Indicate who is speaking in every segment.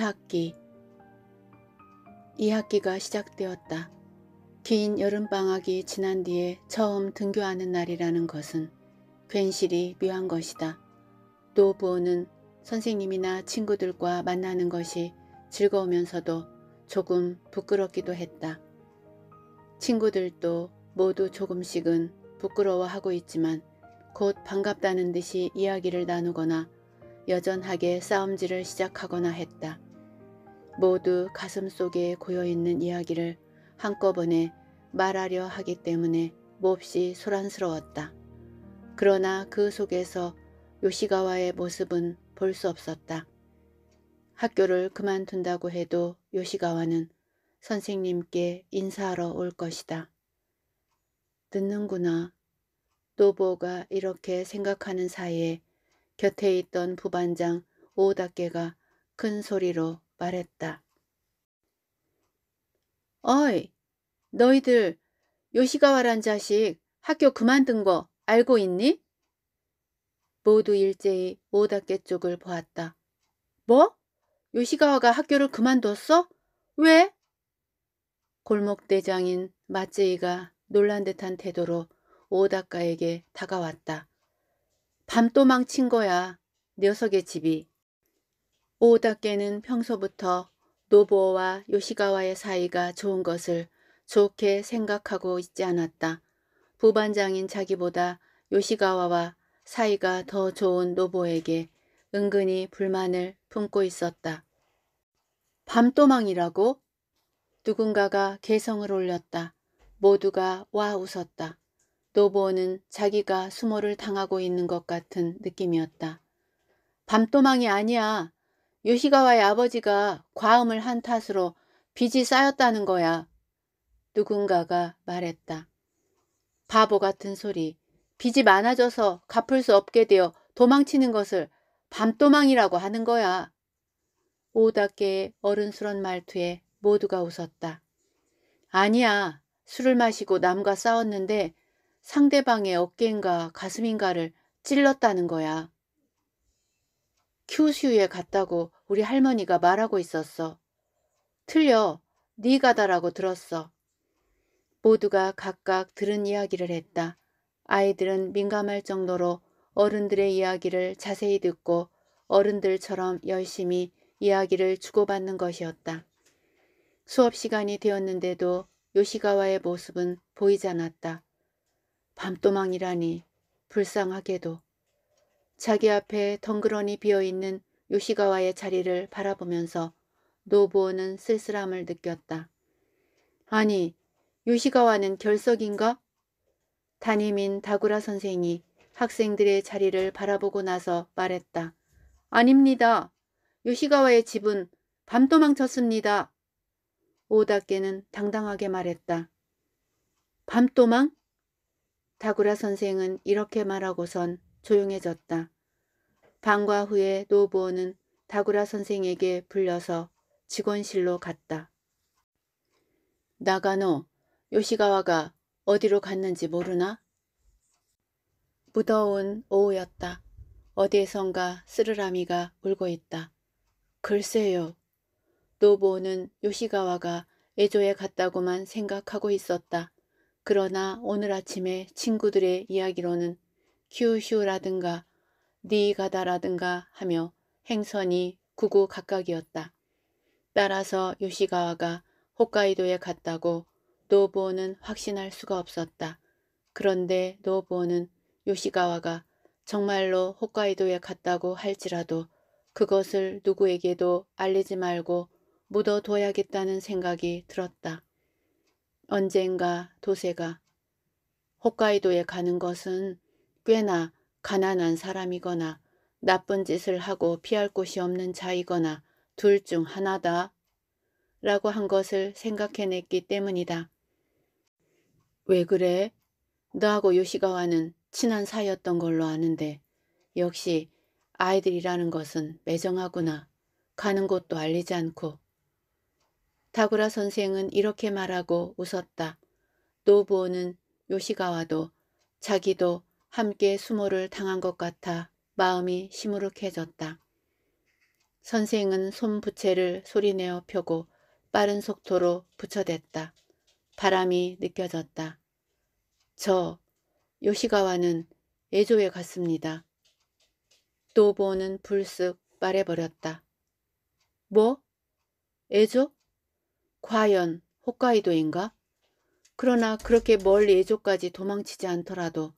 Speaker 1: 2학기 2학기가 시작되었다. 긴 여름방학이 지난 뒤에 처음 등교하는 날이라는 것은 괜시리 묘한 것이다. 노부호는 선생님이나 친구들과 만나는 것이 즐거우면서도 조금 부끄럽기도 했다. 친구들도 모두 조금씩은 부끄러워하고 있지만 곧 반갑다는 듯이 이야기를 나누거나 여전하게 싸움질을 시작하거나 했다. 모두 가슴 속에 고여있는 이야기를 한꺼번에 말하려 하기 때문에 몹시 소란스러웠다. 그러나 그 속에서 요시가와의 모습은 볼 수 없었다. 학교를 그만둔다고 해도 요시가와는 선생님께 인사하러 올 것이다. 듣는구나. 노보가 이렇게 생각하는 사이에 곁에 있던 부반장 오다케가 큰 소리로 말했다. 어이, 너희들 요시가와란 자식 학교 그만둔 거 알고 있니? 모두 일제히 오다케 쪽을 보았다. 뭐? 요시가와가 학교를 그만뒀어? 왜? 골목대장인 마쯔이가 놀란 듯한 태도로 오다카에게 다가왔다. 밤도망친 거야. 녀석의 집이. 오다케는 평소부터 노보와 요시가와의 사이가 좋은 것을 좋게 생각하고 있지 않았다. 부반장인 자기보다 요시가와와 사이가 더 좋은 노보에게 은근히 불만을 품고 있었다. 밤도망이라고? 누군가가 개성을 올렸다. 모두가 와 웃었다. 노보는 자기가 수모를 당하고 있는 것 같은 느낌이었다. 밤도망이 아니야. 요시가와의 아버지가 과음을 한 탓으로 빚이 쌓였다는 거야. 누군가가 말했다. 바보 같은 소리. 빚이 많아져서 갚을 수 없게 되어 도망치는 것을 밤도망이라고 하는 거야. 오다케의 어른스런 말투에 모두가 웃었다. 아니야. 술을 마시고 남과 싸웠는데 상대방의 어깨인가 가슴인가를 찔렀다는 거야. 큐슈에 갔다고 우리 할머니가 말하고 있었어. 틀려. 네가다라고 들었어. 모두가 각각 들은 이야기를 했다. 아이들은 민감할 정도로 어른들의 이야기를 자세히 듣고 어른들처럼 열심히 이야기를 주고받는 것이었다. 수업 시간이 되었는데도 요시가와의 모습은 보이지 않았다. 밤도망이라니 불쌍하게도 자기 앞에 덩그러니 비어있는 요시가와의 자리를 바라보면서 노보는 쓸쓸함을 느꼈다. 아니, 요시가와는 결석인가? 담임인 다구라 선생이 학생들의 자리를 바라보고 나서 말했다. 아닙니다. 요시가와의 집은 밤도망 쳤습니다. 오다케는 당당하게 말했다. 밤도망? 다구라 선생은 이렇게 말하고선 조용해졌다. 방과 후에 노보는 부 다구라 선생에게 불려서 직원실로 갔다. 나가노, 요시가와가 어디로 갔는지 모르나? 무더운 오후였다. 어디에선가 쓰르라미가 울고 있다. 글쎄요. 노보는 요시가와가 애조에 갔다고만 생각하고 있었다. 그러나 오늘 아침에 친구들의 이야기로는 규슈라든가 니가다라든가 하며 행선이 구구 각각이었다. 따라서 요시가와가 홋카이도에 갔다고 노부오는 확신할 수가 없었다. 그런데 노부오는 요시가와가 정말로 홋카이도에 갔다고 할지라도 그것을 누구에게도 알리지 말고 묻어둬야겠다는 생각이 들었다. 언젠가 도세가 홋카이도에 가는 것은 꽤나 가난한 사람이거나 나쁜 짓을 하고 피할 곳이 없는 자이거나 둘 중 하나다 라고 한 것을 생각해냈기 때문이다. 왜 그래? 너하고 요시가와는 친한 사이였던 걸로 아는데 역시 아이들이라는 것은 매정하구나. 가는 곳도 알리지 않고. 다구라 선생은 이렇게 말하고 웃었다. 노부오는 요시가와도 자기도 함께 수모를 당한 것 같아 마음이 시무룩해졌다. 선생은 손 부채를 소리내어 펴고 빠른 속도로 부처댔다 바람이 느껴졌다. 저 요시가와는 애조에 갔습니다. 또보는 불쑥 말해버렸다. 뭐? 애조 과연 홋카이도인가? 그러나 그렇게 멀리 애조까지 도망치지 않더라도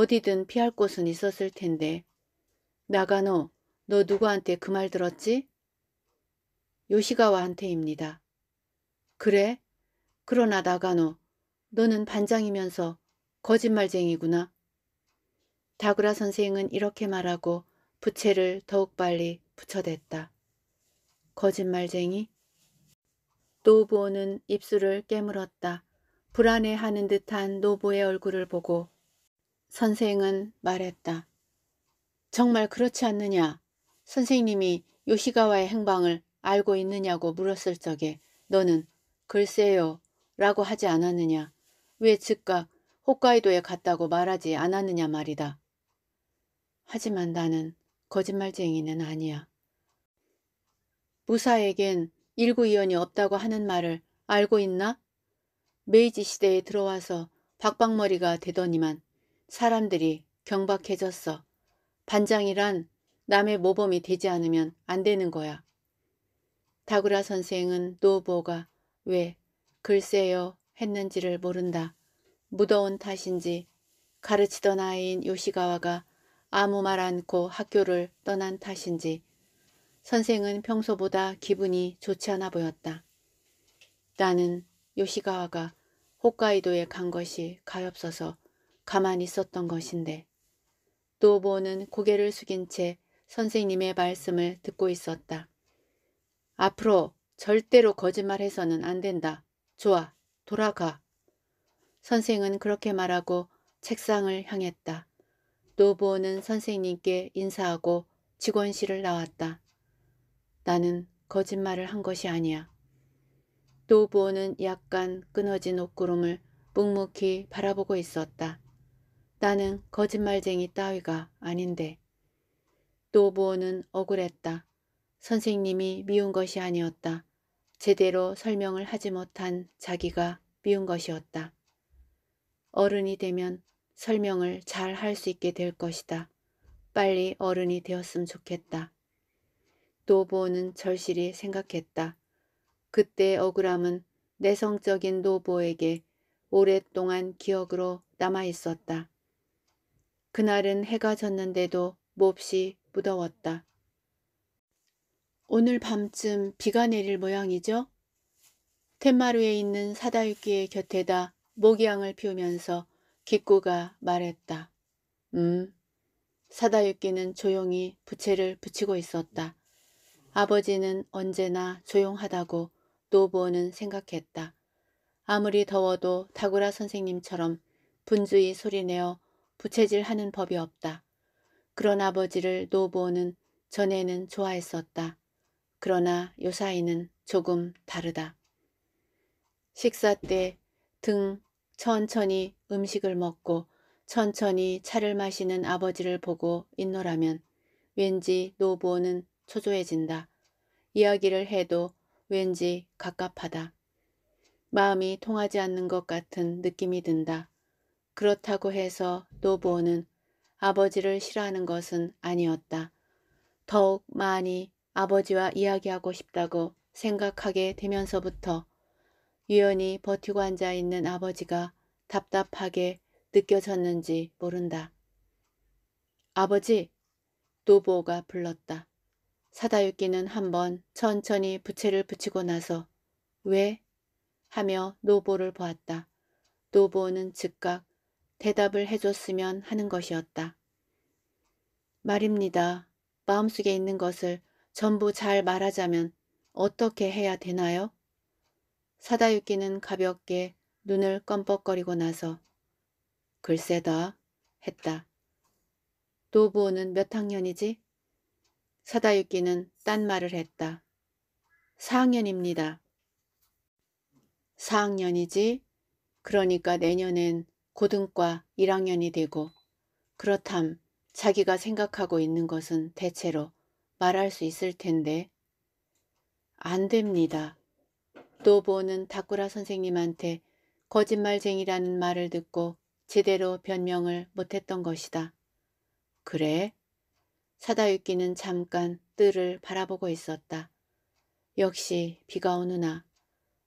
Speaker 1: 어디든 피할 곳은 있었을 텐데. 나가노, 너 누구한테 그 말 들었지? 요시가와한테입니다. 그래? 그러나 나가노, 너는 반장이면서 거짓말쟁이구나. 다그라 선생은 이렇게 말하고 부채를 더욱 빨리 붙여댔다. 거짓말쟁이? 노보는 입술을 깨물었다. 불안해하는 듯한 노보의 얼굴을 보고 선생은 말했다. 정말 그렇지 않느냐? 선생님이 요시가와의 행방을 알고 있느냐고 물었을 적에 너는 글쎄요 라고 하지 않았느냐? 왜 즉각 홋카이도에 갔다고 말하지 않았느냐 말이다. 하지만 나는 거짓말쟁이는 아니야. 무사에겐 일구이연이 없다고 하는 말을 알고 있나? 메이지 시대에 들어와서 박박머리가 되더니만 사람들이 경박해졌어. 반장이란 남의 모범이 되지 않으면 안 되는 거야. 다구라 선생은 노보가 왜 글쎄요 했는지를 모른다. 무더운 탓인지 가르치던 아이인 요시가와가 아무 말 않고 학교를 떠난 탓인지 선생은 평소보다 기분이 좋지 않아 보였다. 나는 요시가와가 홋카이도에 간 것이 가엾어서 가만히 있었던 것인데 노보는 고개를 숙인 채 선생님의 말씀을 듣고 있었다. 앞으로 절대로 거짓말해서는 안 된다. 좋아, 돌아가. 선생은 그렇게 말하고 책상을 향했다. 노보는 선생님께 인사하고 직원실을 나왔다. 나는 거짓말을 한 것이 아니야. 노보는 약간 끊어진 옷구름을 묵묵히 바라보고 있었다. 나는 거짓말쟁이 따위가 아닌데. 노부호는 억울했다. 선생님이 미운 것이 아니었다. 제대로 설명을 하지 못한 자기가 미운 것이었다. 어른이 되면 설명을 잘 할 수 있게 될 것이다. 빨리 어른이 되었으면 좋겠다. 노보는 부 절실히 생각했다. 그때의 억울함은 내성적인 노보에게 오랫동안 기억으로 남아 있었다. 그날은 해가 졌는데도 몹시 무더웠다. 오늘 밤쯤 비가 내릴 모양이죠? 텐마루에 있는 사다유기의 곁에다 모기향을 피우면서 기꾸가 말했다. 음, 사다유기는 조용히 부채를 붙이고 있었다. 아버지는 언제나 조용하다고 노보는 생각했다. 아무리 더워도 다구라 선생님처럼 분주히 소리내어 부채질하는 법이 없다. 그런 아버지를 노보는 전에는 좋아했었다. 그러나 요사이는 조금 다르다. 식사 때 등 천천히 음식을 먹고 천천히 차를 마시는 아버지를 보고 있노라면 왠지 노보는 초조해진다. 이야기를 해도 왠지 갑갑하다. 마음이 통하지 않는 것 같은 느낌이 든다. 그렇다고 해서 노보는 부 아버지를 싫어하는 것은 아니었다. 더욱 많이 아버지와 이야기하고 싶다고 생각하게 되면서부터 유연히 버티고 앉아있는 아버지가 답답하게 느껴졌는지 모른다. 아버지! 노보가 불렀다. 사다육기는 한 번 천천히 부채를 붙이고 나서 왜? 하며 노보를 보았다. 노보는 즉각 대답을 해줬으면 하는 것이었다. 말입니다. 마음속에 있는 것을 전부 잘 말하자면 어떻게 해야 되나요? 사다유끼는 가볍게 눈을 껌뻑거리고 나서 글쎄다 했다. 노부호는 몇 학년이지? 사다유끼는 딴 말을 했다. 4학년입니다. 4학년이지? 그러니까 내년엔 고등과 1학년이 되고 그렇담 자기가 생각하고 있는 것은 대체로 말할 수 있을 텐데 안 됩니다. 노보는 다꾸라 선생님한테 거짓말쟁이라는 말을 듣고 제대로 변명을 못했던 것이다. 그래? 사다유끼는 잠깐 뜰을 바라보고 있었다. 역시 비가 오느나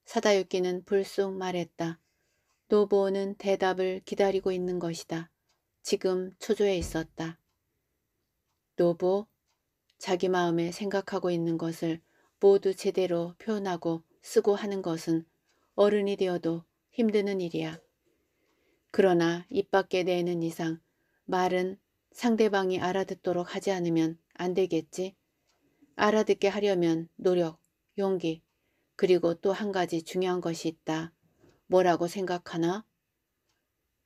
Speaker 1: 사다유끼는 불쑥 말했다. 노보는 대답을 기다리고 있는 것이다. 지금 초조해 있었다. 노보, 자기 마음에 생각하고 있는 것을 모두 제대로 표현하고 쓰고 하는 것은 어른이 되어도 힘드는 일이야. 그러나 입 밖에 내는 이상 말은 상대방이 알아듣도록 하지 않으면 안 되겠지. 알아듣게 하려면 노력, 용기, 그리고 또 한 가지 중요한 것이 있다. 뭐라고 생각하나?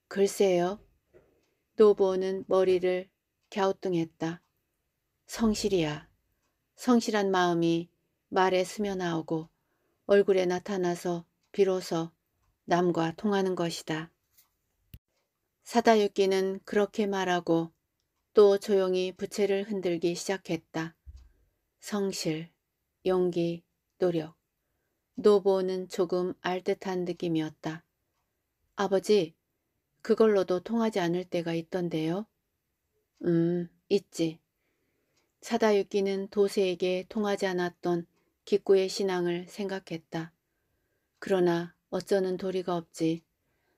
Speaker 1: 글쎄요. 노보는 머리를 갸우뚱했다. 성실이야. 성실한 마음이 말에 스며나오고 얼굴에 나타나서 비로소 남과 통하는 것이다. 사다육기는 그렇게 말하고 또 조용히 부채를 흔들기 시작했다. 성실, 용기, 노력. 노보는 조금 알듯한 느낌이었다. 아버지, 그걸로도 통하지 않을 때가 있던데요. 음, 있지. 사다유끼는 도세에게 통하지 않았던 기꾸의 신앙을 생각했다. 그러나 어쩌는 도리가 없지.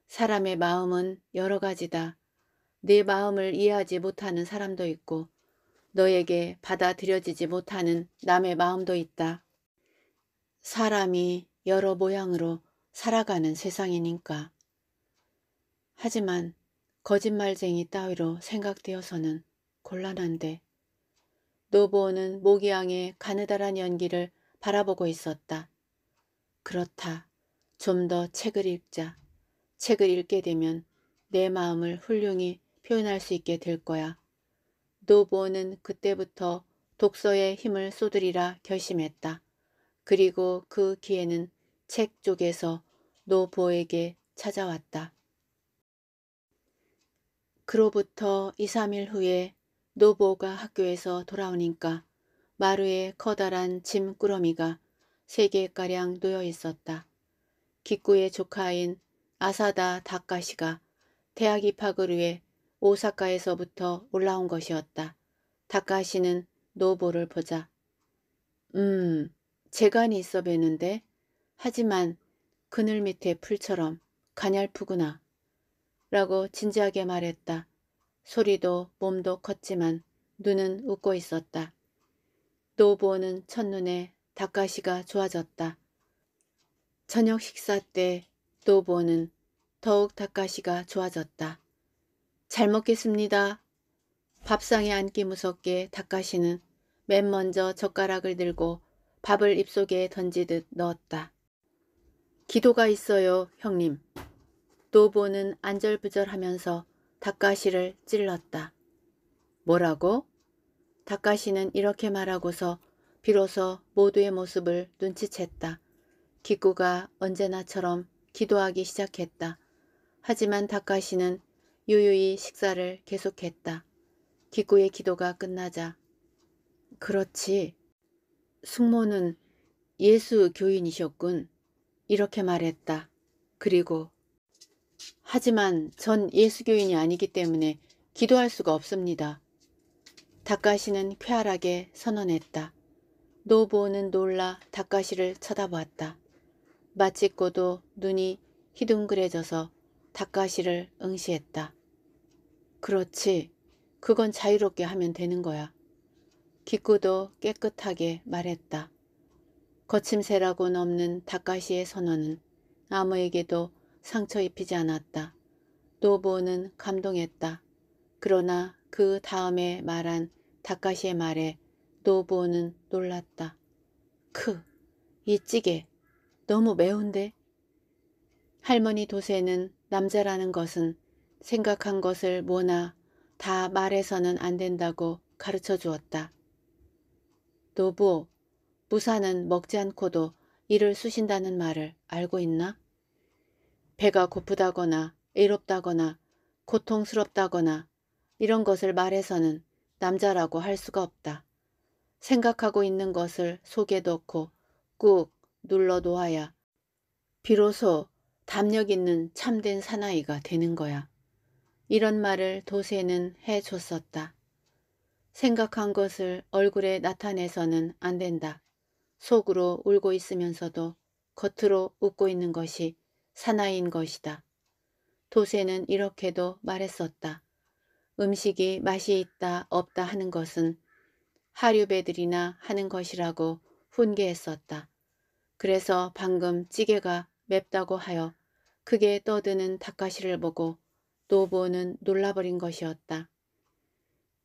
Speaker 1: 사람의 마음은 여러 가지다. 내 네 마음을 이해하지 못하는 사람도 있고 너에게 받아들여지지 못하는 남의 마음도 있다. 사람이 여러 모양으로 살아가는 세상이니까. 하지만 거짓말쟁이 따위로 생각되어서는 곤란한데 노보는 모기양의 가느다란 연기를 바라보고 있었다. 그렇다. 좀 더 책을 읽자. 책을 읽게 되면 내 마음을 훌륭히 표현할 수 있게 될 거야. 노보는 그때부터 독서에 힘을 쏟으리라 결심했다. 그리고 그 기회는 책 쪽에서 노보에게 찾아왔다. 그로부터 2, 3일 후에 노보가 학교에서 돌아오니까 마루에 커다란 짐 꾸러미가 세 개가량 놓여 있었다. 기꾸의 조카인 아사다 다카시가 대학 입학을 위해 오사카에서부터 올라온 것이었다. 다카시는 노보를 보자. 음, 재간이 있어 뵈는데 하지만 그늘 밑에 풀처럼 가냘프구나 라고 진지하게 말했다. 소리도 몸도 컸지만 눈은 웃고 있었다. 노보는 첫눈에 닭가시가 좋아졌다. 저녁 식사 때 노보는 더욱 닭가시가 좋아졌다. 잘 먹겠습니다. 밥상에 앉기 무섭게 닭가시는 맨 먼저 젓가락을 들고 밥을 입속에 던지듯 넣었다. 기도가 있어요, 형님. 노보는 안절부절하면서 닭가시를 찔렀다. 뭐라고? 닭가시는 이렇게 말하고서 비로소 모두의 모습을 눈치챘다. 기구가 언제나처럼 기도하기 시작했다. 하지만 닭가시는 유유히 식사를 계속했다. 기구의 기도가 끝나자 그렇지. 숙모는 예수 교인이셨군. 이렇게 말했다. 그리고 하지만 전 예수교인이 아니기 때문에 기도할 수가 없습니다. 닭가시는 쾌활하게 선언했다. 노보는 놀라 닭가시를 쳐다보았다. 마치꼬도 눈이 희둥그레져서 닭가시를 응시했다. 그렇지. 그건 자유롭게 하면 되는 거야. 기구도 깨끗하게 말했다. 거침새라고 넘는 닭가시의 선언은 아무에게도 상처 입히지 않았다. 노보는 부 감동했다. 그러나 그 다음에 말한 닭가시의 말에 노보는 부 놀랐다. 크, 이 찌개 너무 매운데? 할머니 도세는 남자라는 것은 생각한 것을 뭐나 다 말해서는 안 된다고 가르쳐 주었다. 노부 부산은 먹지 않고도 일을 쑤신다는 말을 알고 있나? 배가 고프다거나 외롭다거나 고통스럽다거나 이런 것을 말해서는 남자라고 할 수가 없다. 생각하고 있는 것을 속에 넣고 꾹 눌러 놓아야 비로소 담력 있는 참된 사나이가 되는 거야. 이런 말을 도세는 해줬었다. 생각한 것을 얼굴에 나타내서는 안 된다. 속으로 울고 있으면서도 겉으로 웃고 있는 것이 사나이인 것이다. 도세는 이렇게도 말했었다. 음식이 맛이 있다 없다 하는 것은 하류배들이나 하는 것이라고 훈계했었다. 그래서 방금 찌개가 맵다고 하여 크게 떠드는 닭가시를 보고 노보는 놀라버린 것이었다.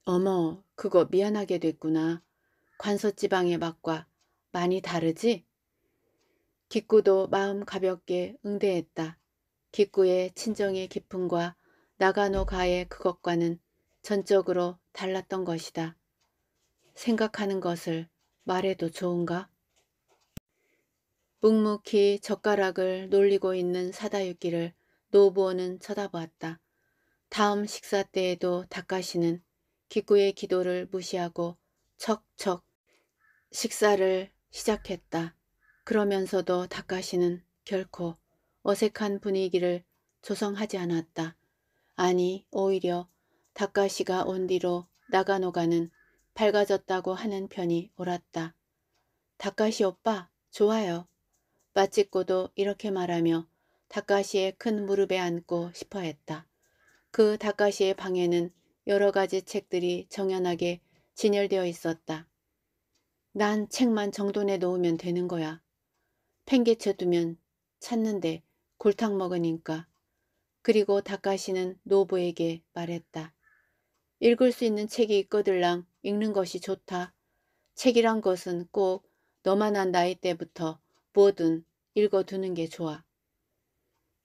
Speaker 1: 어머 그거 미안하게 됐구나. 관서지방의 맛과 많이 다르지? 기꾸도 마음 가볍게 응대했다. 기꾸의 친정의 기품과 나가노가의 그것과는 전적으로 달랐던 것이다. 생각하는 것을 말해도 좋은가? 묵묵히 젓가락을 놀리고 있는 사다유기를 노부호는 쳐다보았다. 다음 식사 때에도 닭가시는 기구의 기도를 무시하고 척척 식사를 시작했다. 그러면서도 다카시는 결코 어색한 분위기를 조성하지 않았다. 아니 오히려 다카시가 온 뒤로 나가노가는 밝아졌다고 하는 편이 옳았다. 다카시 오빠 좋아요. 마치코도 이렇게 말하며 다카시의 큰 무릎에 앉고 싶어 했다. 그 다카시의 방에는 여러 가지 책들이 정연하게 진열되어 있었다. 난 책만 정돈해 놓으면 되는 거야. 팽개쳐 두면 찾는데 골탕 먹으니까. 그리고 다카시는 노부에게 말했다. 읽을 수 있는 책이 있거들랑 읽는 것이 좋다. 책이란 것은 꼭 너만 한 나이 때부터 뭐든 읽어두는 게 좋아.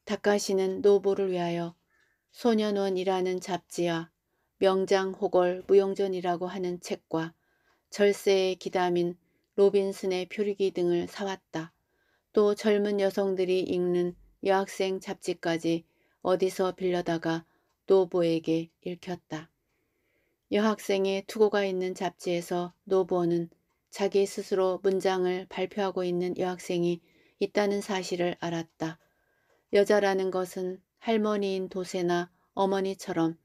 Speaker 1: 다카시는 노부를 위하여 소년원이라는 잡지와 명장호걸 무용전이라고 하는 책과 절세의 기담인 로빈슨의 표류기 등을 사왔다. 또 젊은 여성들이 읽는 여학생 잡지까지 어디서 빌려다가 노보에게 읽혔다. 여학생의 투고가 있는 잡지에서 노보는 자기 스스로 문장을 발표하고 있는 여학생이 있다는 사실을 알았다. 여자라는 것은 할머니인 도세나 어머니처럼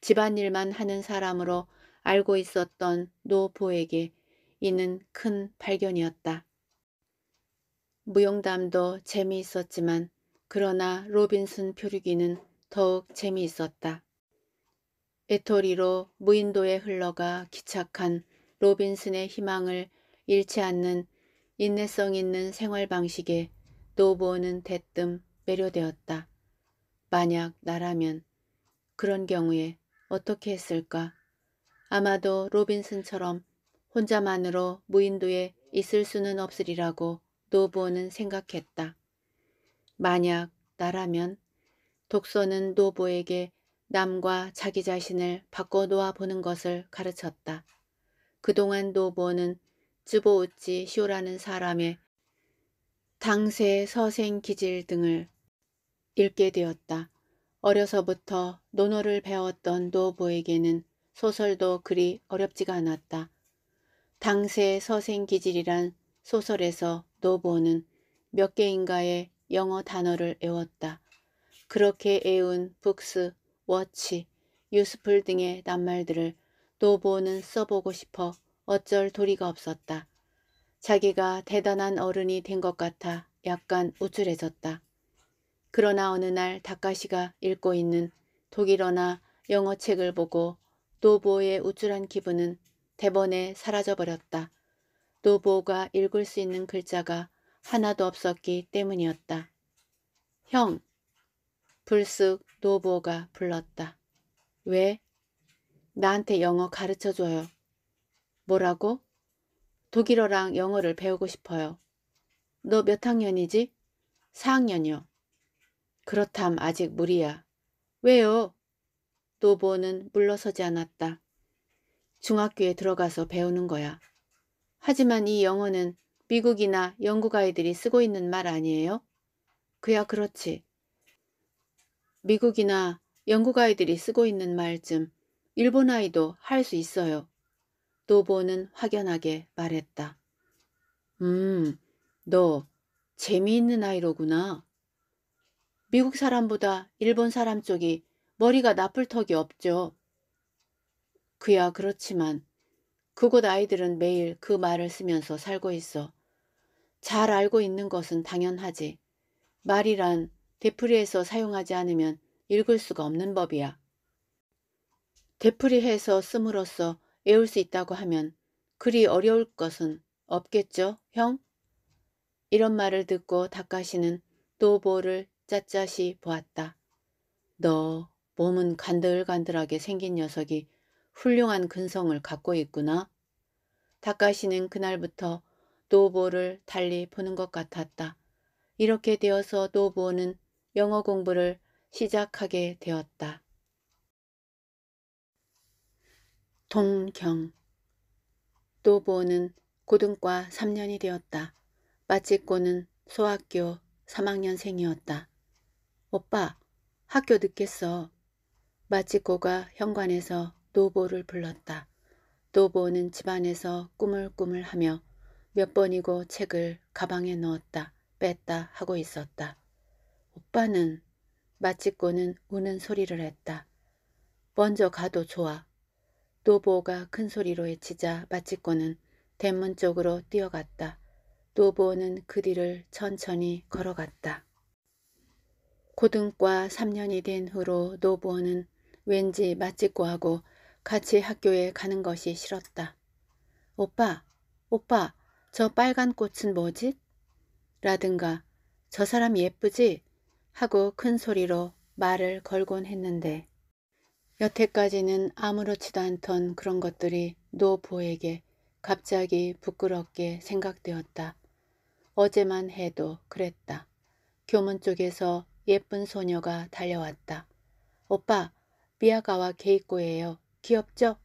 Speaker 1: 집안일만 하는 사람으로 알고 있었던 노보에게 이는 큰 발견이었다. 무용담도 재미있었지만 그러나 로빈슨 표류기는 더욱 재미있었다. 에토리로 무인도에 흘러가 기착한 로빈슨의 희망을 잃지 않는 인내성 있는 생활 방식에 노보는 대뜸 매료되었다. 만약 나라면 그런 경우에 어떻게 했을까? 아마도 로빈슨처럼 혼자만으로 무인도에 있을 수는 없으리라고 노보는 부 생각했다. 만약 나라면 독서는 노보에게 남과 자기 자신을 바꿔놓아 보는 것을 가르쳤다. 그동안 노보는 쯔보우치 쇼라는 사람의 당세 서생 기질 등을 읽게 되었다. 어려서부터 논어를 배웠던 노부에게는 소설도 그리 어렵지가 않았다. 당세 서생 기질이란 소설에서 노보는 몇 개인가의 영어 단어를 외웠다. 그렇게 애운 북스, 워치, 유스풀 등의 낱말들을 노보는 써보고 싶어 어쩔 도리가 없었다. 자기가 대단한 어른이 된 것 같아 약간 우쭐해졌다. 그러나 어느 날 다카시가 읽고 있는 독일어나 영어 책을 보고 노보의 우쭐한 기분은 대번에 사라져버렸다. 노보가 읽을 수 있는 글자가 하나도 없었기 때문이었다. 형! 불쑥 노보가 불렀다. 왜? 나한테 영어 가르쳐줘요. 뭐라고? 독일어랑 영어를 배우고 싶어요. 너 몇 학년이지? 4학년이요. 그렇담 아직 무리야. 왜요? 노보는 물러서지 않았다. 중학교에 들어가서 배우는 거야. 하지만 이 영어는 미국이나 영국 아이들이 쓰고 있는 말 아니에요? 그야 그렇지. 미국이나 영국 아이들이 쓰고 있는 말쯤 일본 아이도 할 수 있어요. 노보는 확연하게 말했다. 음, 너 재미있는 아이로구나. 미국 사람보다 일본 사람 쪽이 머리가 나쁠 턱이 없죠. 그야 그렇지만 그곳 아이들은 매일 그 말을 쓰면서 살고 있어. 잘 알고 있는 것은 당연하지. 말이란 데프리에서 사용하지 않으면 읽을 수가 없는 법이야. 데프리해서 씀으로써 외울 수 있다고 하면 그리 어려울 것은 없겠죠, 형? 이런 말을 듣고 닦아시는도보를 짜짜시 보았다. 너 몸은 간들간들하게 생긴 녀석이 훌륭한 근성을 갖고 있구나. 다카시는 그날부터 노보를 달리 보는 것 같았다. 이렇게 되어서 노보는 영어 공부를 시작하게 되었다. 동경 노보는 고등과 3년이 되었다. 마치꼬는 소학교 3학년생이었다. 오빠, 학교 늦겠어. 마치코가 현관에서 노보를 불렀다. 노보는 집안에서 꾸물꾸물하며 몇 번이고 책을 가방에 넣었다 뺐다 하고 있었다. 오빠는 마치코는 우는 소리를 했다. 먼저 가도 좋아. 노보가 큰 소리로 외치자 마치코는 대문 쪽으로 뛰어갔다. 노보는 그 뒤를 천천히 걸어갔다. 고등과 3년이 된 후로 노부호는 왠지 맛집고하고 같이 학교에 가는 것이 싫었다. 오빠, 오빠, 저 빨간 꽃은 뭐지? 라든가 저 사람 예쁘지? 하고 큰 소리로 말을 걸곤 했는데 여태까지는 아무렇지도 않던 그런 것들이 노부에게 갑자기 부끄럽게 생각되었다. 어제만 해도 그랬다. 교문 쪽에서 예쁜 소녀가 달려왔다. 오빠, 미야가와 게이코예요. 귀엽죠?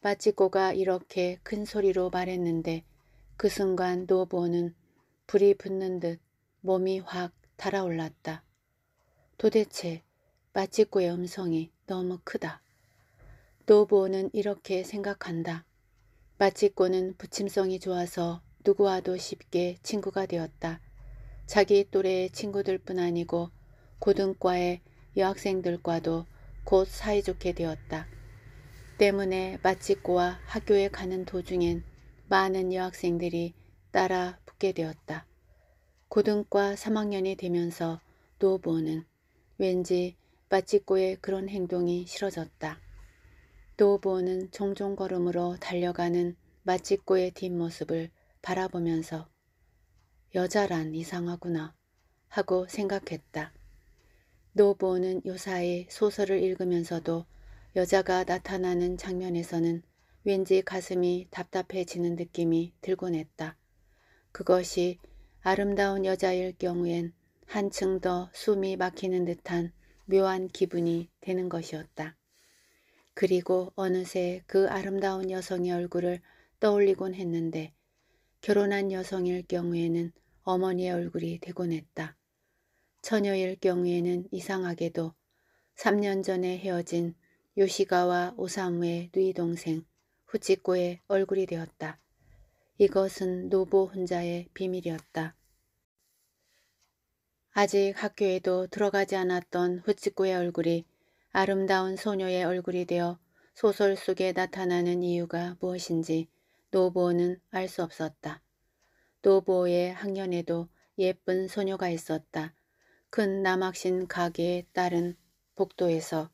Speaker 1: 마치코가 이렇게 큰 소리로 말했는데 그 순간 노보는 불이 붙는 듯 몸이 확 달아올랐다. 도대체 마치코의 음성이 너무 크다. 노보는 이렇게 생각한다. 마치코는 부침성이 좋아서 누구와도 쉽게 친구가 되었다. 자기 또래의 친구들뿐 아니고 고등과의 여학생들과도 곧 사이좋게 되었다. 때문에 마치코와 학교에 가는 도중엔 많은 여학생들이 따라 붙게 되었다. 고등과 3학년이 되면서 노보는 왠지 마치고의 그런 행동이 싫어졌다. 노보는 종종 걸음으로 달려가는 마치고의 뒷모습을 바라보면서 여자란 이상하구나 하고 생각했다. 노보는 요사의 소설을 읽으면서도 여자가 나타나는 장면에서는 왠지 가슴이 답답해지는 느낌이 들곤 했다. 그것이 아름다운 여자일 경우엔 한층 더 숨이 막히는 듯한 묘한 기분이 되는 것이었다. 그리고 어느새 그 아름다운 여성의 얼굴을 떠올리곤 했는데 결혼한 여성일 경우에는 어머니의 얼굴이 되곤 했다. 처녀일 경우에는 이상하게도 3년 전에 헤어진 요시가와 오사무의 누이 동생 후치코의 얼굴이 되었다. 이것은 노보 혼자의 비밀이었다. 아직 학교에도 들어가지 않았던 후치코의 얼굴이 아름다운 소녀의 얼굴이 되어 소설 속에 나타나는 이유가 무엇인지 노보는 알 수 없었다. 노보의 학년에도 예쁜 소녀가 있었다. 큰 남학신 가게에 따른 복도에서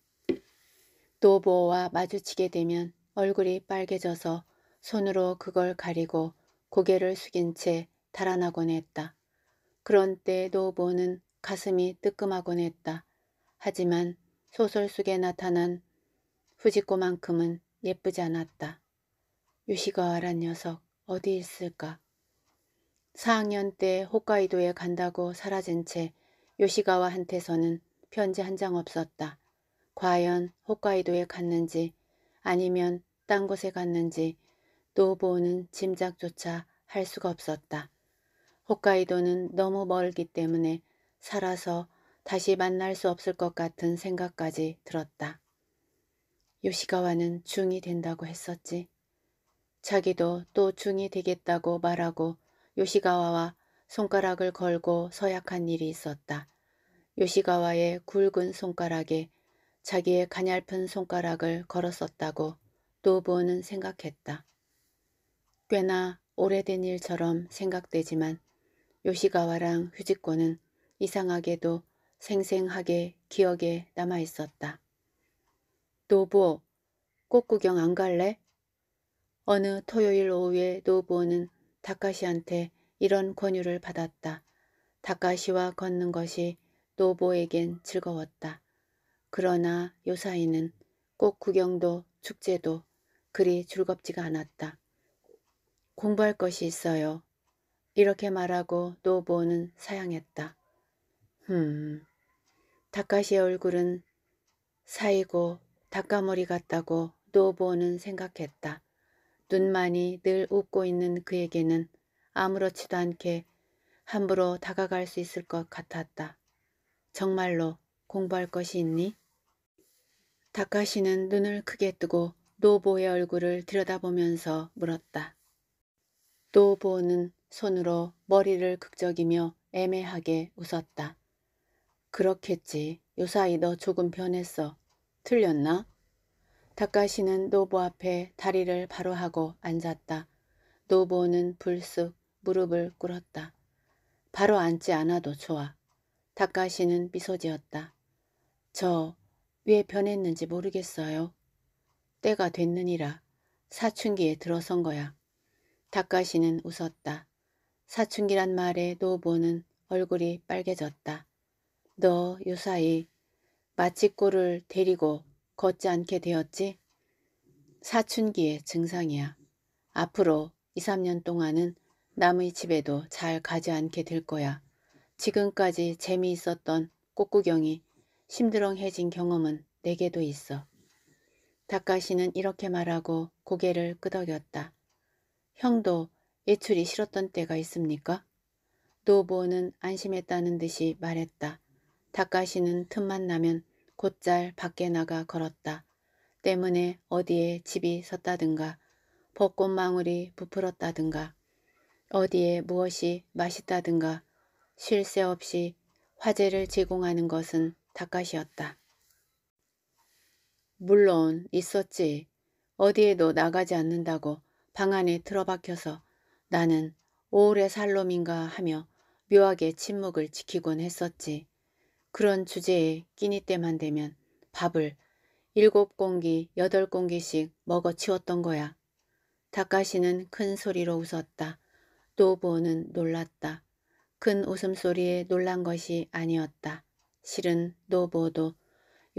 Speaker 1: 노보와 마주치게 되면 얼굴이 빨개져서 손으로 그걸 가리고 고개를 숙인 채 달아나곤 했다. 그런 때 노보는 가슴이 뜨끔하곤 했다. 하지만 소설 속에 나타난 후지코만큼은 예쁘지 않았다. 유시가와란 녀석 어디 있을까? 4학년 때 홋카이도에 간다고 사라진 채 요시가와한테서는 편지 한 장 없었다. 과연 홋카이도에 갔는지 아니면 딴 곳에 갔는지 노보는 짐작조차 할 수가 없었다. 홋카이도는 너무 멀기 때문에 살아서 다시 만날 수 없을 것 같은 생각까지 들었다. 요시가와는 중이 된다고 했었지. 자기도 또 중이 되겠다고 말하고 요시가와와 손가락을 걸고 서약한 일이 있었다. 요시가와의 굵은 손가락에 자기의 가냘픈 손가락을 걸었었다고 노부는 생각했다. 꽤나 오래된 일처럼 생각되지만 요시가와랑 휴지코는 이상하게도 생생하게 기억에 남아있었다. 노보, 부 뭐, 꽃구경 안 갈래? 어느 토요일 오후에 노보는 부 다카시한테 이런 권유를 받았다. 다카시와 걷는 것이 노보에겐 즐거웠다. 그러나 요사이는 꼭 구경도 축제도 그리 즐겁지가 않았다. 공부할 것이 있어요. 이렇게 말하고 노보는 사양했다. 흠, 다카시의 얼굴은 사이고 닭가머리 같다고 노보는 생각했다. 눈만이 늘 웃고 있는 그에게는 아무렇지도 않게 함부로 다가갈 수 있을 것 같았다. 정말로 공부할 것이 있니? 다카시는 눈을 크게 뜨고 노보의 얼굴을 들여다보면서 물었다. 노보는 손으로 머리를 극적이며 애매하게 웃었다. 그렇겠지. 요사이 너 조금 변했어. 틀렸나? 다카시는 노보 앞에 다리를 바로 하고 앉았다. 노보는 불쑥 무릎을 꿇었다. 바로 앉지 않아도 좋아. 다카시는 미소 지었다. 저 왜 변했는지 모르겠어요. 때가 됐느니라 사춘기에 들어선 거야. 다카시는 웃었다. 사춘기란 말에 노보는 얼굴이 빨개졌다. 너 요사이 마치꼬를 데리고 걷지 않게 되었지. 사춘기의 증상이야. 앞으로 2, 3년 동안은 남의 집에도 잘 가지 않게 될 거야. 지금까지 재미있었던 꽃구경이 심드렁해진 경험은 내게도 있어. 닭가시는 이렇게 말하고 고개를 끄덕였다. 형도 예출이 싫었던 때가 있습니까? 노보는 안심했다는 듯이 말했다. 닭가시는 틈만 나면 곧잘 밖에 나가 걸었다. 때문에 어디에 집이 섰다든가 벚꽃망울이 부풀었다든가 어디에 무엇이 맛있다든가 쉴 새 없이 화재를 제공하는 것은 닭갓이었다. 물론 있었지. 어디에도 나가지 않는다고 방 안에 틀어박혀서 나는 오래살놈인가 하며 묘하게 침묵을 지키곤 했었지. 그런 주제에 끼니 때만 되면 밥을 일곱 공기 여덟 공기씩 먹어치웠던 거야. 닭가시는 큰 소리로 웃었다. 노보는 부 놀랐다. 큰 웃음소리에 놀란 것이 아니었다. 실은 노보도 부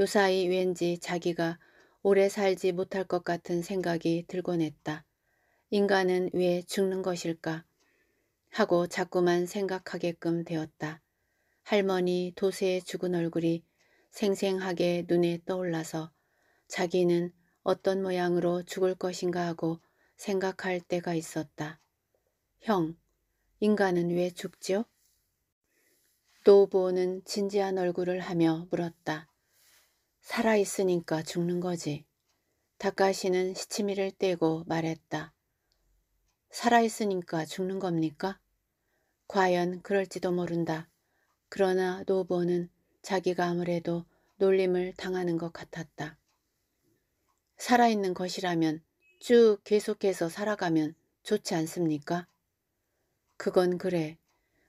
Speaker 1: 요사이 왠지 자기가 오래 살지 못할 것 같은 생각이 들곤 했다. 인간은 왜 죽는 것일까? 하고 자꾸만 생각하게끔 되었다. 할머니 도세의 죽은 얼굴이 생생하게 눈에 떠올라서 자기는 어떤 모양으로 죽을 것인가 하고 생각할 때가 있었다. 형, 인간은 왜죽죠노부보는 진지한 얼굴을 하며 물었다. 살아있으니까 죽는 거지. 다카시는 시치미를 떼고 말했다. 살아있으니까 죽는 겁니까? 과연 그럴지도 모른다. 그러나 노버는 부 자기가 아무래도 놀림을 당하는 것 같았다. 살아있는 것이라면 쭉 계속해서 살아가면 좋지 않습니까? 그건 그래.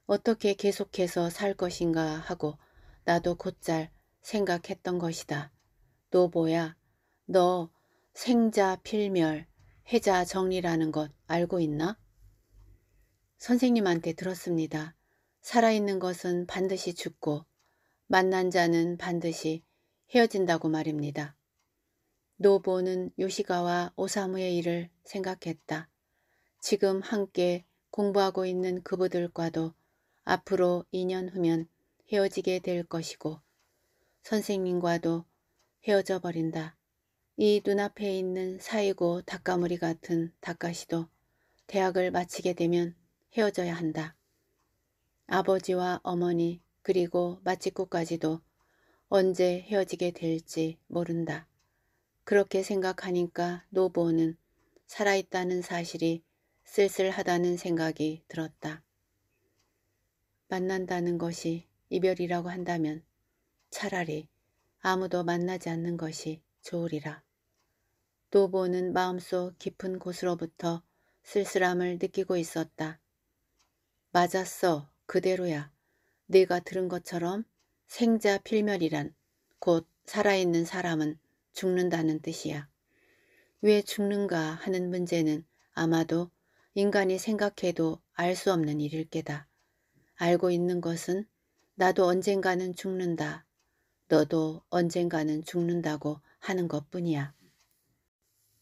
Speaker 1: 어떻게 계속해서 살 것인가 하고 나도 곧잘 생각했던 것이다. 노보야, 너 생자 필멸, 해자 정리라는 것 알고 있나? 선생님한테 들었습니다. 살아있는 것은 반드시 죽고 만난 자는 반드시 헤어진다고 말입니다. 노보는 요시가와 오사무의 일을 생각했다. 지금 함께 공부하고 있는 그부들과도 앞으로 2년 후면 헤어지게 될 것이고 선생님과도 헤어져 버린다. 이 눈앞에 있는 사이고 닭가무리 같은 닭가시도 대학을 마치게 되면 헤어져야 한다. 아버지와 어머니 그리고 마치구까지도 언제 헤어지게 될지 모른다. 그렇게 생각하니까 노보는 살아있다는 사실이 쓸쓸하다는 생각이 들었다. 만난다는 것이 이별이라고 한다면 차라리 아무도 만나지 않는 것이 좋으리라. 노보는 마음속 깊은 곳으로부터 쓸쓸함을 느끼고 있었다. 맞았어 그대로야. 내가 들은 것처럼 생자 필멸이란 곧 살아있는 사람은 죽는다는 뜻이야. 왜 죽는가 하는 문제는 아마도 인간이 생각해도 알 수 없는 일일 게다. 알고 있는 것은 나도 언젠가는 죽는다. 너도 언젠가는 죽는다고 하는 것뿐이야.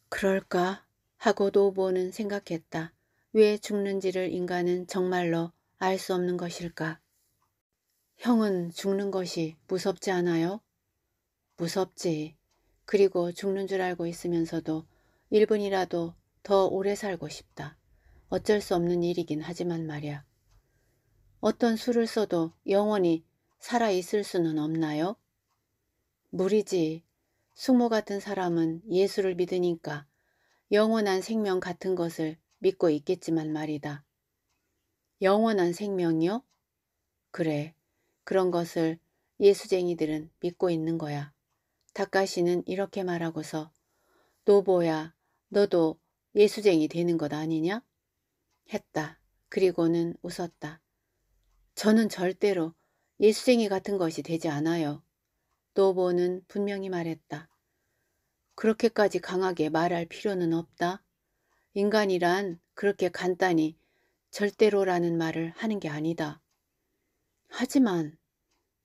Speaker 1: 그럴까 하고 도보는 생각했다. 왜 죽는지를 인간은 정말로 알수 없는 것일까? 형은 죽는 것이 무섭지 않아요? 무섭지. 그리고 죽는 줄 알고 있으면서도 1분이라도 더 오래 살고 싶다. 어쩔 수 없는 일이긴 하지만 말이야. 어떤 수를 써도 영원히 살아있을 수는 없나요? 무리지. 숙모 같은 사람은 예수를 믿으니까 영원한 생명 같은 것을 믿고 있겠지만 말이다. 영원한 생명이요? 그래, 그런 것을 예수쟁이들은 믿고 있는 거야. 다카시는 이렇게 말하고서 노보야, 너도 예수쟁이 되는 것 아니냐? 했다. 그리고는 웃었다. 저는 절대로 예수쟁이 같은 것이 되지 않아요. 노보는 분명히 말했다. 그렇게까지 강하게 말할 필요는 없다. 인간이란 그렇게 간단히 절대로라는 말을 하는 게 아니다. 하지만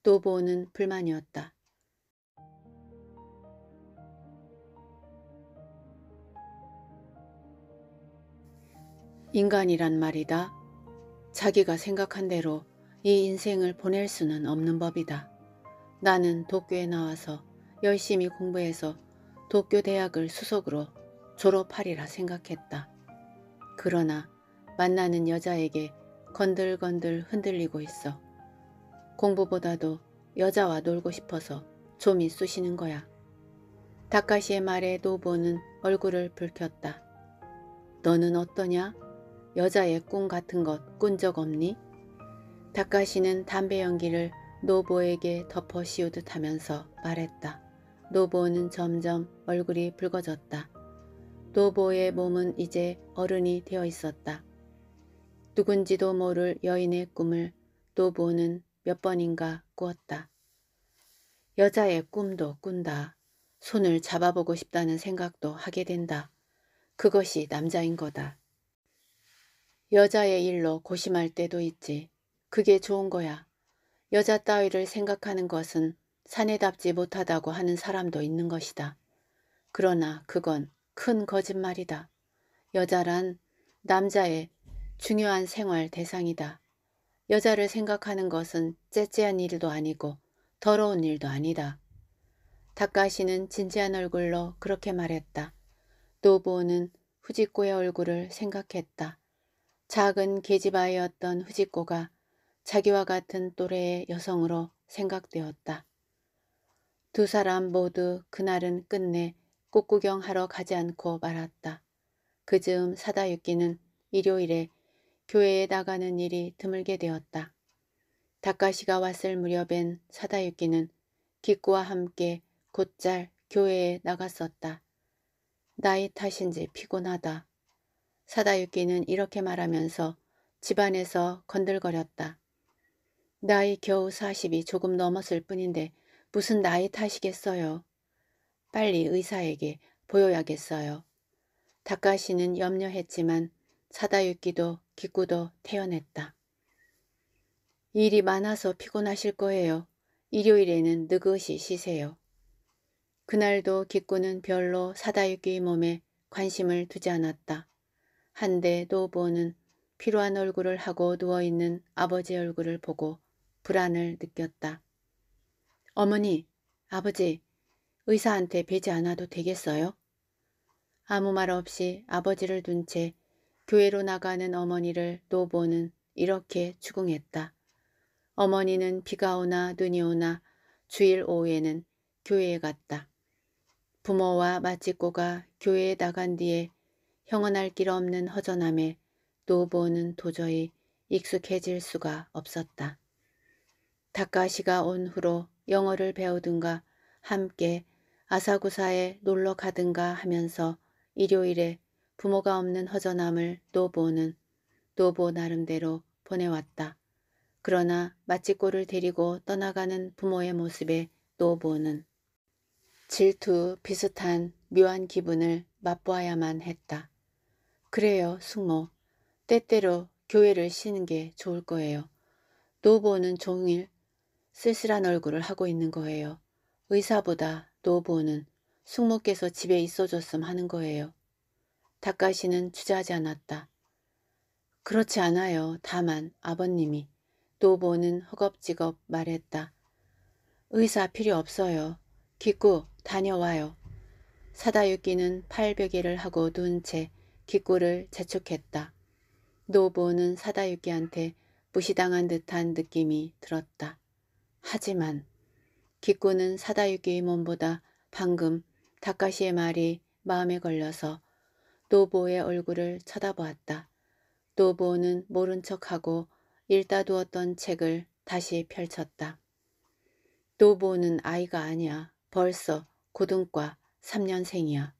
Speaker 1: 또보는 불만이었다. 인간이란 말이다. 자기가 생각한 대로 이 인생을 보낼 수는 없는 법이다. 나는 도쿄에 나와서 열심히 공부해서 도쿄 대학을 수석으로 졸업하리라 생각했다. 그러나 만나는 여자에게 건들건들 흔들리고 있어. 공부보다도 여자와 놀고 싶어서 좀이 쑤시는 거야. 다카시의 말에 노보는 얼굴을 붉혔다. 너는 어떠냐? 여자의 꿈 같은 것 꾼 적 없니? 다카시는 담배 연기를 노보에게 덮어 씌우듯 하면서 말했다. 노보는 점점 얼굴이 붉어졌다. 노보의 몸은 이제 어른이 되어 있었다. 누군지도 모를 여인의 꿈을 또보는몇 번인가 꾸었다. 여자의 꿈도 꾼다. 손을 잡아보고 싶다는 생각도 하게 된다. 그것이 남자인 거다. 여자의 일로 고심할 때도 있지. 그게 좋은 거야. 여자 따위를 생각하는 것은 사내답지 못하다고 하는 사람도 있는 것이다. 그러나 그건 큰 거짓말이다. 여자란 남자의 중요한 생활 대상이다. 여자를 생각하는 것은 째째한 일도 아니고 더러운 일도 아니다. 닭가시는 진지한 얼굴로 그렇게 말했다. 노보는 부 후지꼬의 얼굴을 생각했다. 작은 계집아이였던 후지꼬가 자기와 같은 또래의 여성으로 생각되었다. 두 사람 모두 그날은 끝내 꽃구경하러 가지 않고 말았다. 그 즈음 사다유끼는 일요일에 교회에 나가는 일이 드물게 되었다. 닭가시가 왔을 무렵엔 사다유끼는 기꾸와 함께 곧잘 교회에 나갔었다. 나이 탓인지 피곤하다. 사다유끼는 이렇게 말하면서 집안에서 건들거렸다. 나이 겨우 40이 조금 넘었을 뿐인데 무슨 나이 탓이겠어요. 빨리 의사에게 보여야겠어요. 다카시는 염려했지만 사다유끼도 기꾸도 태어냈다. 일이 많아서 피곤하실 거예요. 일요일에는 느긋이 쉬세요. 그날도 기꾸는 별로 사다육이 몸에 관심을 두지 않았다. 한데 노보는 부 피로한 얼굴을 하고 누워있는 아버지 얼굴을 보고 불안을 느꼈다. 어머니, 아버지, 의사한테 뵈지 않아도 되겠어요? 아무 말 없이 아버지를 둔채 교회로 나가는 어머니를 노보는 이렇게 추궁했다. 어머니는 비가 오나 눈이 오나 주일 오후에는 교회에 갔다. 부모와 마치꼬가 교회에 나간 뒤에 형언할 길 없는 허전함에 노보는 도저히 익숙해질 수가 없었다. 다카시가 온 후로 영어를 배우든가 함께 아사구사에 놀러 가든가 하면서 일요일에 부모가 없는 허전함을 노보는 노보 나름대로 보내왔다. 그러나 마치꼴을 데리고 떠나가는 부모의 모습에 노보는 질투 비슷한 묘한 기분을 맛보아야만 했다. 그래요, 숙모. 때때로 교회를 쉬는 게 좋을 거예요. 노보는 종일 쓸쓸한 얼굴을 하고 있는 거예요. 의사보다 노보는 숙모께서 집에 있어줬음 하는 거예요. 다카시는 주저하지 않았다. 그렇지 않아요. 다만 아버님이 노보는 허겁지겁 말했다. 의사 필요 없어요. 기꾸 다녀와요. 사다유끼는 팔베개를 하고 누채 기꾸를 재촉했다. 노보는 사다유끼한테 무시당한 듯한 느낌이 들었다. 하지만 기꾸는 사다유끼의 몸보다 방금 다카시의 말이 마음에 걸려서 노보의 얼굴을 쳐다보았다. 노보는 모른 척하고 읽다 두었던 책을 다시 펼쳤다. 노보는 아이가 아니야. 벌써 고등과 3년생이야.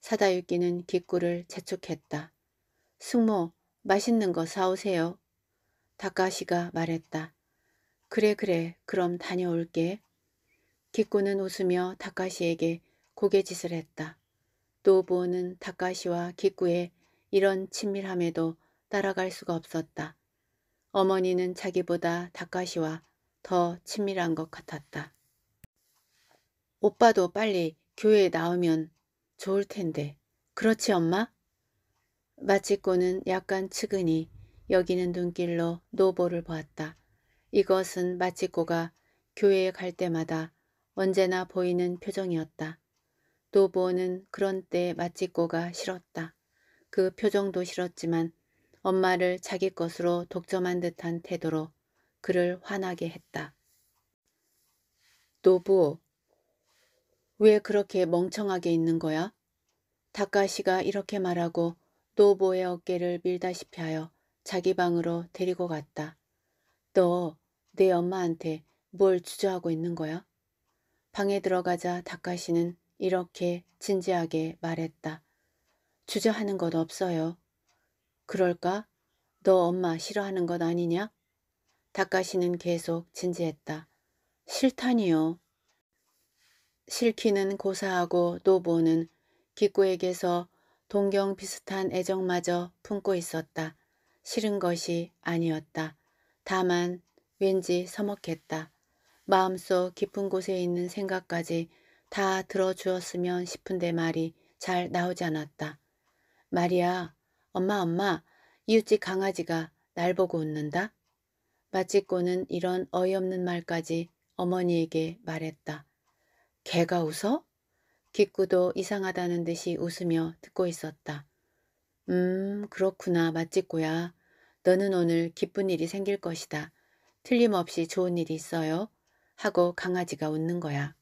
Speaker 1: 사다육기는 기꾸를 재촉했다. 숙모, 맛있는 거 사오세요. 다카시가 말했다. 그래 그래 그럼 다녀올게. 기꾸는 웃으며 다카시에게 고개짓을 했다. 노부호는 다카시와 기꾸의 이런 친밀함에도 따라갈 수가 없었다. 어머니는 자기보다 다카시와 더 친밀한 것 같았다. 오빠도 빨리 교회에 나오면 좋을 텐데. 그렇지 엄마? 마치꼬는 약간 측은히 여기는 눈길로 노보를 보았다. 이것은 마치꼬가 교회에 갈 때마다 언제나 보이는 표정이었다. 도보는 그런 때에 마치꼬가 싫었다. 그 표정도 싫었지만 엄마를 자기 것으로 독점한 듯한 태도로 그를 화나게 했다. 노부, 왜 그렇게 멍청하게 있는 거야? 다카시가 이렇게 말하고 노부의 어깨를 밀다시피 하여 자기 방으로 데리고 갔다. 너 내 엄마한테 뭘 주저하고 있는 거야? 방에 들어가자 다카시는 이렇게 진지하게 말했다. 주저하는 것 없어요. 그럴까? 너 엄마 싫어하는 것 아니냐? 닭가시는 계속 진지했다. 싫다니요. 싫기는 고사하고 노보는 기꾸에게서 동경 비슷한 애정마저 품고 있었다. 싫은 것이 아니었다. 다만 왠지 서먹했다. 마음속 깊은 곳에 있는 생각까지 다 들어주었으면 싶은데 말이 잘 나오지 않았다. 말이야, 엄마 엄마, 이웃집 강아지가 날 보고 웃는다? 마치꼬는 이런 어이없는 말까지 어머니에게 말했다. 개가 웃어? 기꾸도 이상하다는 듯이 웃으며 듣고 있었다. 음, 그렇구나, 맛치꼬야 너는 오늘 기쁜 일이 생길 것이다. 틀림없이 좋은 일이 있어요. 하고 강아지가 웃는 거야.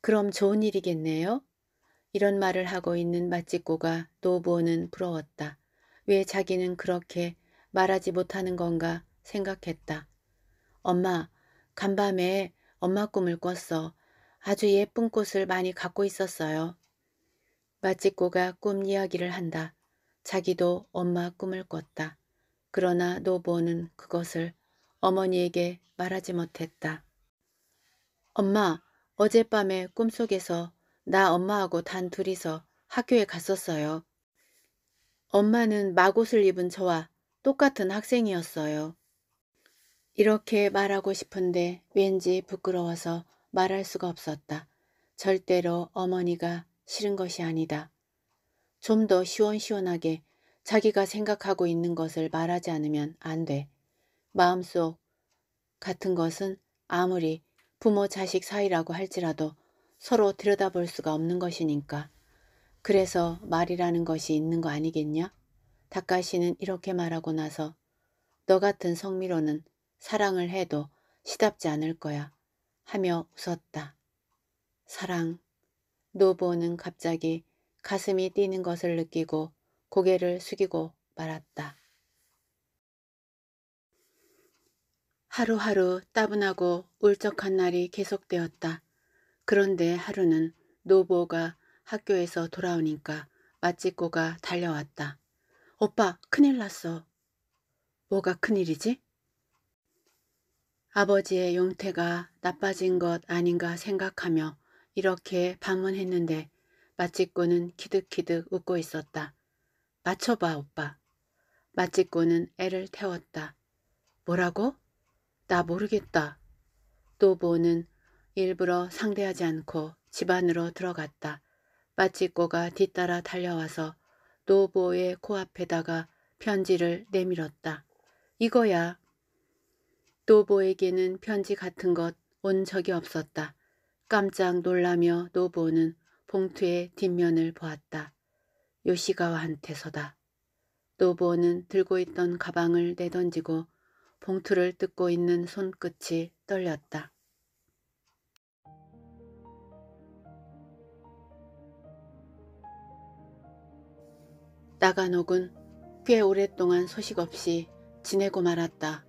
Speaker 1: 그럼 좋은 일이겠네요. 이런 말을 하고 있는 맛집고가 노부호는 부러웠다. 왜 자기는 그렇게 말하지 못하는 건가 생각했다. 엄마, 간밤에 엄마 꿈을 꿨어. 아주 예쁜 꽃을 많이 갖고 있었어요. 맛집고가 꿈 이야기를 한다. 자기도 엄마 꿈을 꿨다. 그러나 노보는 그것을 어머니에게 말하지 못했다. 엄마, 어젯밤에 꿈속에서 나 엄마하고 단 둘이서 학교에 갔었어요. 엄마는 마옷을 입은 저와 똑같은 학생이었어요. 이렇게 말하고 싶은데 왠지 부끄러워서 말할 수가 없었다. 절대로 어머니가 싫은 것이 아니다. 좀 더 시원시원하게 자기가 생각하고 있는 것을 말하지 않으면 안 돼. 마음속 같은 것은 아무리 부모 자식 사이라고 할지라도 서로 들여다볼 수가 없는 것이니까. 그래서 말이라는 것이 있는 거 아니겠냐? 닭가시는 이렇게 말하고 나서 너 같은 성미로는 사랑을 해도 시답지 않을 거야 하며 웃었다. 사랑. 노보는 갑자기 가슴이 뛰는 것을 느끼고 고개를 숙이고 말았다. 하루하루 따분하고 울적한 날이 계속되었다. 그런데 하루는 노보가 학교에서 돌아오니까 맛집고가 달려왔다. 오빠 큰일 났어. 뭐가 큰일이지? 아버지의 용태가 나빠진 것 아닌가 생각하며 이렇게 반문했는데 맛집고는 키득키득 웃고 있었다. 맞춰봐 오빠. 맛집고는 애를 태웠다. 뭐라고? 나 모르겠다. 또 보는 일부러 상대하지 않고 집 안으로 들어갔다. 빠치꼬가 뒤따라 달려와서 노보의 코앞에다가 편지를 내밀었다. 이거야. 노보에게는 편지 같은 것 온 적이 없었다. 깜짝 놀라며 노보는 봉투의 뒷면을 보았다. 요시가와한테서다. 노보는 들고 있던 가방을 내던지고 봉투를 뜯고 있는 손끝이 떨렸다. 나간옥은 꽤 오랫동안 소식 없이 지내고 말았다.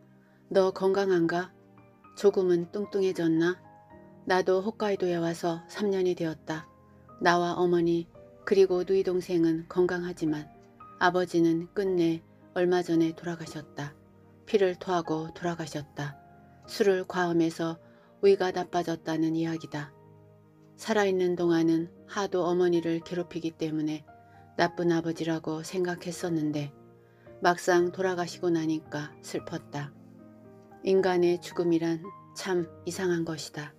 Speaker 1: 너 건강한가? 조금은 뚱뚱해졌나? 나도 홋카이도에 와서 3년이 되었다. 나와 어머니 그리고 누이 동생은 건강하지만 아버지는 끝내 얼마 전에 돌아가셨다. 피를 토하고 돌아가셨다. 술을 과음해서 위가 나빠졌다는 이야기다. 살아있는 동안은 하도 어머니를 괴롭히기 때문에 나쁜 아버지라고 생각했었는데 막상 돌아가시고 나니까 슬펐다. 인간의 죽음이란 참 이상한 것이다.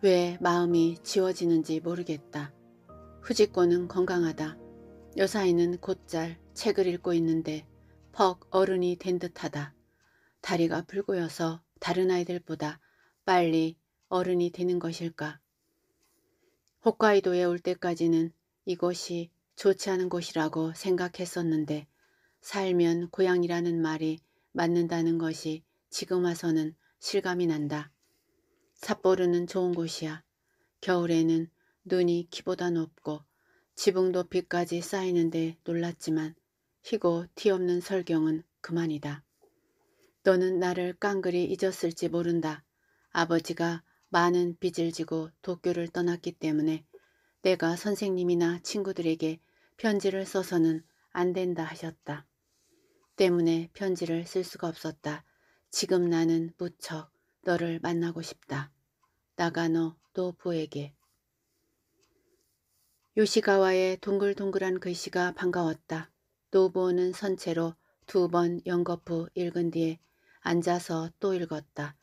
Speaker 1: 왜 마음이 지워지는지 모르겠다. 후지코는 건강하다. 여사인은 곧잘 책을 읽고 있는데 퍽 어른이 된 듯하다. 다리가 불고여서 다른 아이들보다 빨리 어른이 되는 것일까. 홋카이도에 올 때까지는 이곳이 좋지 않은 곳이라고 생각했었는데 살면 고향이라는 말이 맞는다는 것이 지금 와서는 실감이 난다. 삿포르는 좋은 곳이야. 겨울에는 눈이 키보다 높고 지붕 높이까지 쌓이는데 놀랐지만 희고 티없는 설경은 그만이다. 너는 나를 깡그리 잊었을지 모른다. 아버지가 많은 빚을 지고 도쿄를 떠났기 때문에 내가 선생님이나 친구들에게 편지를 써서는 안 된다 하셨다. 때문에 편지를 쓸 수가 없었다. 지금 나는 무척 너를 만나고 싶다. 나가노 노부에게. 요시가와의 동글동글한 글씨가 반가웠다. 노부는 선체로 두 번 연거푸 읽은 뒤에 앉아서 또 읽었다.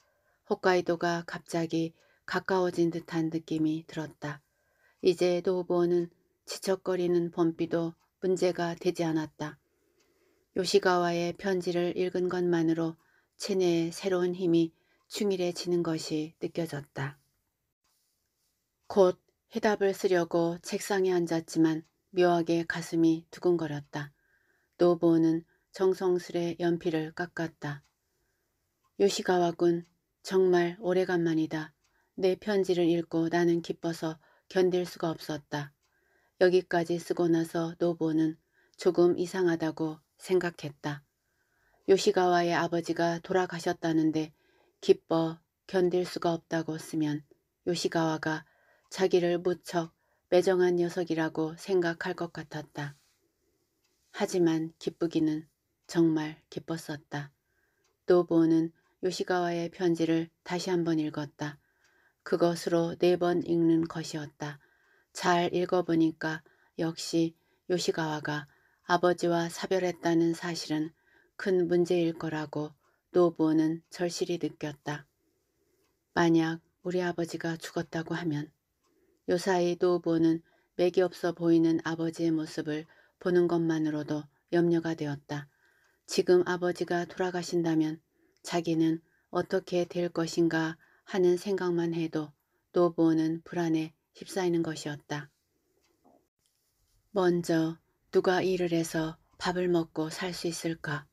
Speaker 1: 홋카이도가 갑자기 가까워진 듯한 느낌이 들었다. 이제 노부는 지척거리는 봄비도 문제가 되지 않았다. 요시가와의 편지를 읽은 것만으로 체내의 새로운 힘이 충일해지는 것이 느껴졌다. 곧 해답을 쓰려고 책상에 앉았지만 묘하게 가슴이 두근거렸다. 노보는 정성스레 연필을 깎았다. 요시가와군 정말 오래간만이다. 내 편지를 읽고 나는 기뻐서 견딜 수가 없었다. 여기까지 쓰고 나서 노보는 조금 이상하다고 생각했다. 요시가와의 아버지가 돌아가셨다는데 기뻐 견딜 수가 없다고 쓰면 요시가와가 자기를 무척 매정한 녀석이라고 생각할 것 같았다. 하지만 기쁘기는 정말 기뻤었다. 노보는 요시가와의 편지를 다시 한 번 읽었다. 그것으로 네 번 읽는 것이었다. 잘 읽어보니까 역시 요시가와가 아버지와 사별했다는 사실은 큰 문제일 거라고 노부는 절실히 느꼈다. 만약 우리 아버지가 죽었다고 하면 요사이 노부는 맥이 없어 보이는 아버지의 모습을 보는 것만으로도 염려가 되었다. 지금 아버지가 돌아가신다면 자기는 어떻게 될 것인가 하는 생각만 해도 노보는 부 불안에 휩싸이는 것이었다. 먼저 누가 일을 해서 밥을 먹고 살 수 있을까?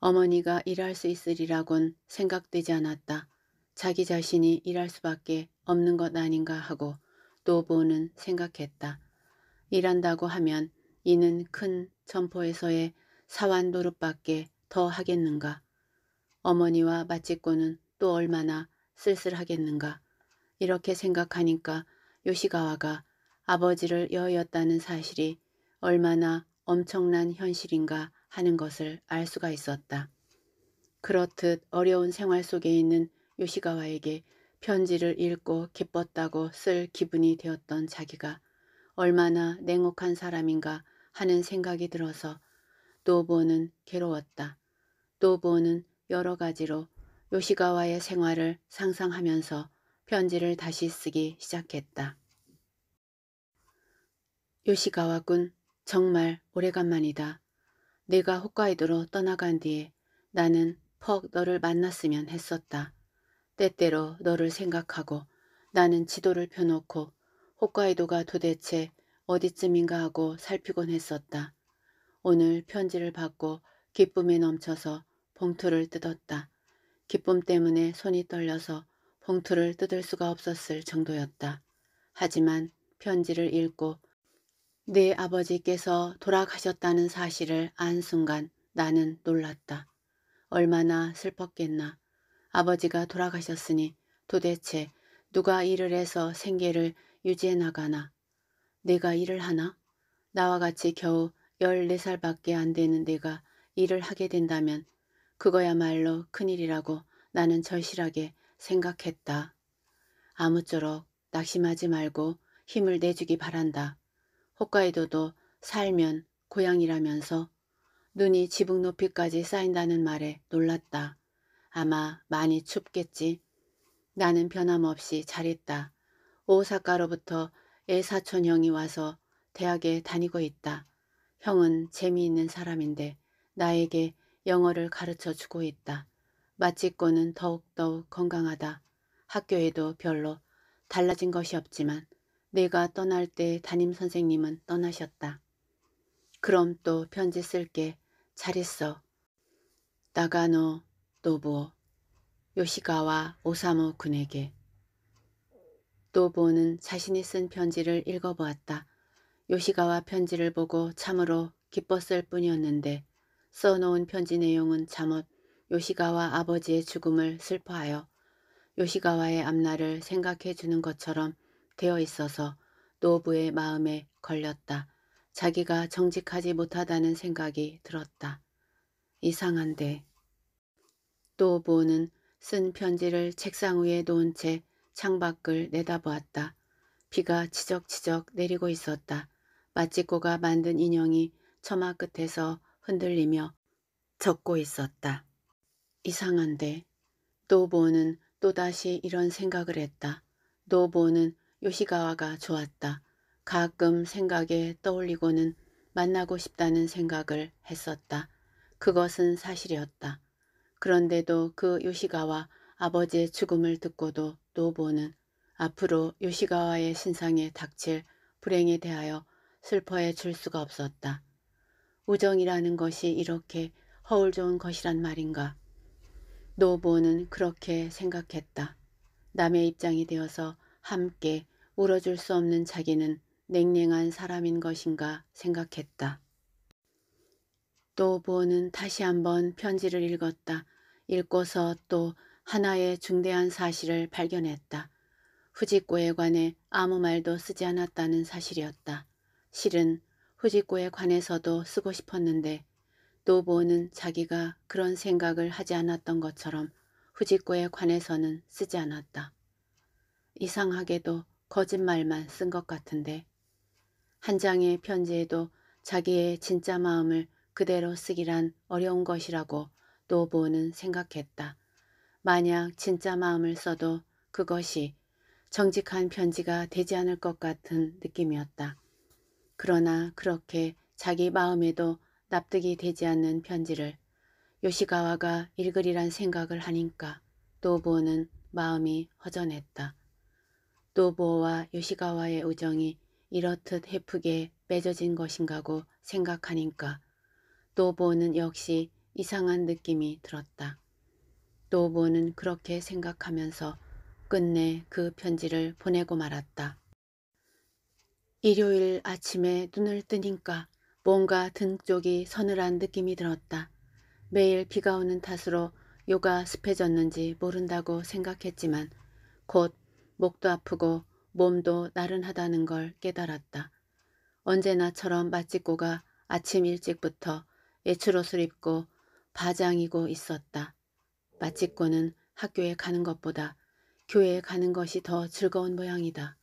Speaker 1: 어머니가 일할 수 있으리라곤 생각되지 않았다. 자기 자신이 일할 수밖에 없는 것 아닌가 하고 노보는 부 생각했다. 일한다고 하면 이는 큰 점포에서의 사완노릇밖에더 하겠는가. 어머니와 마치코는 또 얼마나 쓸쓸하겠는가. 이렇게 생각하니까 요시가와가 아버지를 여였다는 사실이 얼마나 엄청난 현실인가 하는 것을 알 수가 있었다. 그렇듯 어려운 생활 속에 있는 요시가와에게 편지를 읽고 기뻤다고 쓸 기분이 되었던 자기가 얼마나 냉혹한 사람인가 하는 생각이 들어서 노부는 괴로웠다. 노부는 여러 가지로 요시가와의 생활을 상상하면서 편지를 다시 쓰기 시작했다. 요시가와군 정말 오래간만이다. 내가 홋카이도로 떠나간 뒤에 나는 퍽 너를 만났으면 했었다. 때때로 너를 생각하고 나는 지도를 펴놓고 홋카이도가 도대체 어디쯤인가 하고 살피곤 했었다. 오늘 편지를 받고 기쁨에 넘쳐서 봉투를 뜯었다. 기쁨 때문에 손이 떨려서 봉투를 뜯을 수가 없었을 정도였다. 하지만 편지를 읽고 네 아버지께서 돌아가셨다는 사실을 안 순간 나는 놀랐다. 얼마나 슬펐겠나. 아버지가 돌아가셨으니 도대체 누가 일을 해서 생계를 유지해 나가나. 내가 일을 하나? 나와 같이 겨우 14살밖에 안 되는 내가 일을 하게 된다면 그거야말로 큰일이라고 나는 절실하게 생각했다. 아무쪼록 낙심하지 말고 힘을 내주기 바란다. 홋카이도도 살면 고향이라면서 눈이 지붕 높이까지 쌓인다는 말에 놀랐다. 아마 많이 춥겠지. 나는 변함없이 잘했다. 오사카로부터 애사촌 형이 와서 대학에 다니고 있다. 형은 재미있는 사람인데 나에게 영어를 가르쳐 주고 있다. 마치코는 더욱더욱 건강하다. 학교에도 별로 달라진 것이 없지만 내가 떠날 때 담임선생님은 떠나셨다. 그럼 또 편지 쓸게. 잘했어. 나가노 노부오 요시가와 오사모 군에게 노부는 자신이 쓴 편지를 읽어보았다. 요시가와 편지를 보고 참으로 기뻤을 뿐이었는데 써놓은 편지 내용은 잠옷 요시가와 아버지의 죽음을 슬퍼하여 요시가와의 앞날을 생각해 주는 것처럼 되어 있어서 노부의 마음에 걸렸다. 자기가 정직하지 못하다는 생각이 들었다. 이상한데 노부는 쓴 편지를 책상 위에 놓은 채 창밖을 내다보았다. 비가 치적치적 내리고 있었다. 마치코가 만든 인형이 처마 끝에서 흔들리며 적고 있었다. 이상한데 노보는 또다시 이런 생각을 했다. 노보는 요시가와가 좋았다. 가끔 생각에 떠올리고는 만나고 싶다는 생각을 했었다. 그것은 사실이었다. 그런데도 그 요시가와 아버지의 죽음을 듣고도 노보는 앞으로 요시가와의 신상에 닥칠 불행에 대하여 슬퍼해 줄 수가 없었다. 우정이라는 것이 이렇게 허울 좋은 것이란 말인가. 노보는 그렇게 생각했다. 남의 입장이 되어서 함께 울어줄 수 없는 자기는 냉랭한 사람인 것인가 생각했다. 노보는 다시 한번 편지를 읽었다. 읽고서 또 하나의 중대한 사실을 발견했다. 후지코에 관해 아무 말도 쓰지 않았다는 사실이었다. 실은 후지코에 관해서도 쓰고 싶었는데 노보는 자기가 그런 생각을 하지 않았던 것처럼 후지코에 관해서는 쓰지 않았다. 이상하게도 거짓말만 쓴 것 같은데 한 장의 편지에도 자기의 진짜 마음을 그대로 쓰기란 어려운 것이라고 노보는 생각했다. 만약 진짜 마음을 써도 그것이 정직한 편지가 되지 않을 것 같은 느낌이었다. 그러나 그렇게 자기 마음에도 납득이 되지 않는 편지를 요시가와가 읽으리란 생각을 하니까 노부오는 마음이 허전했다. 노보와 요시가와의 우정이 이렇듯 해프게 맺어진 것인가고 생각하니까 노부오는 역시 이상한 느낌이 들었다. 노부는 그렇게 생각하면서 끝내 그 편지를 보내고 말았다. 일요일 아침에 눈을 뜨니까 뭔가 등 쪽이 서늘한 느낌이 들었다. 매일 비가 오는 탓으로 요가 습해졌는지 모른다고 생각했지만 곧 목도 아프고 몸도 나른하다는 걸 깨달았다. 언제나처럼 맛집고가 아침 일찍부터 예출옷을 입고 바장이고 있었다. 마치고는 학교에 가는 것보다 교회에 가는 것이 더 즐거운 모양이다.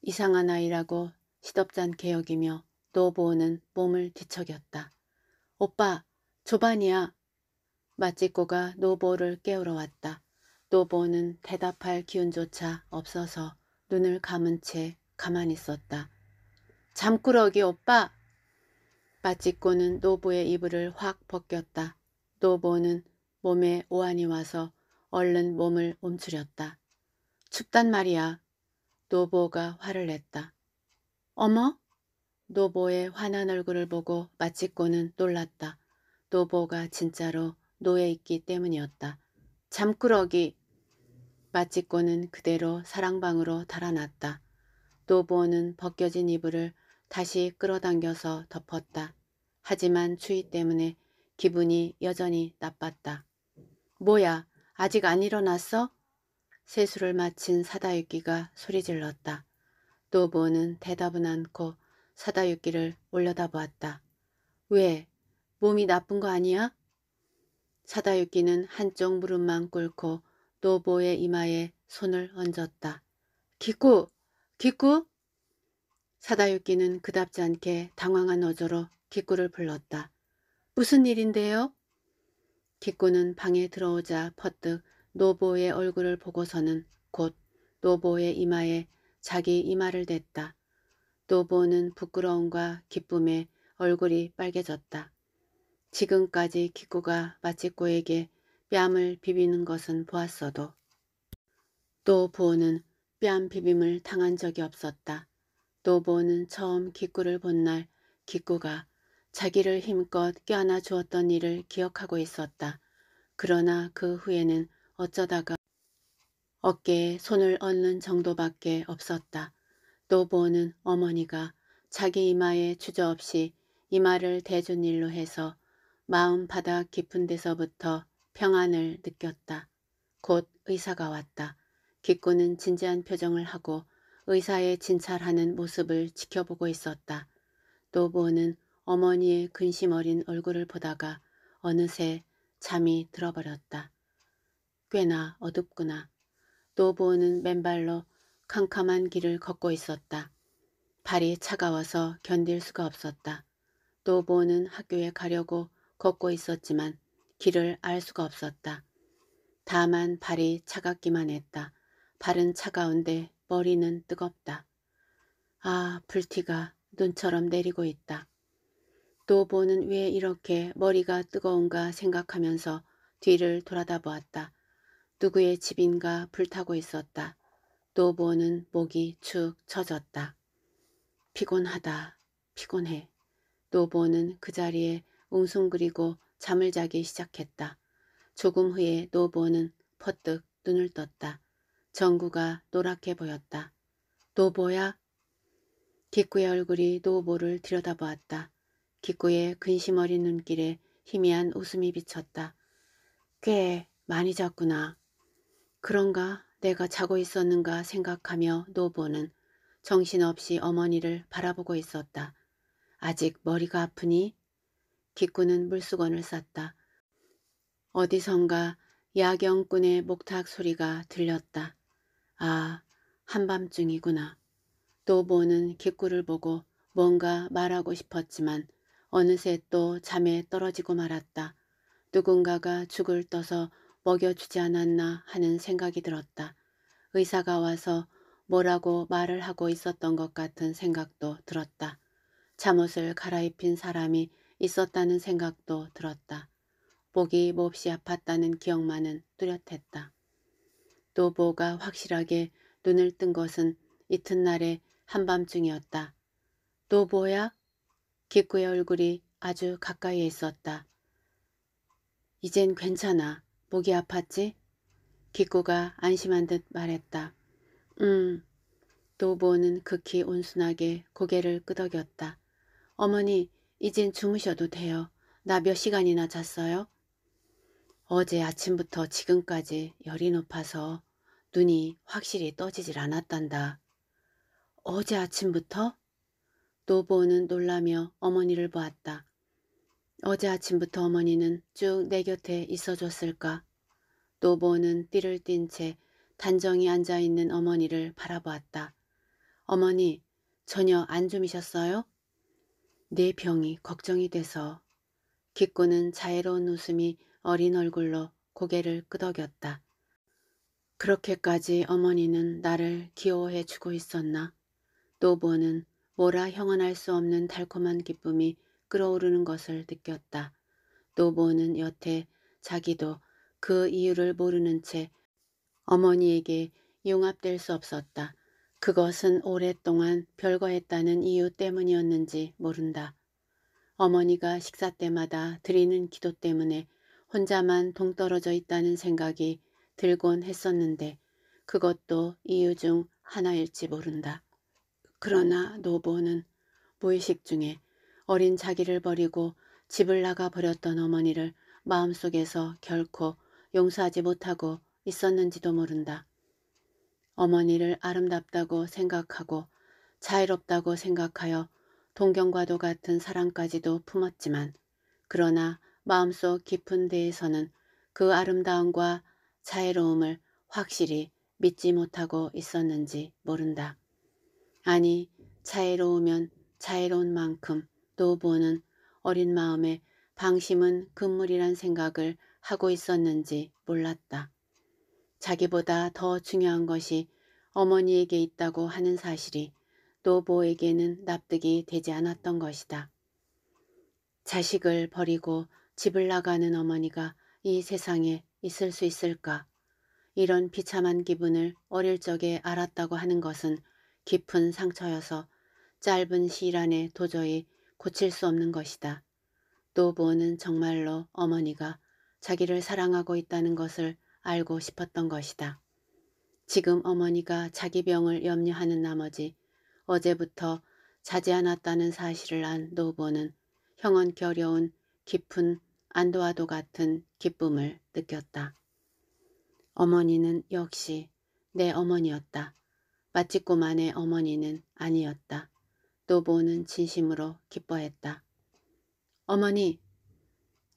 Speaker 1: 이상한 아이라고 시덥잖개혁이며 노보호는 몸을 뒤척였다. 오빠, 조반이야. 마치고가 노보호를 깨우러 왔다. 노보호는 대답할 기운조차 없어서 눈을 감은 채 가만히 있었다. 잠꾸러기 오빠! 마치고는 노보의 이불을 확 벗겼다. 노보는 몸에 오한이 와서 얼른 몸을 움츠렸다. 춥단 말이야. 노보가 화를 냈다. 어머? 노보의 화난 얼굴을 보고 마치고는 놀랐다. 노보가 진짜로 노예 있기 때문이었다. 잠꾸러기! 마치고는 그대로 사랑방으로 달아났다. 노보는 벗겨진 이불을 다시 끌어당겨서 덮었다. 하지만 추위 때문에 기분이 여전히 나빴다. 뭐야 아직 안 일어났어? 세수를 마친 사다육기가 소리질렀다. 노보는 대답은 않고 사다육기를 올려다보았다. 왜? 몸이 나쁜 거 아니야? 사다육기는 한쪽 무릎만 꿇고 노보의 이마에 손을 얹었다. 기꾸기꾸 사다육기는 그답지 않게 당황한 어조로 기꾸를 불렀다. 무슨 일인데요? 기꾸는 방에 들어오자 퍼뜩 노보의 얼굴을 보고서는 곧 노보의 이마에 자기 이마를 댔다. 노보는 부끄러움과 기쁨에 얼굴이 빨개졌다. 지금까지 기꾸가 마치코에게 뺨을 비비는 것은 보았어도 노보는뺨 비빔을 당한 적이 없었다. 노보는 처음 기꾸를 본 날 기꾸가 자기를 힘껏 껴안아 주었던 일을 기억하고 있었다. 그러나 그 후에는 어쩌다가 어깨에 손을 얹는 정도밖에 없었다. 또 보는 어머니가 자기 이마에 주저없이 이마를 대준 일로 해서 마음 바다 깊은 데서부터 평안을 느꼈다. 곧 의사가 왔다. 기꾸는 진지한 표정을 하고 의사의 진찰하는 모습을 지켜보고 있었다. 노보는 어머니의 근심 어린 얼굴을 보다가 어느새 잠이 들어버렸다. 꽤나 어둡구나. 노보는 부 맨발로 캄캄한 길을 걷고 있었다. 발이 차가워서 견딜 수가 없었다. 노보는 부 학교에 가려고 걷고 있었지만 길을 알 수가 없었다. 다만 발이 차갑기만 했다. 발은 차가운데 머리는 뜨겁다. 아, 불티가 눈처럼 내리고 있다. 도보는 왜 이렇게 머리가 뜨거운가 생각하면서 뒤를 돌아다 보았다. 누구의 집인가 불타고 있었다. 도보는 목이 축 처졌다. 피곤하다. 피곤해. 노보는 그 자리에 웅숭거리고 잠을 자기 시작했다. 조금 후에 노보는 퍼뜩 눈을 떴다. 정구가 노랗게 보였다. 노보야? 기꾸의 얼굴이 노보를 들여다보았다. 기꾸의 근심 어린 눈길에 희미한 웃음이 비쳤다. 꽤 많이 잤구나. 그런가 내가 자고 있었는가 생각하며 노보는 정신없이 어머니를 바라보고 있었다. 아직 머리가 아프니? 기꾸는 물수건을 쌌다. 어디선가 야경꾼의 목탁 소리가 들렸다. 아, 한밤중이구나. 노보는 기꾸를 보고 뭔가 말하고 싶었지만 어느새 또 잠에 떨어지고 말았다. 누군가가 죽을 떠서 먹여주지 않았나 하는 생각이 들었다. 의사가 와서 뭐라고 말을 하고 있었던 것 같은 생각도 들었다. 잠옷을 갈아입힌 사람이 있었다는 생각도 들었다. 목이 몹시 아팠다는 기억만은 뚜렷했다. 노보가 확실하게 눈을 뜬 것은 이튿날의 한밤중이었다. 노보야? 기꾸의 얼굴이 아주 가까이에 있었다. 이젠 괜찮아. 목이 아팠지? 기꾸가 안심한 듯 말했다. 음. 노보는 극히 온순하게 고개를 끄덕였다. 어머니, 이젠 주무셔도 돼요. 나 몇 시간이나 잤어요? 어제 아침부터 지금까지 열이 높아서 눈이 확실히 떠지질 않았단다. 어제 아침부터? 노보는 놀라며 어머니를 보았다. 어제 아침부터 어머니는 쭉 내 곁에 있어줬을까? 노보는 띠를 띤 채 단정히 앉아있는 어머니를 바라보았다. 어머니, 전혀 안 주무셨어요? 내 병이 걱정이 돼서. 기꾸는 자애로운 웃음이 어린 얼굴로 고개를 끄덕였다. 그렇게까지 어머니는 나를 기여워해 주고 있었나? 노보는 뭐라 형언할 수 없는 달콤한 기쁨이 끓어오르는 것을 느꼈다. 노보는 여태 자기도 그 이유를 모르는 채 어머니에게 용합될 수 없었다. 그것은 오랫동안 별거했다는 이유 때문이었는지 모른다. 어머니가 식사 때마다 드리는 기도 때문에 혼자만 동떨어져 있다는 생각이 들곤 했었는데 그것도 이유 중 하나일지 모른다. 그러나 노보는 무의식 중에 어린 자기를 버리고 집을 나가 버렸던 어머니를 마음속에서 결코 용서하지 못하고 있었는지도 모른다. 어머니를 아름답다고 생각하고 자유롭다고 생각하여 동경과도 같은 사랑까지도 품었지만 그러나 마음속 깊은 데에서는 그 아름다움과 자애로움을 확실히 믿지 못하고 있었는지 모른다. 아니 자애로우면 자애로운 만큼 노부는 어린 마음에 방심은 금물이란 생각을 하고 있었는지 몰랐다. 자기보다 더 중요한 것이 어머니에게 있다고 하는 사실이 노보에게는 납득이 되지 않았던 것이다. 자식을 버리고 집을 나가는 어머니가 이 세상에 있을 수 있을까? 이런 비참한 기분을 어릴 적에 알았다고 하는 것은 깊은 상처여서 짧은 시일 안에 도저히 고칠 수 없는 것이다. 노보는 정말로 어머니가 자기를 사랑하고 있다는 것을 알고 싶었던 것이다. 지금 어머니가 자기 병을 염려하는 나머지 어제부터 자지 않았다는 사실을 안노부는 형언 겨려운 깊은 안도와도 같은 기쁨을 느꼈다. 어머니는 역시 내 어머니였다. 마치꼬만의 어머니는 아니었다. 노보는 진심으로 기뻐했다. 어머니,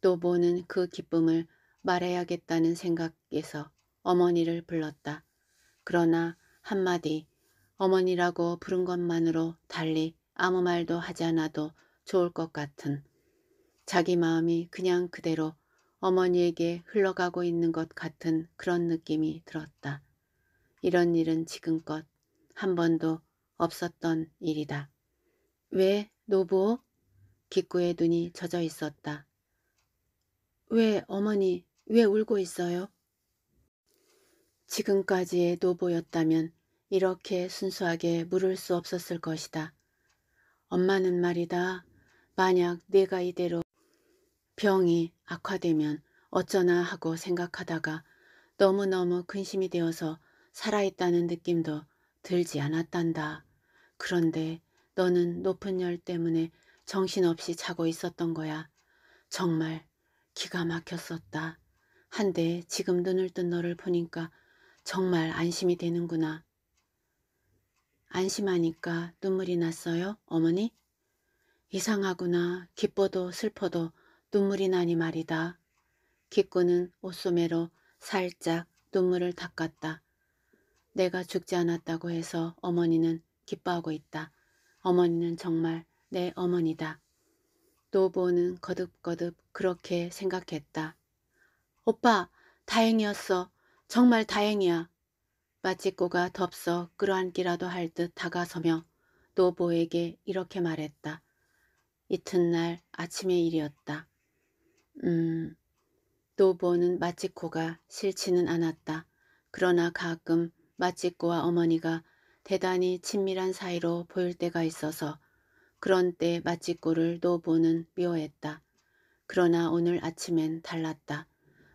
Speaker 1: 노보는 그 기쁨을 말해야겠다는 생각에서 어머니를 불렀다. 그러나 한마디 어머니라고 부른 것만으로 달리 아무 말도 하지 않아도 좋을 것 같은 자기 마음이 그냥 그대로 어머니에게 흘러가고 있는 것 같은 그런 느낌이 들었다. 이런 일은 지금껏 한 번도 없었던 일이다. 왜 노보? 기꾸의 눈이 젖어 있었다. 왜 어머니 왜 울고 있어요? 지금까지의 노보였다면 이렇게 순수하게 물을 수 없었을 것이다. 엄마는 말이다. 만약 내가 이대로 병이 악화되면 어쩌나 하고 생각하다가 너무너무 근심이 되어서 살아있다는 느낌도 들지 않았단다. 그런데 너는 높은 열 때문에 정신없이 자고 있었던 거야. 정말 기가 막혔었다. 한데 지금 눈을 뜬 너를 보니까 정말 안심이 되는구나. 안심하니까 눈물이 났어요, 어머니? 이상하구나. 기뻐도 슬퍼도 눈물이 나니 말이다. 기꾸는 옷소매로 살짝 눈물을 닦았다. 내가 죽지 않았다고 해서 어머니는 기뻐하고 있다. 어머니는 정말 내 어머니다. 노보는 거듭거듭 그렇게 생각했다. 오빠 다행이었어. 정말 다행이야. 마치코가 덥서 끌어안기라도 할 듯 다가서며 노보에게 이렇게 말했다. 이튿날 아침의 일이었다. 음... 노보는 마치코가 싫지는 않았다. 그러나 가끔 마치코와 어머니가 대단히 친밀한 사이로 보일 때가 있어서 그런 때 마치코를 노보는 미워했다. 그러나 오늘 아침엔 달랐다.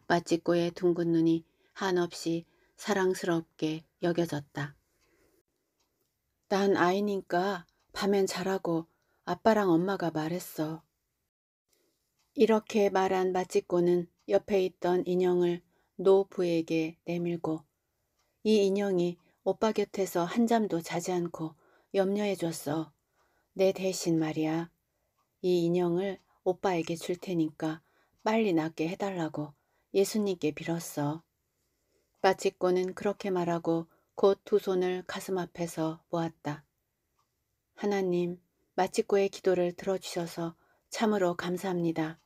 Speaker 1: 마치코의 둥근 눈이 한없이 사랑스럽게 여겨졌다. 난 아이니까 밤엔 자라고 아빠랑 엄마가 말했어. 이렇게 말한 마치코는 옆에 있던 인형을 노부에게 내밀고 이 인형이 오빠 곁에서 한잠도 자지 않고 염려해 줬어. 내 대신 말이야. 이 인형을 오빠에게 줄 테니까 빨리 낫게 해달라고 예수님께 빌었어. 마치꼬는 그렇게 말하고 곧 두 손을 가슴 앞에서 모았다. 하나님, 마치꼬의 기도를 들어주셔서 참으로 감사합니다.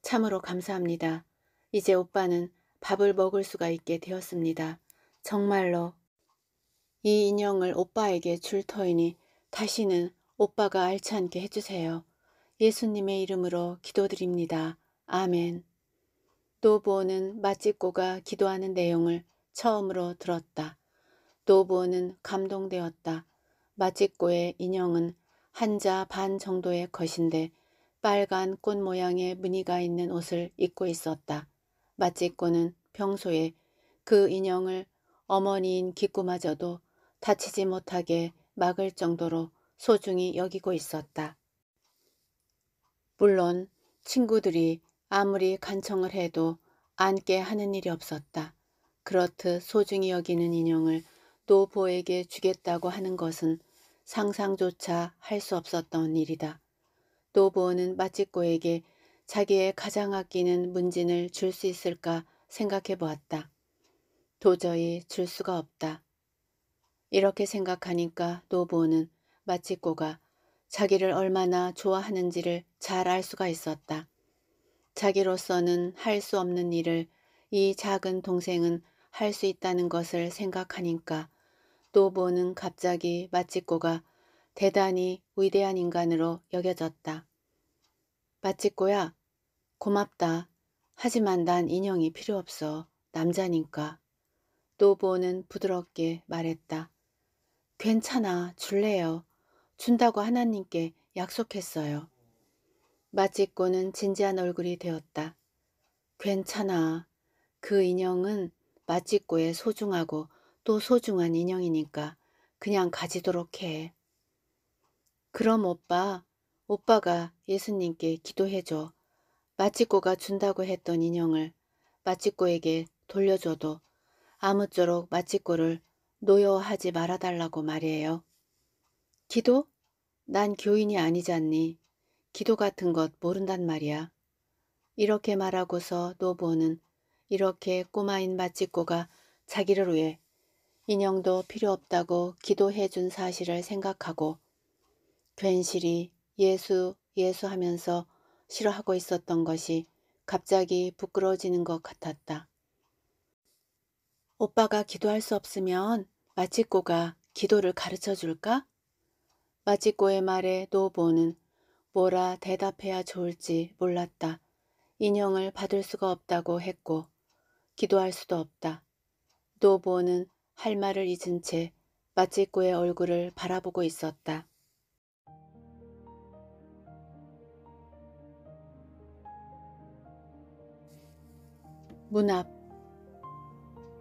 Speaker 1: 참으로 감사합니다. 이제 오빠는 밥을 먹을 수가 있게 되었습니다. 정말로 이 인형을 오빠에게 줄 터이니 다시는 오빠가 알찬게 해주세요. 예수님의 이름으로 기도드립니다. 아멘. 노보는 부 마찌꼬가 기도하는 내용을 처음으로 들었다. 노보는 부 감동되었다. 마찌꼬의 인형은 한 자 반 정도의 것인데 빨간 꽃 모양의 무늬가 있는 옷을 입고 있었다. 마찌꼬는 평소에 그 인형을 어머니인 기꾸마저도 다치지 못하게 막을 정도로 소중히 여기고 있었다. 물론 친구들이 아무리 간청을 해도 안게 하는 일이 없었다. 그렇듯 소중히 여기는 인형을 노보에게 주겠다고 하는 것은 상상조차 할 수 없었던 일이다. 노보는 마찌꼬에게 자기의 가장 아끼는 문진을 줄 수 있을까 생각해 보았다. 도저히 줄 수가 없다. 이렇게 생각하니까 노보는 마치꼬가 자기를 얼마나 좋아하는지를 잘 알 수가 있었다. 자기로서는 할 수 없는 일을 이 작은 동생은 할 수 있다는 것을 생각하니까 노보는 갑자기 마치꼬가 대단히 위대한 인간으로 여겨졌다. 마치꼬야 고맙다. 하지만 난 인형이 필요 없어. 남자니까. 노보는 부드럽게 말했다. 괜찮아, 줄래요. 준다고 하나님께 약속했어요. 마치꼬는 진지한 얼굴이 되었다. 괜찮아. 그 인형은 마치꼬의 소중하고 또 소중한 인형이니까 그냥 가지도록 해. 그럼 오빠, 오빠가 예수님께 기도해줘. 마치꼬가 준다고 했던 인형을 마치꼬에게 돌려줘도 아무쪼록 마치꼴을 노여워하지 말아달라고 말이에요. 기도? 난 교인이 아니잖니. 기도 같은 것 모른단 말이야. 이렇게 말하고서 노보는 부 이렇게 꼬마인 마치꼬가 자기를 위해 인형도 필요 없다고 기도해 준 사실을 생각하고 괜시리 예수 예수 하면서 싫어하고 있었던 것이 갑자기 부끄러워지는 것 같았다. 오빠가 기도할 수 없으면 마치꼬가 기도를 가르쳐 줄까? 마치꼬의 말에 노보는 뭐라 대답해야 좋을지 몰랐다. 인형을 받을 수가 없다고 했고 기도할 수도 없다. 노보는 할 말을 잊은 채 마치꼬의 얼굴을 바라보고 있었다. 문앞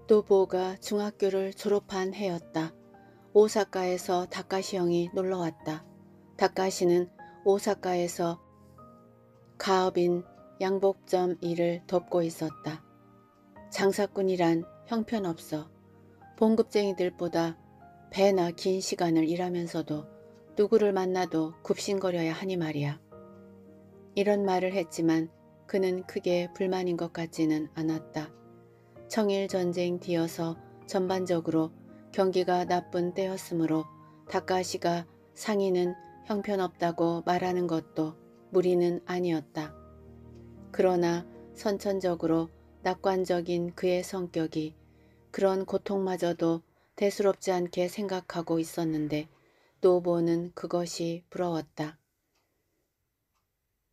Speaker 1: 도보가 중학교를 졸업한 해였다. 오사카에서 다카시 형이 놀러왔다. 다카시는 오사카에서 가업인 양복점 일을 돕고 있었다. 장사꾼이란 형편없어. 봉급쟁이들보다 배나 긴 시간을 일하면서도 누구를 만나도 굽신거려야 하니 말이야. 이런 말을 했지만 그는 크게 불만인 것 같지는 않았다. 청일전쟁 뒤어서 전반적으로 경기가 나쁜 때였으므로 다카시가 상인은 형편없다고 말하는 것도 무리는 아니었다. 그러나 선천적으로 낙관적인 그의 성격이 그런 고통마저도 대수롭지 않게 생각하고 있었는데 노보는 그것이 부러웠다.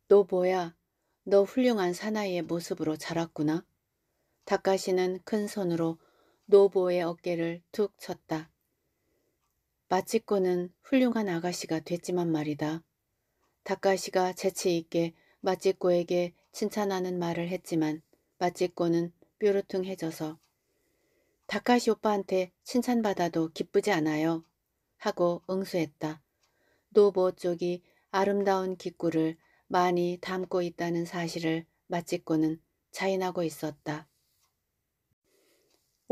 Speaker 1: 노보야, 너 훌륭한 사나이의 모습으로 자랐구나. 다카시는 큰 손으로 노보의 어깨를 툭 쳤다. 마치코는 훌륭한 아가씨가 됐지만 말이다. 다카시가 재치있게 마치코에게 칭찬하는 말을 했지만 마치코는 뾰루퉁해져서 다카시 오빠한테 칭찬받아도 기쁘지 않아요. 하고 응수했다. 노보 쪽이 아름다운 기구를 많이 담고 있다는 사실을 마치코는 자인하고 있었다.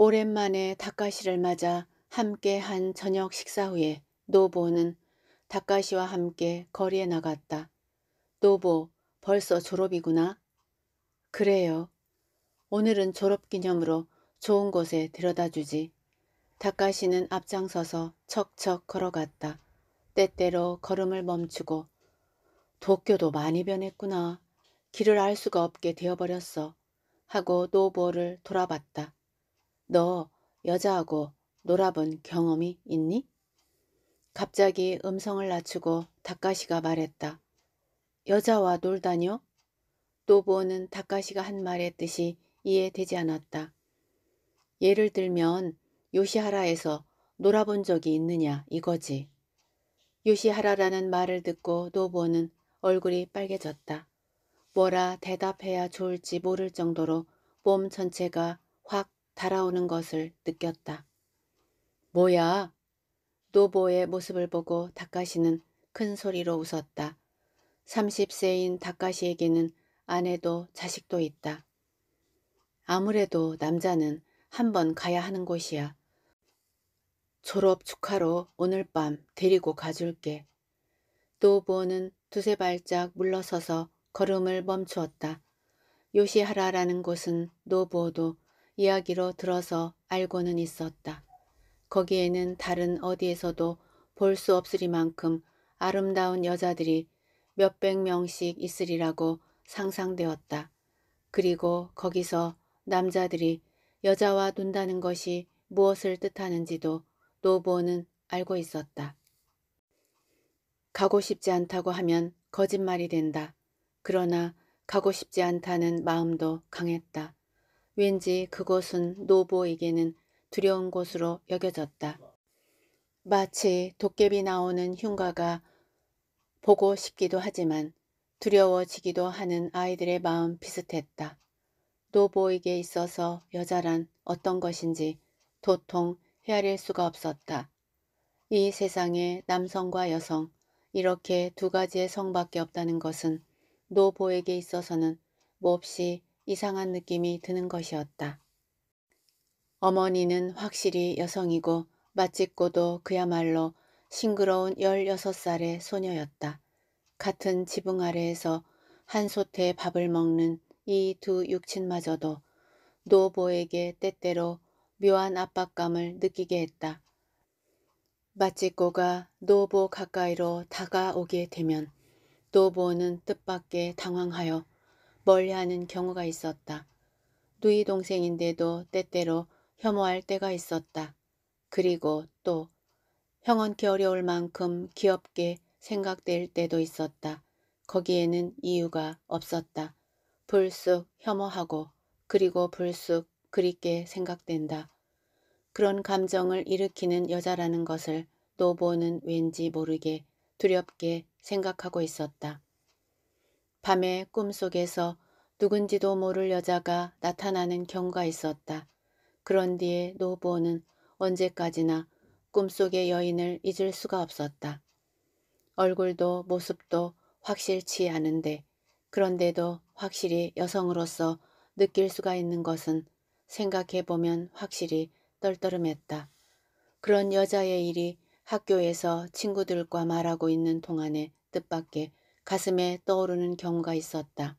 Speaker 1: 오랜만에 닭가시를 맞아 함께 한 저녁 식사 후에 노보는 닭가시와 함께 거리에 나갔다. 노보, 벌써 졸업이구나. 그래요. 오늘은 졸업기념으로 좋은 곳에 데려다주지. 닭가시는 앞장서서 척척 걸어갔다. 때때로 걸음을 멈추고 도쿄도 많이 변했구나. 길을 알 수가 없게 되어버렸어. 하고 노보를 돌아봤다. 너 여자하고 놀아본 경험이 있니? 갑자기 음성을 낮추고 닭가시가 말했다. 여자와 놀다뇨? 노보는 닭가시가 한 말의 뜻이 이해되지 않았다. 예를 들면 요시하라에서 놀아본 적이 있느냐 이거지. 요시하라라는 말을 듣고 노보는 얼굴이 빨개졌다. 뭐라 대답해야 좋을지 모를 정도로 몸 전체가 확 달아오는 것을 느꼈다. 뭐야? 노보의 모습을 보고 다카시는 큰 소리로 웃었다. 30세인 다카시에게는 아내도 자식도 있다. 아무래도 남자는 한번 가야 하는 곳이야. 졸업 축하로 오늘 밤 데리고 가줄게. 노보는 두세 발짝 물러서서 걸음을 멈추었다. 요시하라라는 곳은 노보도 이야기로 들어서 알고는 있었다. 거기에는 다른 어디에서도 볼 수 없으리만큼 아름다운 여자들이 몇백 명씩 있으리라고 상상되었다. 그리고 거기서 남자들이 여자와 논다는 것이 무엇을 뜻하는지도 노보는 부 알고 있었다. 가고 싶지 않다고 하면 거짓말이 된다. 그러나 가고 싶지 않다는 마음도 강했다. 왠지 그곳은 노보에게는 두려운 곳으로 여겨졌다. 마치 도깨비 나오는 흉가가 보고 싶기도 하지만 두려워지기도 하는 아이들의 마음 비슷했다. 노보에게 있어서 여자란 어떤 것인지 도통 헤아릴 수가 없었다. 이 세상에 남성과 여성 이렇게 두 가지의 성밖에 없다는 것은 노보에게 있어서는 몹시 이상한 느낌이 드는 것이었다. 어머니는 확실히 여성이고 맛집고도 그야말로 싱그러운 16살의 소녀였다. 같은 지붕 아래에서 한 솥에 밥을 먹는 이 두 육친마저도 노보에게 때때로 묘한 압박감을 느끼게 했다. 맛집고가 노보 가까이로 다가오게 되면 노보는 뜻밖의 당황하여 멀리하는 경우가 있었다. 누이 동생인데도 때때로 혐오할 때가 있었다. 그리고 또 형언기 어려울 만큼 귀엽게 생각될 때도 있었다. 거기에는 이유가 없었다. 불쑥 혐오하고 그리고 불쑥 그립게 생각된다. 그런 감정을 일으키는 여자라는 것을 노보는 왠지 모르게 두렵게 생각하고 있었다. 밤에 꿈속에서 누군지도 모를 여자가 나타나는 경우가 있었다. 그런 뒤에 노보는 부 언제까지나 꿈속의 여인을 잊을 수가 없었다. 얼굴도 모습도 확실치 않은데 그런데도 확실히 여성으로서 느낄 수가 있는 것은 생각해보면 확실히 떨떠름했다. 그런 여자의 일이 학교에서 친구들과 말하고 있는 동안에 뜻밖의 가슴에 떠오르는 경우가 있었다.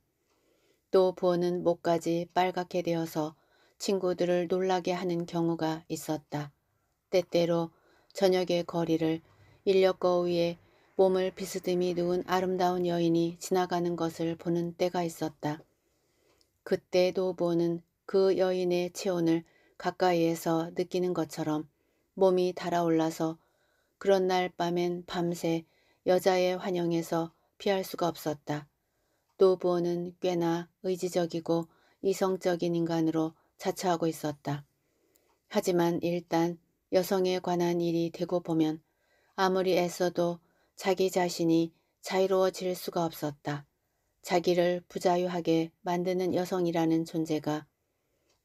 Speaker 1: 또 부어는 목까지 빨갛게 되어서 친구들을 놀라게 하는 경우가 있었다. 때때로 저녁의 거리를 인력 거위에 몸을 비스듬히 누운 아름다운 여인이 지나가는 것을 보는 때가 있었다. 그때 도보는 그 여인의 체온을 가까이에서 느끼는 것처럼 몸이 달아올라서 그런 날 밤엔 밤새 여자의 환영에서 피할 수가 없었다. 노부호는 꽤나 의지적이고 이성적인 인간으로 자처하고 있었다. 하지만 일단 여성에 관한 일이 되고 보면 아무리 애써도 자기 자신이 자유로워질 수가 없었다. 자기를 부자유하게 만드는 여성이라는 존재가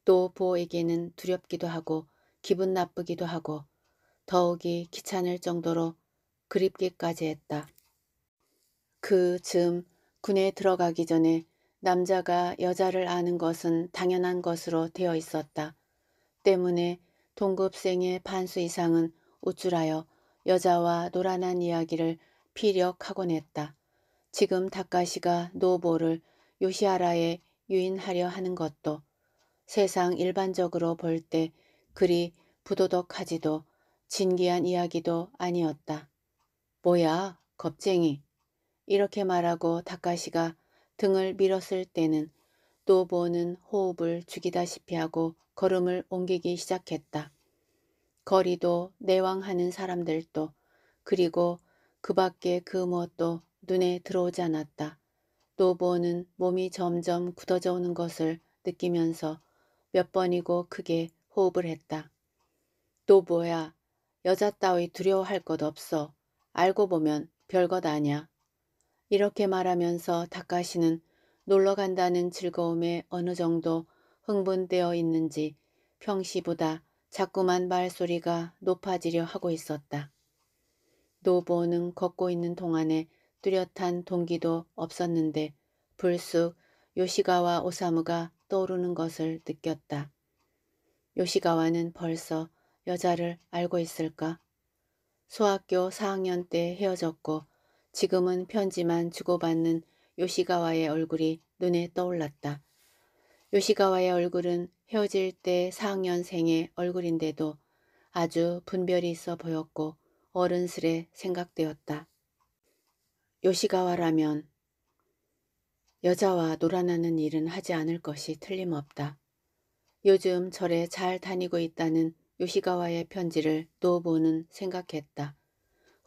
Speaker 1: 노부호에게는 두렵기도 하고 기분 나쁘기도 하고 더욱이 귀찮을 정도로 그립기까지 했다. 그 즈음 군에 들어가기 전에 남자가 여자를 아는 것은 당연한 것으로 되어 있었다. 때문에 동급생의 반수 이상은 우쭐하여 여자와 노란한 이야기를 피력하곤 했다. 지금 다카시가 노보를 요시하라에 유인하려 하는 것도 세상 일반적으로 볼 때 그리 부도덕하지도 진기한 이야기도 아니었다. 뭐야 겁쟁이 이렇게 말하고 다카시가 등을 밀었을 때는 노보는 호흡을 죽이다시피 하고 걸음을 옮기기 시작했다. 거리도 내왕하는 사람들도 그리고 그 밖에 그 무엇도 눈에 들어오지 않았다. 노보는 몸이 점점 굳어져 오는 것을 느끼면서 몇 번이고 크게 호흡을 했다. 노보야, 여자 따위 두려워할 것 없어. 알고 보면 별 것 아니 이렇게 말하면서 다카시는 놀러 간다는 즐거움에 어느 정도 흥분되어 있는지 평시보다 자꾸만 말소리가 높아지려 하고 있었다. 노보는 걷고 있는 동안에 뚜렷한 동기도 없었는데 불쑥 요시가와 오사무가 떠오르는 것을 느꼈다. 요시가와는 벌써 여자를 알고 있을까? 소학교 4학년 때 헤어졌고 지금은 편지만 주고받는 요시가와의 얼굴이 눈에 떠올랐다. 요시가와의 얼굴은 헤어질 때 4학년생의 얼굴인데도 아주 분별이 있어 보였고 어른스레 생각되었다. 요시가와라면 여자와 놀아나는 일은 하지 않을 것이 틀림없다. 요즘 절에 잘 다니고 있다는 요시가와의 편지를 노보는 생각했다.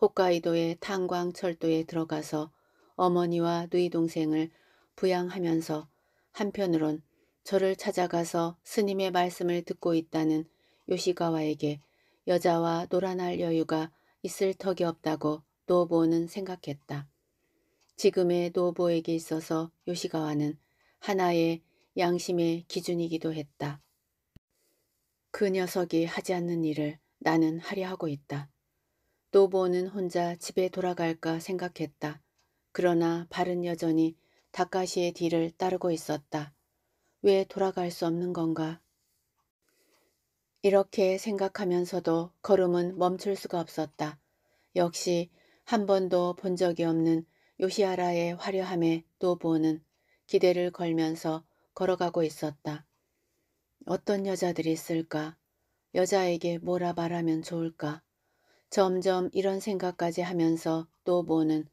Speaker 1: 홋카이도의 탄광철도에 들어가서 어머니와 누이 동생을 부양하면서 한편으론 저를 찾아가서 스님의 말씀을 듣고 있다는 요시가와에게 여자와 놀아날 여유가 있을 턱이 없다고 노보는 생각했다. 지금의 노보에게 있어서 요시가와는 하나의 양심의 기준이기도 했다. 그 녀석이 하지 않는 일을 나는 하려 하고 있다. 노보는 혼자 집에 돌아갈까 생각했다. 그러나 발은 여전히 다카시의 뒤를 따르고 있었다. 왜 돌아갈 수 없는 건가? 이렇게 생각하면서도 걸음은 멈출 수가 없었다. 역시 한 번도 본 적이 없는 요시하라의 화려함에 노보는 기대를 걸면서 걸어가고 있었다. 어떤 여자들이 있을까? 여자에게 뭐라 말하면 좋을까? 점점 이런 생각까지 하면서 또 보는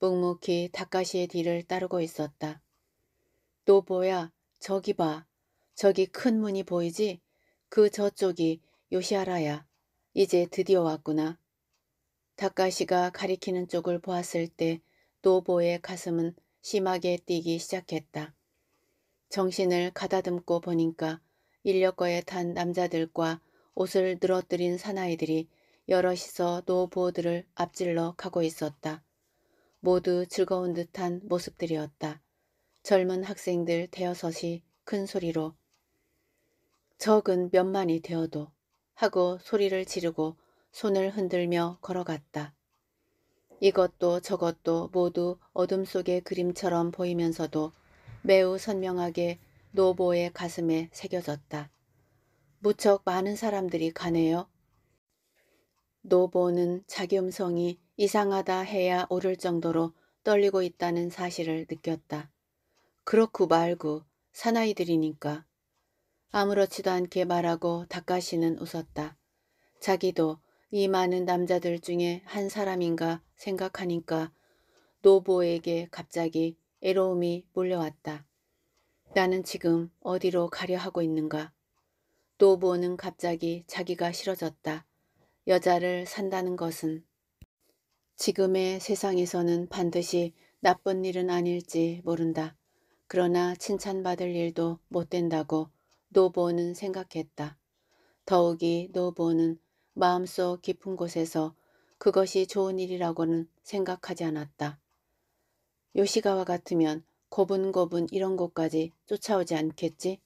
Speaker 1: 묵묵히 닭가시의 뒤를 따르고 있었다. 또 보야 저기 봐. 저기 큰 문이 보이지? 그 저쪽이 요시하라야. 이제 드디어 왔구나. 닭가시가 가리키는 쪽을 보았을 때 노보의 가슴은 심하게 뛰기 시작했다. 정신을 가다듬고 보니까 인력거에 탄 남자들과 옷을 늘어뜨린 사나이들이 여럿이서 노보들을 앞질러 가고 있었다. 모두 즐거운 듯한 모습들이었다. 젊은 학생들 대여섯이 큰 소리로 적은 몇만이 되어도 하고 소리를 지르고 손을 흔들며 걸어갔다. 이것도 저것도 모두 어둠 속의 그림처럼 보이면서도 매우 선명하게 노보의 가슴에 새겨졌다. 무척 많은 사람들이 가네요. 노보는 자기 음성이 이상하다 해야 오를 정도로 떨리고 있다는 사실을 느꼈다. 그렇고 말고 사나이들이니까. 아무렇지도 않게 말하고 닭가시는 웃었다. 자기도 이 많은 남자들 중에 한 사람인가 생각하니까 노보에게 갑자기 애로움이 몰려왔다. 나는 지금 어디로 가려 하고 있는가. 노보는 갑자기 자기가 싫어졌다. 여자를 산다는 것은 지금의 세상에서는 반드시 나쁜 일은 아닐지 모른다. 그러나 칭찬받을 일도 못 된다고 노보는 생각했다. 더욱이 노보는 마음속 깊은 곳에서 그것이 좋은 일이라고는 생각하지 않았다. 요시가와 같으면 고분고분 이런 곳까지 쫓아오지 않겠지?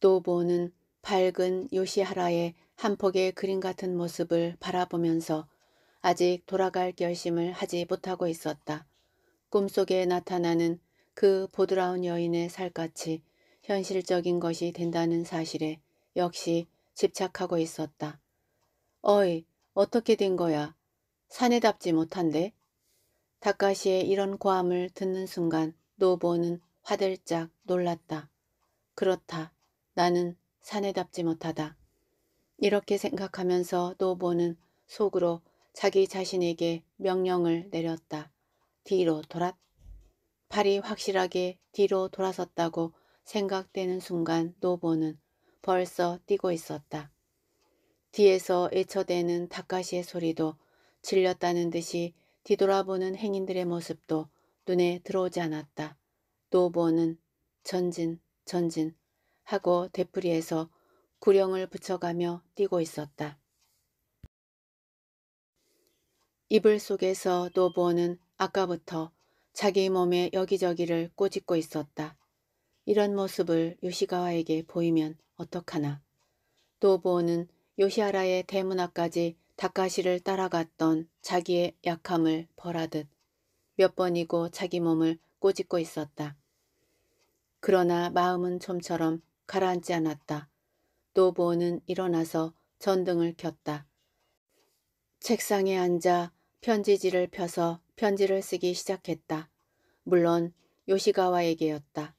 Speaker 1: 노보는 밝은 요시하라의 한 폭의 그림 같은 모습을 바라보면서 아직 돌아갈 결심을 하지 못하고 있었다. 꿈속에 나타나는 그 보드라운 여인의 살갗이 현실적인 것이 된다는 사실에 역시 집착하고 있었다. 어이, 어떻게 된 거야? 사내답지 못한데? 닭가시의 이런 고함을 듣는 순간 노보는 화들짝 놀랐다. 그렇다. 나는 사내답지 못하다. 이렇게 생각하면서 노보는 속으로 자기 자신에게 명령을 내렸다. 뒤로 돌았 팔이 확실하게 뒤로 돌아섰다고 생각되는 순간 노보는 벌써 뛰고 있었다. 뒤에서 애처대는 닭가시의 소리도 질렸다는 듯이 뒤돌아보는 행인들의 모습도 눈에 들어오지 않았다. 노보는 전진 전진 하고 되풀이해서 구령을 붙여가며 뛰고 있었다. 이불 속에서 노보는 부 아까부터 자기 몸의 여기저기를 꼬집고 있었다. 이런 모습을 요시가와에게 보이면 어떡하나. 노보는 부 요시하라의 대문 앞까지 다카시를 따라갔던 자기의 약함을 벌하듯 몇 번이고 자기 몸을 꼬집고 있었다. 그러나 마음은 좀처럼 가라앉지 않았다. 노보는 일어나서 전등을 켰다. 책상에 앉아 편지지를 펴서 편지를 쓰기 시작했다. 물론 요시가와에게였다.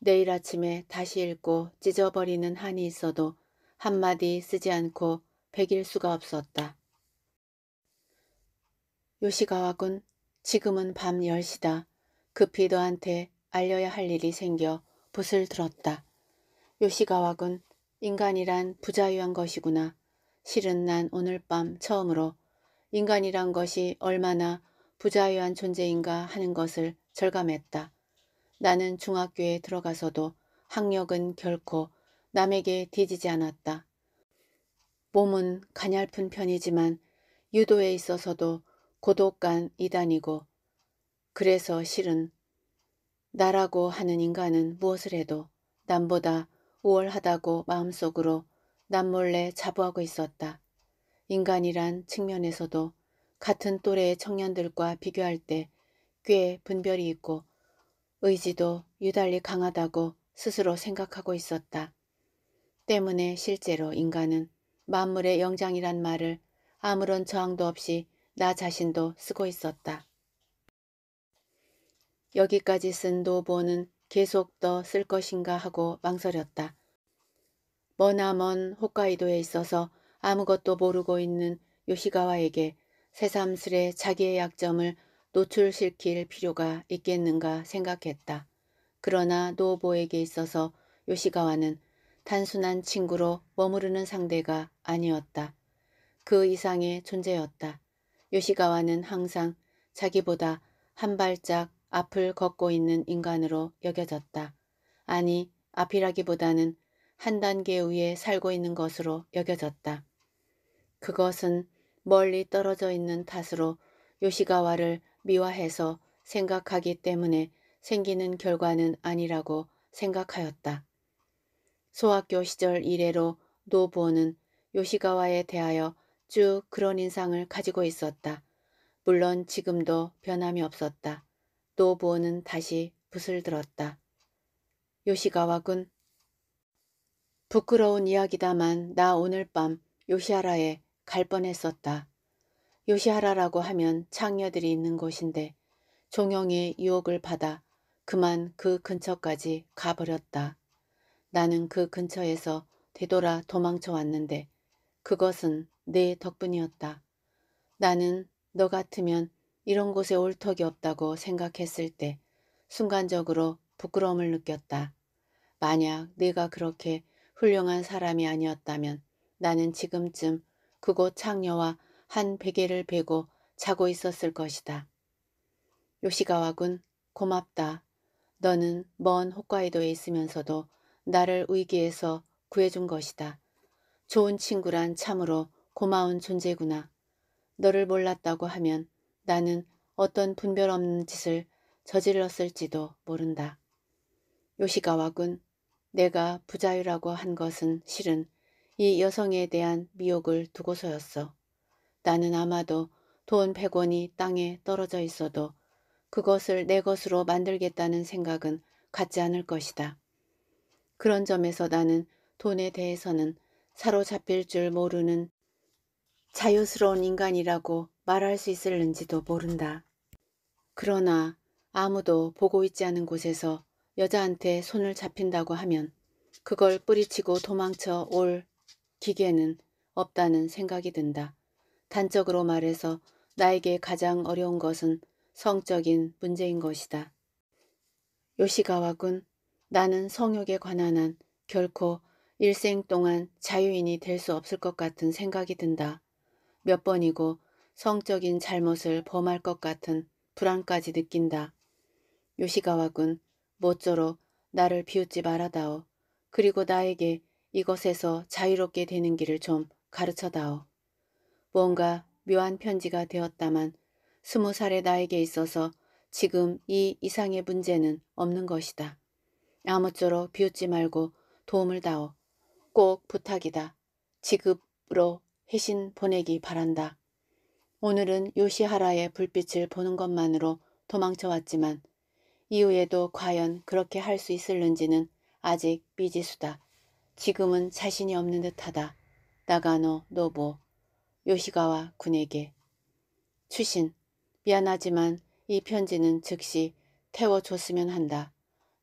Speaker 1: 내일 아침에 다시 읽고 찢어버리는 한이 있어도 한마디 쓰지 않고 베길 수가 없었다. 요시가와군 지금은 밤 10시다. 급히 너한테 알려야 할 일이 생겨 붓을 들었다. 요시가와군 인간이란 부자유한 것이구나. 실은 난 오늘 밤 처음으로 인간이란 것이 얼마나 부자유한 존재인가 하는 것을 절감했다. 나는 중학교에 들어가서도 학력은 결코 남에게 뒤지지 않았다. 몸은 가냘픈 편이지만 유도에 있어서도 고독한 이단이고 그래서 실은 나라고 하는 인간은 무엇을 해도 남보다 우월하다고 마음속으로 남몰래 자부하고 있었다. 인간이란 측면에서도 같은 또래의 청년들과 비교할 때 꽤 분별이 있고 의지도 유달리 강하다고 스스로 생각하고 있었다. 때문에 실제로 인간은 만물의 영장이란 말을 아무런 저항도 없이 나 자신도 쓰고 있었다. 여기까지 쓴 노보는 계속 더 쓸 것인가 하고 망설였다. 머나먼 홋카이도에 있어서 아무것도 모르고 있는 요시가와에게 새삼스레 자기의 약점을 노출시킬 필요가 있겠는가 생각했다. 그러나 노보에게 있어서 요시가와는 단순한 친구로 머무르는 상대가 아니었다. 그 이상의 존재였다. 요시가와는 항상 자기보다 한 발짝 앞을 걷고 있는 인간으로 여겨졌다. 아니 앞이라기보다는 한 단계 위에 살고 있는 것으로 여겨졌다. 그것은 멀리 떨어져 있는 탓으로 요시가와를 미화해서 생각하기 때문에 생기는 결과는 아니라고 생각하였다. 소학교 시절 이래로 노보는 부 요시가와에 대하여 쭉 그런 인상을 가지고 있었다. 물론 지금도 변함이 없었다. 노부호는 다시 붓을 들었다. 요시가와군. 부끄러운 이야기다만 나 오늘 밤 요시하라에 갈 뻔했었다. 요시하라라고 하면 창녀들이 있는 곳인데 종영의 유혹을 받아 그만 그 근처까지 가버렸다. 나는 그 근처에서 되돌아 도망쳐 왔는데 그것은 내 덕분이었다. 나는 너 같으면 이런 곳에 올 턱이 없다고 생각했을 때 순간적으로 부끄러움을 느꼈다. 만약 내가 그렇게 훌륭한 사람이 아니었다면 나는 지금쯤 그곳 창녀와 한 베개를 베고 자고 있었을 것이다. 요시가와군 고맙다. 너는 먼 홋카이도에 있으면서도 나를 위기에서 구해준 것이다. 좋은 친구란 참으로 고마운 존재구나. 너를 몰랐다고 하면 나는 어떤 분별 없는 짓을 저질렀을지도 모른다. 요시가와군, 내가 부자유라고 한 것은 실은 이 여성에 대한 미혹을 두고서였어. 나는 아마도 돈 100원이 땅에 떨어져 있어도 그것을 내 것으로 만들겠다는 생각은 갖지 않을 것이다. 그런 점에서 나는 돈에 대해서는 사로잡힐 줄 모르는 자유스러운 인간이라고 말할 수 있을는지도 모른다. 그러나 아무도 보고 있지 않은 곳에서 여자한테 손을 잡힌다고 하면 그걸 뿌리치고 도망쳐 올 기계는 없다는 생각이 든다. 단적으로 말해서 나에게 가장 어려운 것은 성적인 문제인 것이다. 요시가와군, 나는 성욕에 관한 한 결코 일생 동안 자유인이 될 수 없을 것 같은 생각이 든다. 몇 번이고 성적인 잘못을 범할 것 같은 불안까지 느낀다. 요시가와군 모쪼록 나를 비웃지 말아다오. 그리고 나에게 이것에서 자유롭게 되는 길을 좀 가르쳐다오. 뭔가 묘한 편지가 되었다만 스무 살의 나에게 있어서 지금 이 이상의 문제는 없는 것이다. 아무쪼록 비웃지 말고 도움을 다오. 꼭 부탁이다. 지급으로 회신 보내기 바란다. 오늘은 요시하라의 불빛을 보는 것만으로 도망쳐왔지만 이후에도 과연 그렇게 할 수 있을는지는 아직 미지수다. 지금은 자신이 없는 듯하다. 나가노 노보 요시가와 군에게 추신 미안하지만 이 편지는 즉시 태워줬으면 한다.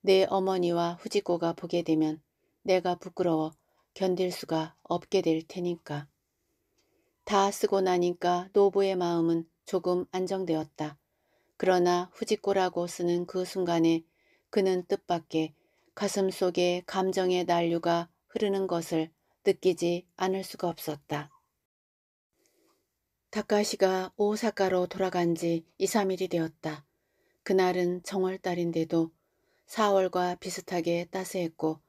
Speaker 1: 내 어머니와 후지코가 보게 되면 내가 부끄러워 견딜 수가 없게 될 테니까. 다 쓰고 나니까 노부의 마음은 조금 안정되었다. 그러나 후지꼬라고 쓰는 그 순간에 그는 뜻밖에 가슴 속에 감정의 난류가 흐르는 것을 느끼지 않을 수가 없었다. 다카시가 오사카로 돌아간 지 2, 3일이 되었다. 그날은 정월달인데도 4월과 비슷하게 따스했고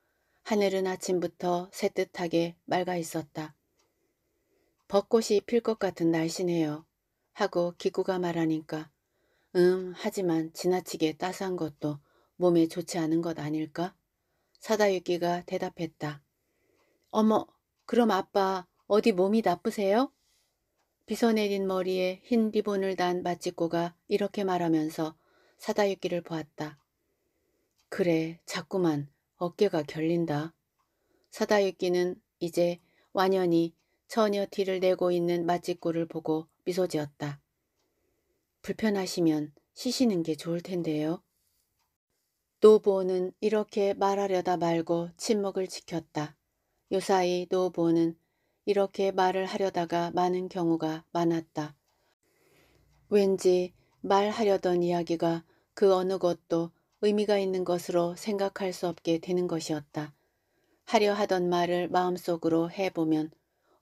Speaker 1: 하늘은 아침부터 새뜻하게 맑아 있었다. 벚꽃이 필 것 같은 날씨네요. 하고 기구가 말하니까 음 하지만 지나치게 따스한 것도 몸에 좋지 않은 것 아닐까? 사다유기가 대답했다. 어머 그럼 아빠 어디 몸이 나쁘세요? 비서 내린 머리에 흰 리본을 단 마치꼬가 이렇게 말하면서 사다유기를 보았다. 그래 자꾸만 어깨가 결린다. 사다유기는 이제 완연히 전혀 티를 내고 있는 맛집구를 보고 미소 지었다. 불편하시면 쉬시는 게 좋을 텐데요. 노보는 이렇게 말하려다 말고 침묵을 지켰다. 요사이 노보는 이렇게 말을 하려다가 많은 경우가 많았다. 왠지 말하려던 이야기가 그 어느 것도 의미가 있는 것으로 생각할 수 없게 되는 것이었다. 하려 하던 말을 마음속으로 해보면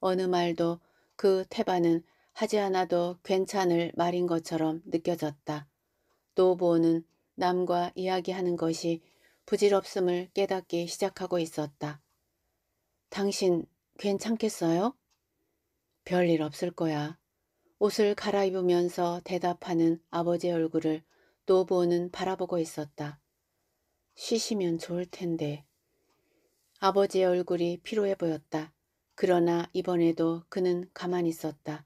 Speaker 1: 어느 말도 그 태반은 하지 않아도 괜찮을 말인 것처럼 느껴졌다. 노보는 남과 이야기하는 것이 부질없음을 깨닫기 시작하고 있었다. 당신 괜찮겠어요? 별일 없을 거야. 옷을 갈아입으면서 대답하는 아버지의 얼굴을 노보는 바라보고 있었다. 쉬시면 좋을 텐데. 아버지의 얼굴이 피로해 보였다. 그러나 이번에도 그는 가만히 있었다.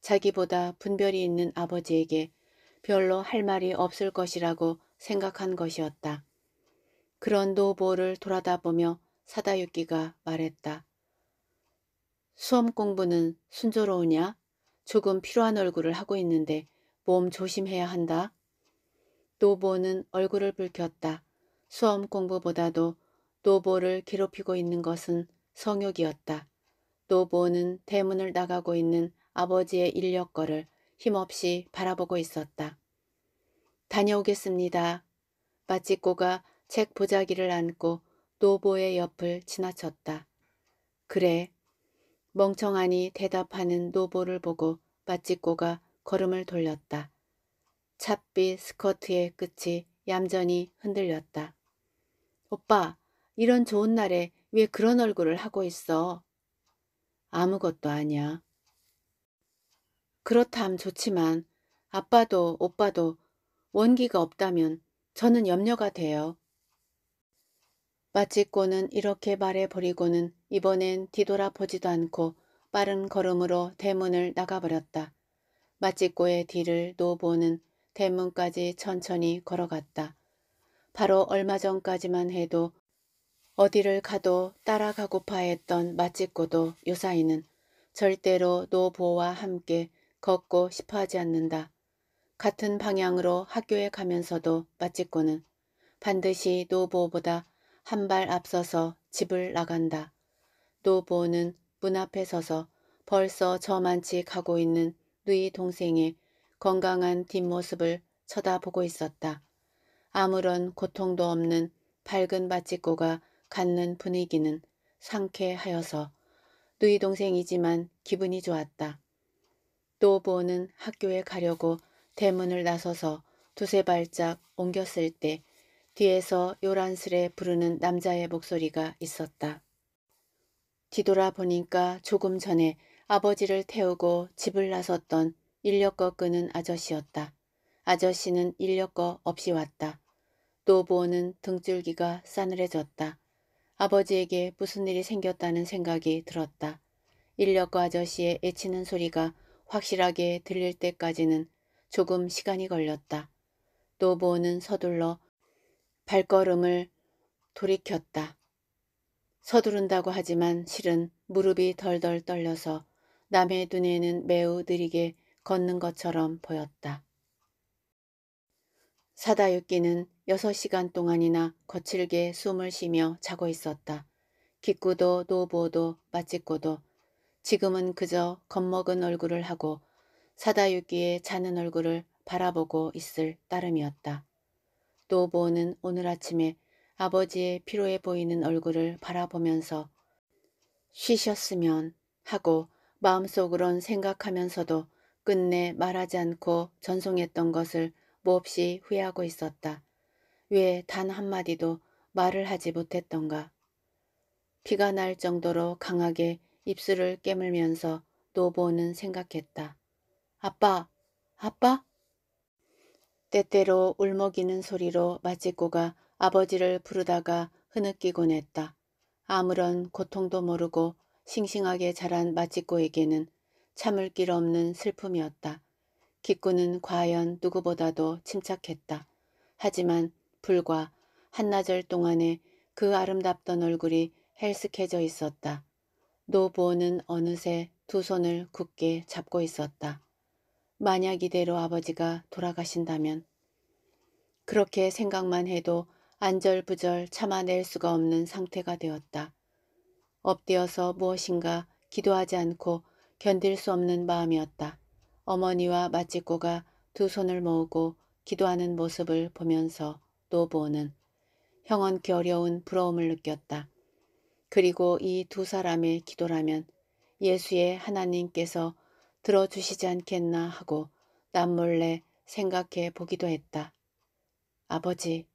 Speaker 1: 자기보다 분별이 있는 아버지에게 별로 할 말이 없을 것이라고 생각한 것이었다. 그런 노보를 돌아다보며 사다육기가 말했다. 수험 공부는 순조로우냐? 조금 필요한 얼굴을 하고 있는데 몸 조심해야 한다. 노보는 얼굴을 붉혔다. 수험 공부보다도 노보를 괴롭히고 있는 것은 성욕이었다. 또 보는 대문을 나가고 있는 아버지의 인력거를 힘없이 바라보고 있었다. 다녀오겠습니다. 마치코가 책 보자기를 안고 노보의 옆을 지나쳤다. 그래. 멍청하니 대답하는 노보를 보고 마치코가 걸음을 돌렸다. 찻빛 스커트의 끝이 얌전히 흔들렸다. 오빠, 이런 좋은 날에 왜 그런 얼굴을 하고 있어? 아무것도 아니야. 그렇담 좋지만 아빠도 오빠도 원기가 없다면 저는 염려가 돼요. 마치꼬는 이렇게 말해버리고는 이번엔 뒤돌아보지도 않고 빠른 걸음으로 대문을 나가버렸다. 마치꼬의 뒤를 노보는 대문까지 천천히 걸어갔다. 바로 얼마 전까지만 해도 어디를 가도 따라가고파 했던 마치코도 요사이는 절대로 노보와 함께 걷고 싶어 하지 않는다. 같은 방향으로 학교에 가면서도 마치코는 반드시 노보보다 한 발 앞서서 집을 나간다. 노보는 문 앞에 서서 벌써 저만치 가고 있는 누이 동생의 건강한 뒷모습을 쳐다보고 있었다. 아무런 고통도 없는 밝은 마치코가 갖는 분위기는 상쾌하여서 누이 동생이지만 기분이 좋았다. 노보는 학교에 가려고 대문을 나서서 두세 발짝 옮겼을 때 뒤에서 요란스레 부르는 남자의 목소리가 있었다. 뒤돌아보니까 조금 전에 아버지를 태우고 집을 나섰던 인력거 끄는 아저씨였다. 아저씨는 인력거 없이 왔다. 노보는 등줄기가 싸늘해졌다. 아버지에게 무슨 일이 생겼다는 생각이 들었다. 인력과 아저씨의 애치는 소리가 확실하게 들릴 때까지는 조금 시간이 걸렸다. 노보는 서둘러 발걸음을 돌이켰다. 서두른다고 하지만 실은 무릎이 덜덜 떨려서 남의 눈에는 매우 느리게 걷는 것처럼 보였다. 사다유기는 여섯 시간 동안이나 거칠게 숨을 쉬며 자고 있었다. 기꾸도 노보도 맛집고도 지금은 그저 겁먹은 얼굴을 하고 사다육기에 자는 얼굴을 바라보고 있을 따름이었다. 노보는 오늘 아침에 아버지의 피로해 보이는 얼굴을 바라보면서 쉬셨으면 하고 마음속으론 생각하면서도 끝내 말하지 않고 전송했던 것을 몹시 후회하고 있었다. 왜단 한마디도 말을 하지 못했던가. 피가 날 정도로 강하게 입술을 깨물면서 노보는 생각했다. 아빠! 아빠! 때때로 울먹이는 소리로 마치꼬가 아버지를 부르다가 흐느끼곤 했다. 아무런 고통도 모르고 싱싱하게 자란 마치꼬에게는 참을 길 없는 슬픔이었다. 기꾸는 과연 누구보다도 침착했다. 하지만 불과 한나절 동안에 그 아름답던 얼굴이 헬스케져 있었다. 노보는 부 어느새 두 손을 굳게 잡고 있었다. 만약 이대로 아버지가 돌아가신다면 그렇게 생각만 해도 안절부절 참아낼 수가 없는 상태가 되었다. 엎드려서 무엇인가 기도하지 않고 견딜 수 없는 마음이었다. 어머니와 마치고가두 손을 모으고 기도하는 모습을 보면서 또 보는 형언 어려운 부러움을 느꼈다. 그리고 이 두 사람의 기도라면 예수의 하나님께서 들어주시지 않겠나 하고 남몰래 생각해 보기도 했다. 아버지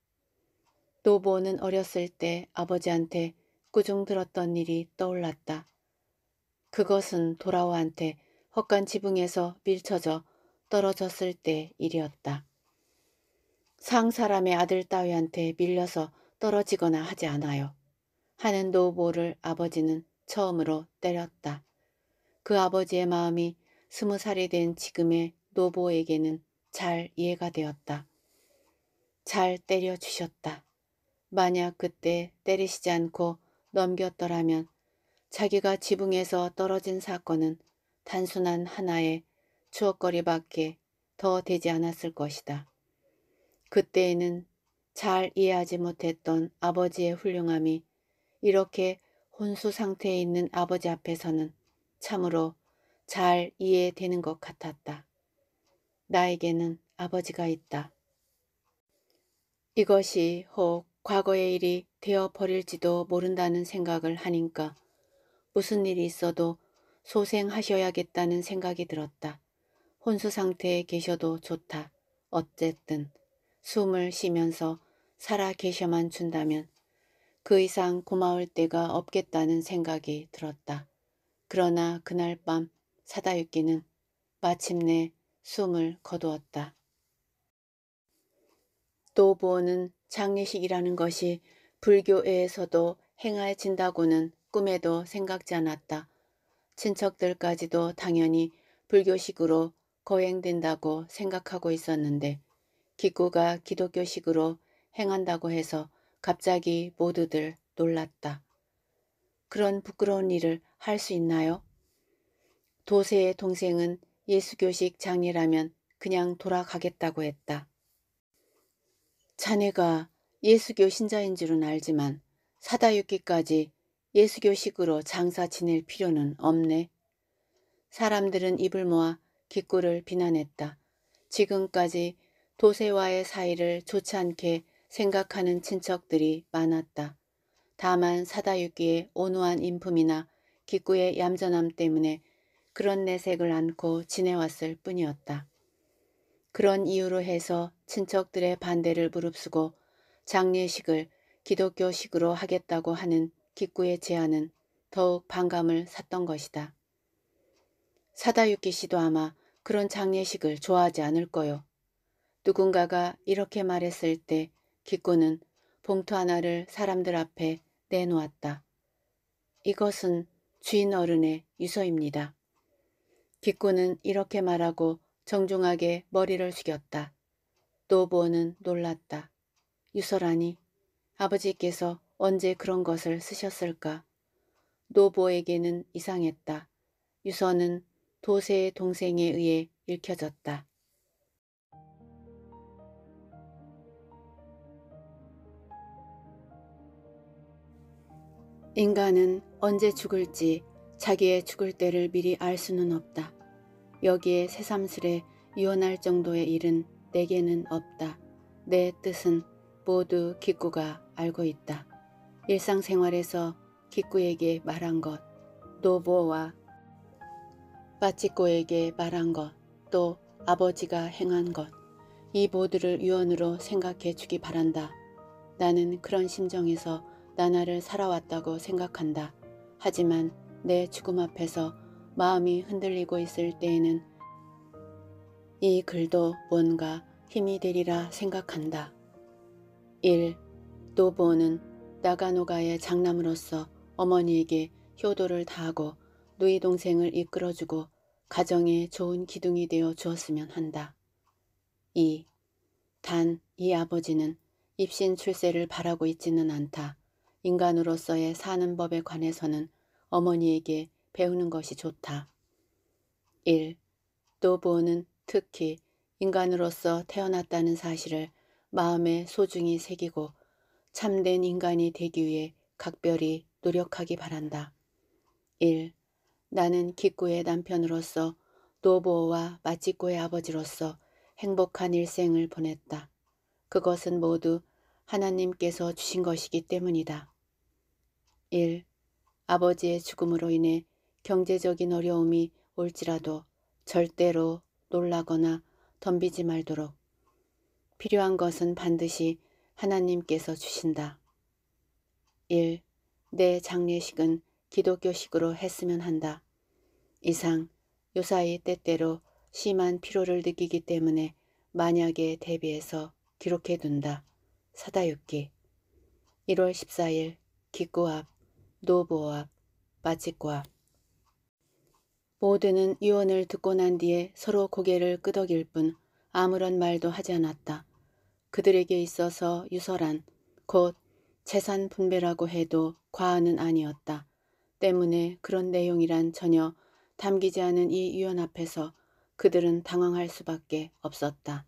Speaker 1: 노보는 어렸을 때 아버지한테 꾸중 들었던 일이 떠올랐다. 그것은 도라오한테 헛간 지붕에서 밀쳐져 떨어졌을 때 일이었다. 상 사람의 아들 따위한테 밀려서 떨어지거나 하지 않아요. 하는 노보를 아버지는 처음으로 때렸다. 그 아버지의 마음이 스무 살이 된 지금의 노보에게는 잘 이해가 되었다. 잘 때려주셨다. 만약 그때 때리시지 않고 넘겼더라면 자기가 지붕에서 떨어진 사건은 단순한 하나의 추억거리밖에 더 되지 않았을 것이다. 그때에는 잘 이해하지 못했던 아버지의 훌륭함이 이렇게 혼수 상태에 있는 아버지 앞에서는 참으로 잘 이해되는 것 같았다. 나에게는 아버지가 있다. 이것이 혹 과거의 일이 되어버릴지도 모른다는 생각을 하니까 무슨 일이 있어도 소생하셔야겠다는 생각이 들었다. 혼수 상태에 계셔도 좋다. 어쨌든 숨을 쉬면서 살아 계셔만 준다면 그 이상 고마울 때가 없겠다는 생각이 들었다. 그러나 그날 밤사다유기는 마침내 숨을 거두었다. 또보는 장례식이라는 것이 불교에서도 행해진다고는 꿈에도 생각지 않았다. 친척들까지도 당연히 불교식으로 거행된다고 생각하고 있었는데 기구가 기독교식으로 행한다고 해서 갑자기 모두들 놀랐다. 그런 부끄러운 일을 할 수 있나요? 도세의 동생은 예수교식 장례라면 그냥 돌아가겠다고 했다. 자네가 예수교 신자인 줄은 알지만 사다육기까지 예수교식으로 장사 지낼 필요는 없네. 사람들은 입을 모아 기꾸를 비난했다. 지금까지 도세와의 사이를 좋지 않게 생각하는 친척들이 많았다. 다만 사다유기의 온화한 인품이나 기꾸의 얌전함 때문에 그런 내색을 안고 지내왔을 뿐이었다. 그런 이유로 해서 친척들의 반대를 무릅쓰고 장례식을 기독교식으로 하겠다고 하는 기꾸의 제안은 더욱 반감을 샀던 것이다. 사다유키 씨도 아마 그런 장례식을 좋아하지 않을 거요. 누군가가 이렇게 말했을 때 기꾸는 봉투 하나를 사람들 앞에 내놓았다. 이것은 주인 어른의 유서입니다. 기꾸는 이렇게 말하고 정중하게 머리를 숙였다. 노보는 놀랐다. 유서라니 아버지께서 언제 그런 것을 쓰셨을까? 노보에게는 이상했다. 유서는 도세의 동생에 의해 읽혀졌다. 인간은 언제 죽을지 자기의 죽을 때를 미리 알 수는 없다. 여기에 새삼스레 유언할 정도의 일은 내게는 없다. 내 뜻은 모두 기꾸가 알고 있다. 일상생활에서 기꾸에게 말한 것, 노보와 마치코에게 말한 것, 또 아버지가 행한 것, 이 모두를 유언으로 생각해 주기 바란다. 나는 그런 심정에서 나날을 살아왔다고 생각한다. 하지만 내 죽음 앞에서 마음이 흔들리고 있을 때에는 이 글도 뭔가 힘이 되리라 생각한다. 1. 노보는 나가노가의 장남으로서 어머니에게 효도를 다하고 누이 동생을 이끌어주고 가정에 좋은 기둥이 되어 주었으면 한다. 2. 단 이 아버지는 입신 출세를 바라고 있지는 않다. 인간으로서의 사는 법에 관해서는 어머니에게 배우는 것이 좋다. 1. 노부는 특히 인간으로서 태어났다는 사실을 마음에 소중히 새기고 참된 인간이 되기 위해 각별히 노력하기 바란다. 1. 나는 기꾸의 남편으로서 노보와 부 마치코의 아버지로서 행복한 일생을 보냈다. 그것은 모두 하나님께서 주신 것이기 때문이다. 1. 아버지의 죽음으로 인해 경제적인 어려움이 올지라도 절대로 놀라거나 덤비지 말도록 필요한 것은 반드시 하나님께서 주신다. 1. 내 장례식은 기독교식으로 했으면 한다. 이상 요사이 때때로 심한 피로를 느끼기 때문에 만약에 대비해서 기록해둔다. 사다육기 1월 14일 기구 앞 노보와마치과 모두는 유언을 듣고 난 뒤에 서로 고개를 끄덕일 뿐 아무런 말도 하지 않았다. 그들에게 있어서 유서란 곧 재산 분배라고 해도 과언은 아니었다. 때문에 그런 내용이란 전혀 담기지 않은 이 유언 앞에서 그들은 당황할 수밖에 없었다.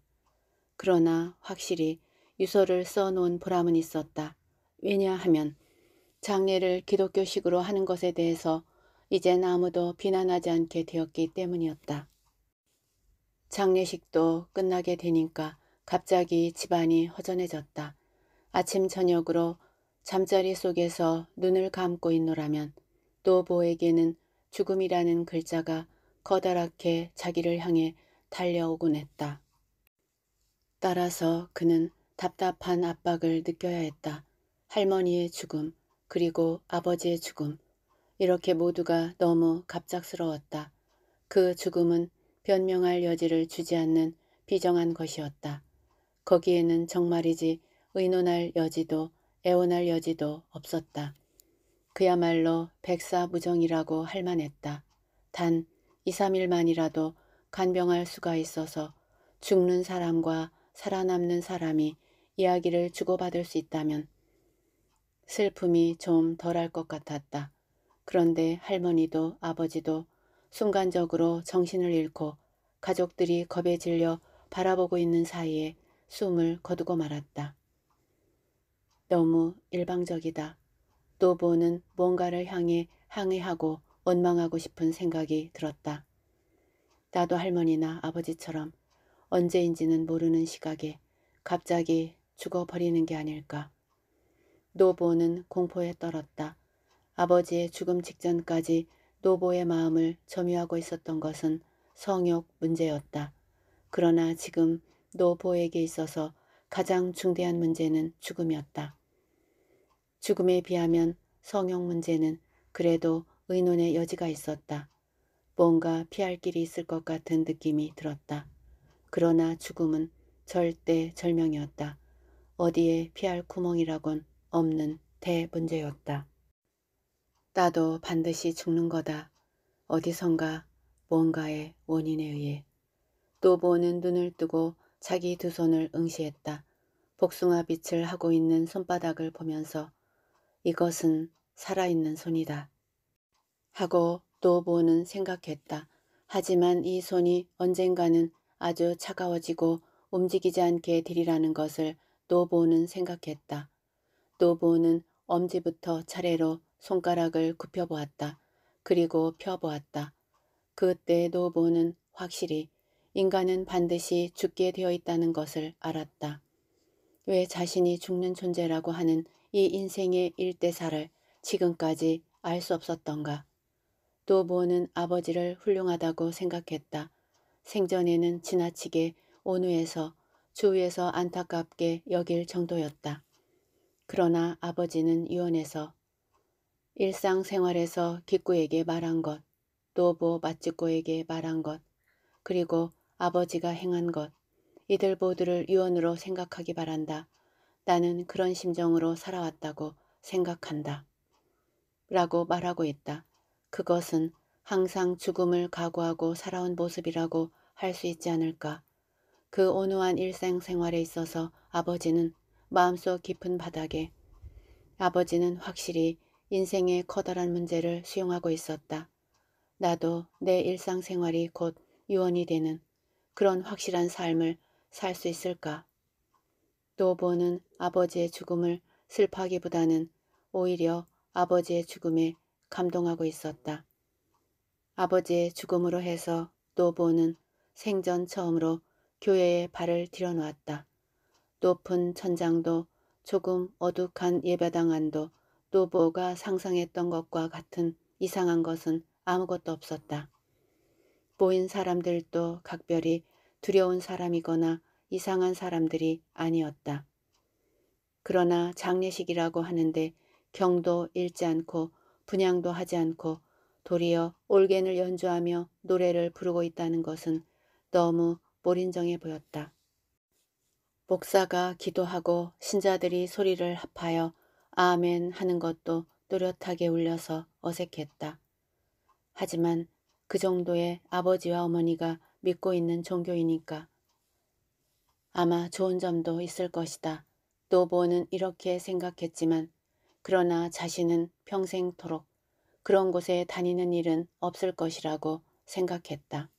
Speaker 1: 그러나 확실히 유서를 써놓은 보람은 있었다. 왜냐하면 장례를 기독교식으로 하는 것에 대해서 이젠 아무도 비난하지 않게 되었기 때문이었다. 장례식도 끝나게 되니까 갑자기 집안이 허전해졌다. 아침 저녁으로 잠자리 속에서 눈을 감고 있노라면 노보에게는 죽음이라는 글자가 커다랗게 자기를 향해 달려오곤 했다. 따라서 그는 답답한 압박을 느껴야 했다. 할머니의 죽음, 그리고 아버지의 죽음. 이렇게 모두가 너무 갑작스러웠다. 그 죽음은 변명할 여지를 주지 않는 비정한 것이었다. 거기에는 정말이지 의논할 여지도 애원할 여지도 없었다. 그야말로 백사무정이라고 할 만했다. 단 2, 3일만이라도 간병할 수가 있어서 죽는 사람과 살아남는 사람이 이야기를 주고받을 수 있다면 슬픔이 좀 덜할 것 같았다. 그런데 할머니도 아버지도 순간적으로 정신을 잃고 가족들이 겁에 질려 바라보고 있는 사이에 숨을 거두고 말았다. 너무 일방적이다. 노보는 뭔가를 향해 항의하고 원망하고 싶은 생각이 들었다. 나도 할머니나 아버지처럼 언제인지는 모르는 시각에 갑자기 죽어버리는 게 아닐까. 노보는 공포에 떨었다. 아버지의 죽음 직전까지 노보의 마음을 점유하고 있었던 것은 성욕 문제였다. 그러나 지금 노보에게 있어서 가장 중대한 문제는 죽음이었다. 죽음에 비하면 성욕 문제는 그래도 의논의 여지가 있었다. 뭔가 피할 길이 있을 것 같은 느낌이 들었다. 그러나 죽음은 절대 절명이었다. 어디에 피할 구멍이라곤 없는 대문제였다. 따도 반드시 죽는 거다. 어디선가 뭔가의 원인에 의해. 또보는 눈을 뜨고 자기 두 손을 응시했다. 복숭아 빛을 하고 있는 손바닥을 보면서 이것은 살아있는 손이다. 하고 또보는 생각했다. 하지만 이 손이 언젠가는 아주 차가워지고 움직이지 않게 되리라는 것을 노보는 생각했다. 노부는 엄지부터 차례로 손가락을 굽혀보았다. 그리고 펴보았다. 그때 노부는 확실히 인간은 반드시 죽게 되어 있다는 것을 알았다. 왜 자신이 죽는 존재라고 하는 이 인생의 일대사를 지금까지 알 수 없었던가. 노부는 아버지를 훌륭하다고 생각했다. 생전에는 지나치게 온우에서 주위에서 안타깝게 여길 정도였다. 그러나 아버지는 유언에서 일상생활에서 기꾸에게 말한 것, 노보 마츠코에게 뭐 말한 것, 그리고 아버지가 행한 것, 이들 모두를 유언으로 생각하기 바란다. 나는 그런 심정으로 살아왔다고 생각한다. 라고 말하고 있다. 그것은 항상 죽음을 각오하고 살아온 모습이라고 할 수 있지 않을까. 그 온화한 일상생활에 있어서 아버지는 마음속 깊은 바닥에 아버지는 확실히 인생의 커다란 문제를 수용하고 있었다. 나도 내 일상생활이 곧 유언이 되는 그런 확실한 삶을 살 수 있을까? 노보는 아버지의 죽음을 슬퍼하기보다는 오히려 아버지의 죽음에 감동하고 있었다. 아버지의 죽음으로 해서 노보는 생전 처음으로 교회에 발을 들여놓았다. 높은 천장도 조금 어둑한 예배당 안도 노보가 상상했던 것과 같은 이상한 것은 아무것도 없었다. 보인 사람들도 각별히 두려운 사람이거나 이상한 사람들이 아니었다. 그러나 장례식이라고 하는데 경도 읽지 않고 분양도 하지 않고 도리어 올겐을 연주하며 노래를 부르고 있다는 것은 너무 몰인정해 보였다. 목사가 기도하고 신자들이 소리를 합하여 아멘 하는 것도 또렷하게 울려서 어색했다. 하지만 그 정도의 아버지와 어머니가 믿고 있는 종교이니까 아마 좋은 점도 있을 것이다. 노보는 이렇게 생각했지만 그러나 자신은 평생토록 그런 곳에 다니는 일은 없을 것이라고 생각했다.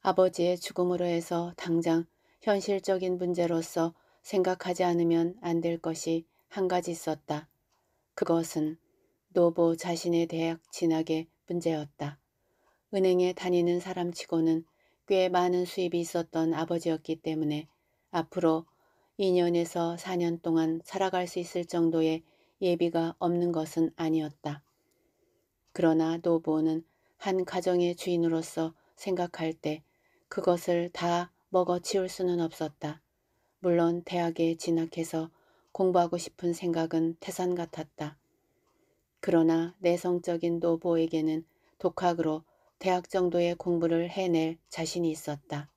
Speaker 1: 아버지의 죽음으로 해서 당장 현실적인 문제로서 생각하지 않으면 안 될 것이 한 가지 있었다. 그것은 노보 자신의 대학 진학의 문제였다. 은행에 다니는 사람치고는 꽤 많은 수입이 있었던 아버지였기 때문에 앞으로 2년에서 4년 동안 살아갈 수 있을 정도의 예비가 없는 것은 아니었다. 그러나 노보는 한 가정의 주인으로서 생각할 때 그것을 다 먹어 치울 수는 없었다. 물론 대학에 진학해서 공부하고 싶은 생각은 태산 같았다. 그러나 내성적인 노보에게는 독학으로 대학 정도의 공부를 해낼 자신이 있었다.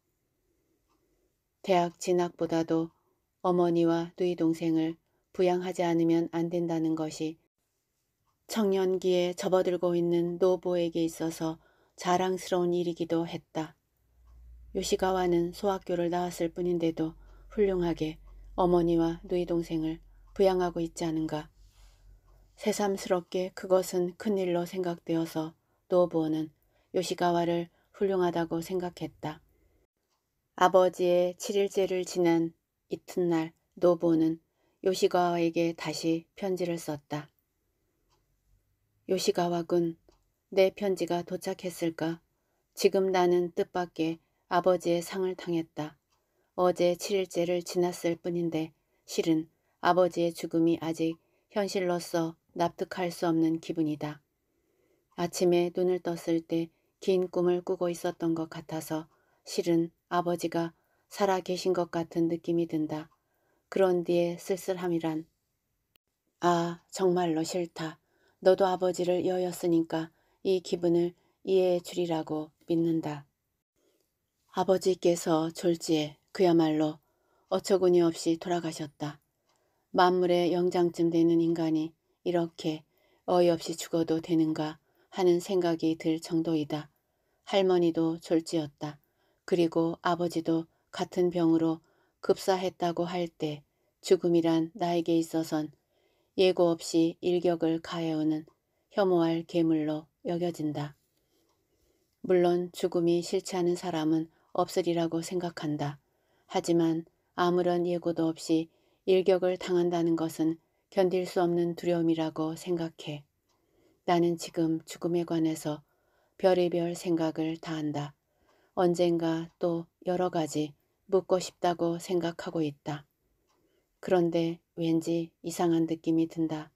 Speaker 1: 대학 진학보다도 어머니와 누이 동생을 부양하지 않으면 안 된다는 것이 청년기에 접어들고 있는 노보에게 있어서 자랑스러운 일이기도 했다. 요시가와는 소학교를 나왔을 뿐인데도 훌륭하게 어머니와 누이 동생을 부양하고 있지 않은가. 새삼스럽게 그것은 큰일로 생각되어서 노부호는 요시가와를 훌륭하다고 생각했다. 아버지의 7일째를 지난 이튿날 노부호는 요시가와에게 다시 편지를 썼다. 요시가와군, 내 편지가 도착했을까? 지금 나는 뜻밖의 아버지의 상을 당했다. 어제 7일째를 지났을 뿐인데 실은 아버지의 죽음이 아직 현실로서 납득할 수 없는 기분이다. 아침에 눈을 떴을 때 긴 꿈을 꾸고 있었던 것 같아서 실은 아버지가 살아 계신 것 같은 느낌이 든다. 그런 뒤에 쓸쓸함이란 아 정말로 싫다. 너도 아버지를 여였으니까 이 기분을 이해해 주리라고 믿는다. 아버지께서 졸지에 그야말로 어처구니 없이 돌아가셨다. 만물의 영장쯤 되는 인간이 이렇게 어이없이 죽어도 되는가 하는 생각이 들 정도이다. 할머니도 졸지였다. 그리고 아버지도 같은 병으로 급사했다고 할 때 죽음이란 나에게 있어선 예고 없이 일격을 가해오는 혐오할 괴물로 여겨진다. 물론 죽음이 싫지 않은 사람은 없으리라고 생각한다. 하지만 아무런 예고도 없이 일격을 당한다는 것은 견딜 수 없는 두려움이라고 생각해. 나는 지금 죽음에 관해서 별의별 생각을 다한다. 언젠가 또 여러 가지 묻고 싶다고 생각하고 있다. 그런데 왠지 이상한 느낌이 든다.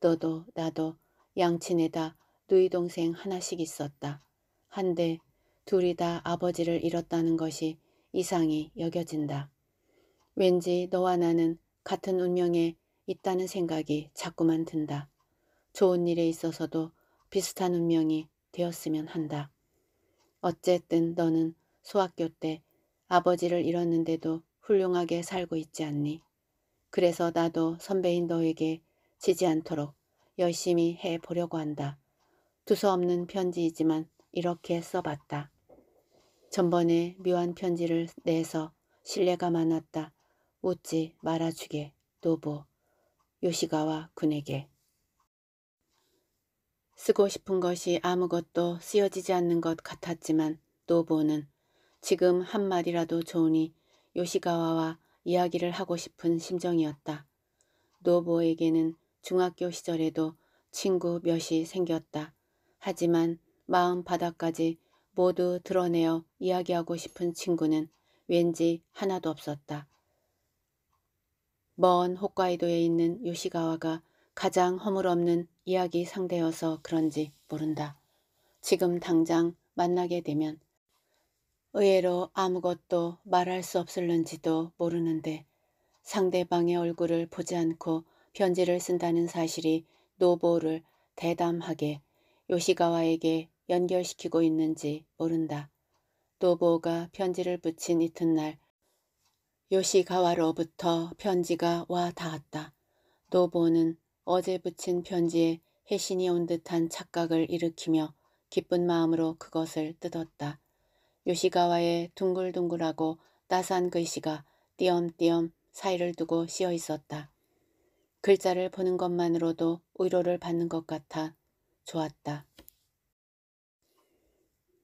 Speaker 1: 너도 나도 양친에다 누이 동생 하나씩 있었다. 한데 둘이 다 아버지를 잃었다는 것이 이상히 여겨진다. 왠지 너와 나는 같은 운명에 있다는 생각이 자꾸만 든다. 좋은 일에 있어서도 비슷한 운명이 되었으면 한다. 어쨌든 너는 소학교 때 아버지를 잃었는데도 훌륭하게 살고 있지 않니? 그래서 나도 선배인 너에게 지지 않도록 열심히 해보려고 한다. 두서없는 편지이지만 이렇게 써봤다. 전번에 묘한 편지를 내서 신뢰가 많았다. 웃지 말아주게 노보 요시가와 군에게 쓰고 싶은 것이 아무것도 쓰여지지 않는 것 같았지만 노보는 지금 한마디라도 좋으니 요시가와와 이야기를 하고 싶은 심정이었다. 노보에게는 중학교 시절에도 친구 몇이 생겼다. 하지만 마음 바닥까지 모두 드러내어 이야기하고 싶은 친구는 왠지 하나도 없었다. 먼 홋카이도에 있는 요시가와가 가장 허물없는 이야기 상대여서 그런지 모른다. 지금 당장 만나게 되면 의외로 아무것도 말할 수 없을는지도 모르는데 상대방의 얼굴을 보지 않고 편지를 쓴다는 사실이 노보를 대담하게 요시가와에게 연결시키고 있는지 모른다. 노보가 편지를 붙인 이튿날 요시가와로부터 편지가 와 닿았다. 노보는 어제 붙인 편지에 해신이 온 듯한 착각을 일으키며 기쁜 마음으로 그것을 뜯었다. 요시가와의 둥글둥글하고 따스한 글씨가 띄엄띄엄 사이를 두고 씌어 있었다. 글자를 보는 것만으로도 위로를 받는 것 같아 좋았다.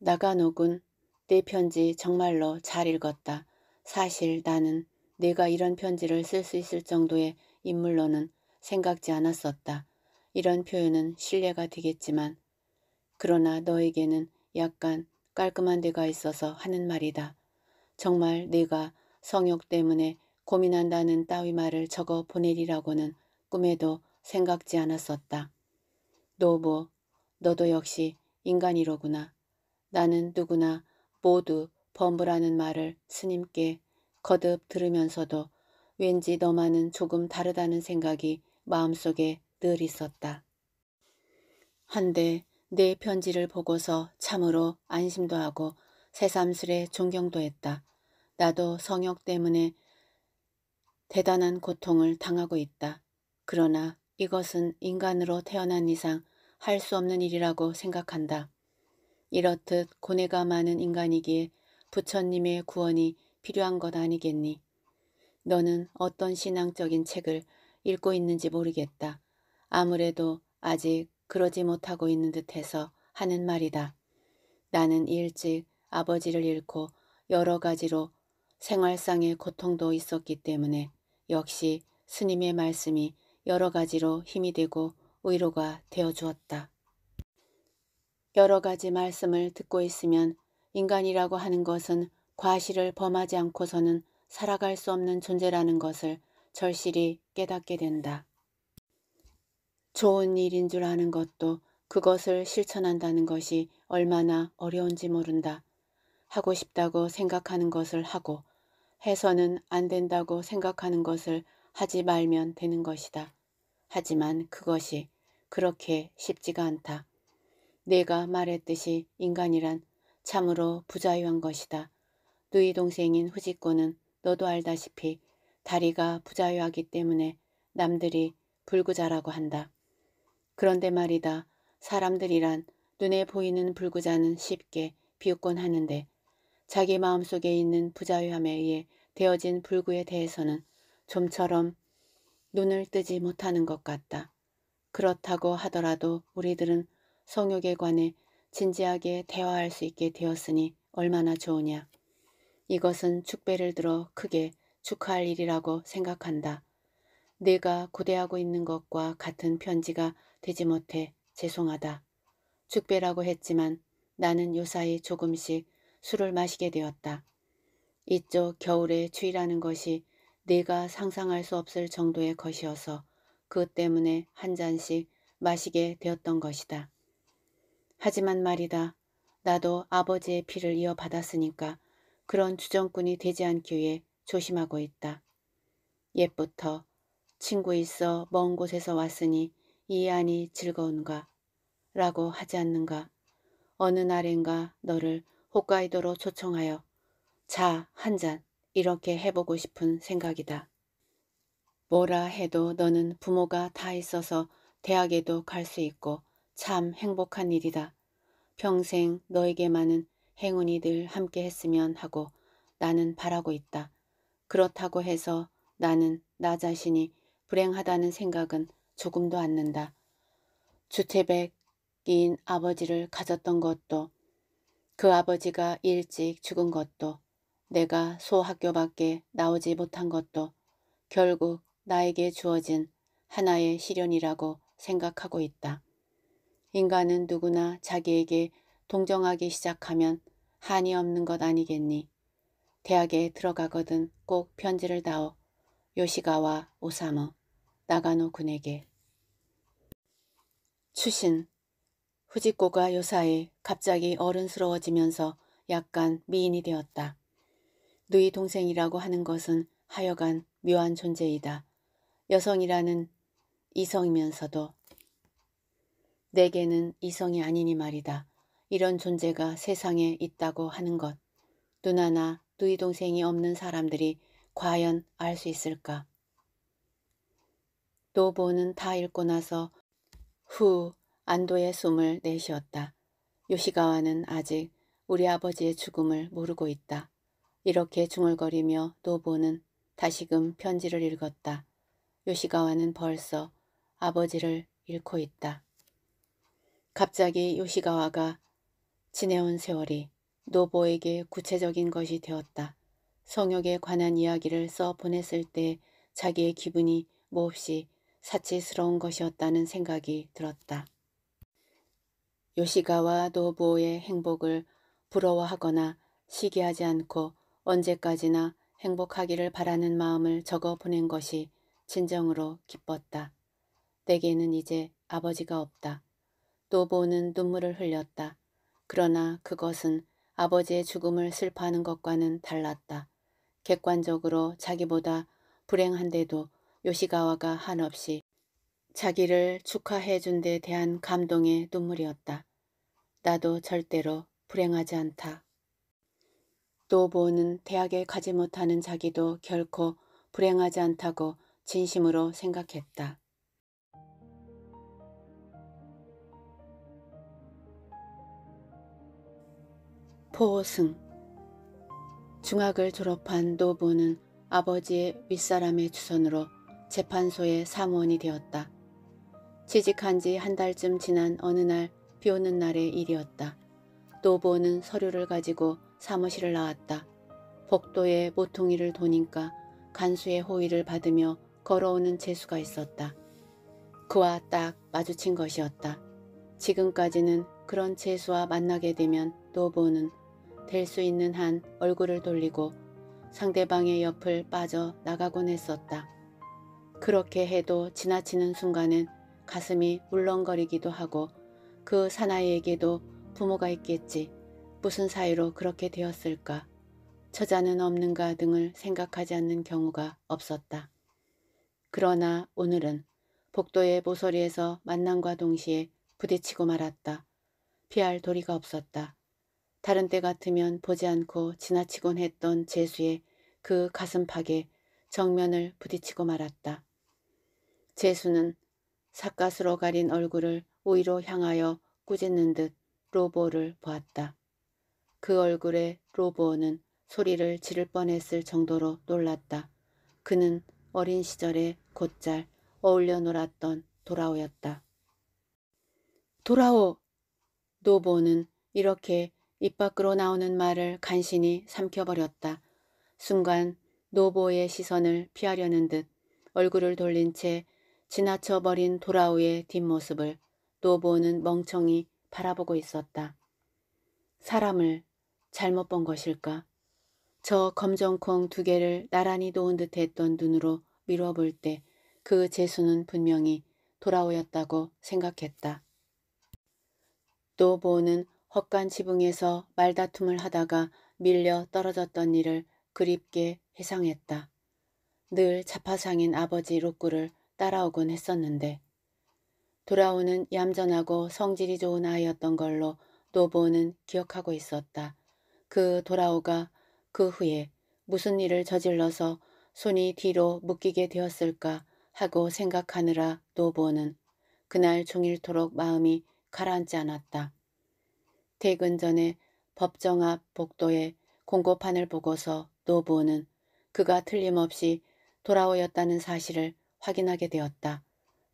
Speaker 1: 나가노군. 내 편지 정말로 잘 읽었다. 사실 나는 내가 이런 편지를 쓸 수 있을 정도의 인물로는 생각지 않았었다. 이런 표현은 신뢰가 되겠지만 그러나 너에게는 약간 깔끔한 데가 있어서 하는 말이다. 정말 내가 성욕 때문에 고민한다는 따위 말을 적어 보내리라고는 꿈에도 생각지 않았었다. 노보, 뭐, 너도 역시 인간이로구나. 나는 누구나 모두 범부라는 말을 스님께 거듭 들으면서도 왠지 너만은 조금 다르다는 생각이 마음속에 늘 있었다. 한데 내 편지를 보고서 참으로 안심도 하고 새삼스레 존경도 했다. 나도 성역 때문에 대단한 고통을 당하고 있다. 그러나 이것은 인간으로 태어난 이상 할 수 없는 일이라고 생각한다. 이렇듯 고뇌가 많은 인간이기에 부처님의 구원이 필요한 것 아니겠니? 너는 어떤 신앙적인 책을 읽고 있는지 모르겠다. 아무래도 아직 그러지 못하고 있는 듯해서 하는 말이다. 나는 일찍 아버지를 잃고 여러 가지로 생활상의 고통도 있었기 때문에 역시 스님의 말씀이 여러 가지로 힘이 되고 위로가 되어 주었다. 여러 가지 말씀을 듣고 있으면 인간이라고 하는 것은 과실을 범하지 않고서는 살아갈 수 없는 존재라는 것을 절실히 깨닫게 된다. 좋은 일인 줄 아는 것도 그것을 실천한다는 것이 얼마나 어려운지 모른다. 하고 싶다고 생각하는 것을 하고 해서는 안 된다고 생각하는 것을 하지 말면 되는 것이다. 하지만 그것이 그렇게 쉽지가 않다. 내가 말했듯이 인간이란 참으로 부자유한 것이다. 누이 동생인 후지코는 너도 알다시피 다리가 부자유하기 때문에 남들이 불구자라고 한다. 그런데 말이다. 사람들이란 눈에 보이는 불구자는 쉽게 비웃곤 하는데 자기 마음속에 있는 부자유함에 의해 되어진 불구에 대해서는 좀처럼 눈을 뜨지 못하는 것 같다. 그렇다고 하더라도 우리들은 성욕에 관해 진지하게 대화할 수 있게 되었으니 얼마나 좋으냐. 이것은 축배를 들어 크게 축하할 일이라고 생각한다. 내가 고대하고 있는 것과 같은 편지가 되지 못해 죄송하다. 축배라고 했지만 나는 요사이 조금씩 술을 마시게 되었다. 이쪽 겨울의 추위라는 것이 내가 상상할 수 없을 정도의 것이어서 그 때문에 한 잔씩 마시게 되었던 것이다. 하지만 말이다. 나도 아버지의 피를 이어받았으니까 그런 주정꾼이 되지 않기 위해 조심하고 있다. 옛부터 친구 있어 먼 곳에서 왔으니 이 안이 즐거운가 라고 하지 않는가. 어느 날엔가 너를 홋카이도로 초청하여 자, 한 잔 이렇게 해보고 싶은 생각이다. 뭐라 해도 너는 부모가 다 있어서 대학에도 갈 수 있고 참 행복한 일이다. 평생 너에게만은 행운이 늘 함께 했으면 하고 나는 바라고 있다. 그렇다고 해서 나는 나 자신이 불행하다는 생각은 조금도 않는다. 주태백인 아버지를 가졌던 것도 그 아버지가 일찍 죽은 것도 내가 소학교 밖에 나오지 못한 것도 결국 나에게 주어진 하나의 시련이라고 생각하고 있다. 인간은 누구나 자기에게 동정하기 시작하면 한이 없는 것 아니겠니. 대학에 들어가거든 꼭 편지를 다오. 요시가와 오사모, 나가노 군에게. 추신 후지코가 요사이 갑자기 어른스러워지면서 약간 미인이 되었다. 누이 동생이라고 하는 것은 하여간 묘한 존재이다. 여성이라는 이성이면서도 내게는 이성이 아니니 말이다. 이런 존재가 세상에 있다고 하는 것. 누나나 누이 동생이 없는 사람들이 과연 알 수 있을까? 노보는 다 읽고 나서 후 안도의 숨을 내쉬었다. 요시가와는 아직 우리 아버지의 죽음을 모르고 있다. 이렇게 중얼거리며 노보는 다시금 편지를 읽었다. 요시가와는 벌써 아버지를 잃고 있다. 갑자기 요시가와가 지내온 세월이 노보에게 구체적인 것이 되었다. 성욕에 관한 이야기를 써 보냈을 때 자기의 기분이 몹시 사치스러운 것이었다는 생각이 들었다. 요시가와 노보의 행복을 부러워하거나 시기하지 않고 언제까지나 행복하기를 바라는 마음을 적어 보낸 것이 진정으로 기뻤다. 내게는 이제 아버지가 없다. 노보는 눈물을 흘렸다. 그러나 그것은 아버지의 죽음을 슬퍼하는 것과는 달랐다. 객관적으로 자기보다 불행한데도 요시가와가 한없이 자기를 축하해 준 데 대한 감동의 눈물이었다. 나도 절대로 불행하지 않다. 노보는 대학에 가지 못하는 자기도 결코 불행하지 않다고 진심으로 생각했다. 포호승 중학을 졸업한 노부는 아버지의 윗사람의 주선으로 재판소의 사무원이 되었다. 취직한 지 한 달쯤 지난 어느 날 비오는 날의 일이었다. 노보는 서류를 가지고 사무실을 나왔다. 복도에 모퉁이를 도니까 간수의 호의를 받으며 걸어오는 재수가 있었다. 그와 딱 마주친 것이었다. 지금까지는 그런 재수와 만나게 되면 노보는 될수 있는 한 얼굴을 돌리고 상대방의 옆을 빠져 나가곤 했었다. 그렇게 해도 지나치는 순간은 가슴이 울렁거리기도 하고 그 사나이에게도 부모가 있겠지. 무슨 사이로 그렇게 되었을까. 처자는 없는가 등을 생각하지 않는 경우가 없었다. 그러나 오늘은 복도의 모서리에서 만남과 동시에 부딪히고 말았다. 피할 도리가 없었다. 다른 때 같으면 보지 않고 지나치곤 했던 제수의그 가슴팍에 정면을 부딪히고 말았다. 제수는 삿갓으로 가린 얼굴을 우이로 향하여 꾸짖는 듯 로보를 보았다. 그 얼굴에 로보는 소리를 지를 뻔했을 정도로 놀랐다. 그는 어린 시절에 곧잘 어울려 놀았던 도라오였다. 도라오! 노보는 이렇게 입 밖으로 나오는 말을 간신히 삼켜버렸다. 순간 노보의 시선을 피하려는 듯 얼굴을 돌린 채 지나쳐버린 도라우의 뒷모습을 노보는 멍청이 바라보고 있었다. 사람을 잘못 본 것일까? 저 검정콩 두 개를 나란히 놓은 듯했던 눈으로 미뤄볼 때 그 재수는 분명히 돌아오였다고 생각했다. 노보는 헛간 지붕에서 말다툼을 하다가 밀려 떨어졌던 일을 그립게 회상했다. 늘 자파상인 아버지 로꾸를 따라오곤 했었는데 돌아오는 얌전하고 성질이 좋은 아이였던 걸로 노보는 기억하고 있었다. 그 돌아오가 그 후에 무슨 일을 저질러서 손이 뒤로 묶이게 되었을까 하고 생각하느라 노보는 그날 종일토록 마음이 가라앉지 않았다. 퇴근 전에 법정 앞 복도에 공고판을 보고서 노부는 그가 틀림없이 돌아오였다는 사실을 확인하게 되었다.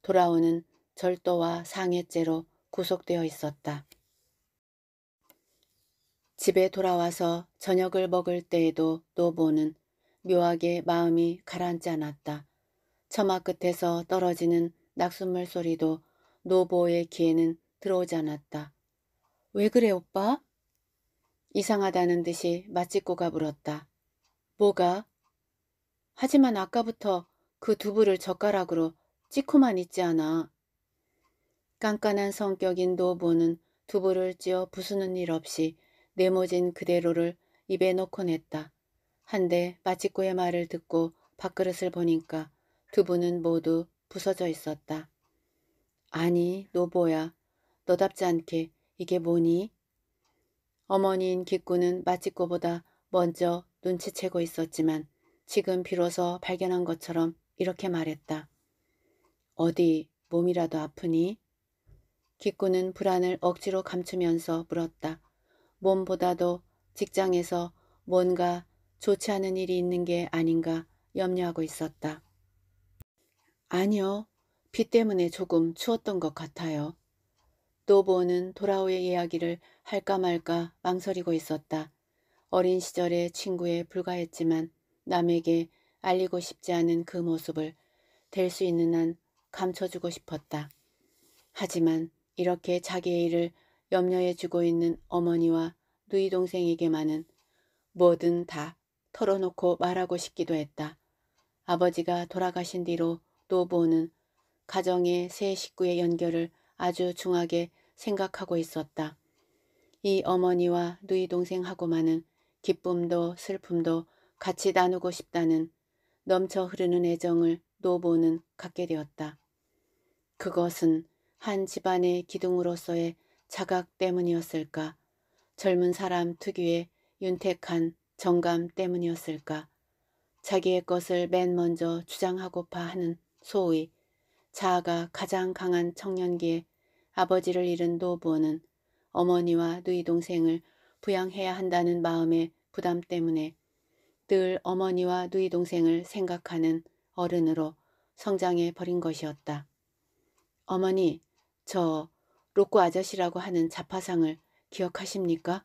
Speaker 1: 돌아오는 절도와 상해죄로 구속되어 있었다. 집에 돌아와서 저녁을 먹을 때에도 노보는 묘하게 마음이 가라앉지 않았다. 처마 끝에서 떨어지는 낙숫물 소리도 노보의 귀에는 들어오지 않았다. 왜 그래 오빠? 이상하다는 듯이 맛집고가 물었다. 뭐가? 하지만 아까부터 그 두부를 젓가락으로 찍고만 있지 않아. 깐깐한 성격인 노부는 두부를 찧어 부수는 일 없이 네모진 그대로를 입에 넣곤 했다. 한데 마치꼬의 말을 듣고 밥그릇을 보니까 두부는 모두 부서져 있었다. 아니 노보야 너답지 않게 이게 뭐니? 어머니인 기꾸는 마치코보다 먼저 눈치채고 있었지만 지금 비로소 발견한 것처럼 이렇게 말했다. 어디 몸이라도 아프니? 기꾸는 불안을 억지로 감추면서 물었다. 몸보다도 직장에서 뭔가 좋지 않은 일이 있는 게 아닌가 염려하고 있었다. 아니요. 비 때문에 조금 추웠던 것 같아요. 노보는 도라오의 이야기를 할까 말까 망설이고 있었다. 어린 시절의 친구에 불과했지만 남에게 알리고 싶지 않은 그 모습을 될 수 있는 한 감춰주고 싶었다. 하지만 이렇게 자기의 일을 염려해주고 있는 어머니와 누이 동생에게만은 뭐든 다 털어놓고 말하고 싶기도 했다. 아버지가 돌아가신 뒤로 노보는 가정의 새 식구의 연결을 아주 중하게 생각하고 있었다. 이 어머니와 누이 동생하고만은 기쁨도 슬픔도 같이 나누고 싶다는 넘쳐 흐르는 애정을 노보는 갖게 되었다. 그것은 한 집안의 기둥으로서의 자각 때문이었을까? 젊은 사람 특유의 윤택한 정감 때문이었을까? 자기의 것을 맨 먼저 주장하고파 하는 소의 자아가 가장 강한 청년기에 아버지를 잃은 노부어는 어머니와 누이 동생을 부양해야 한다는 마음의 부담 때문에 늘 어머니와 누이 동생을 생각하는 어른으로 성장해 버린 것이었다. 어머니, 저 로꼬 아저씨라고 하는 자파상을 기억하십니까?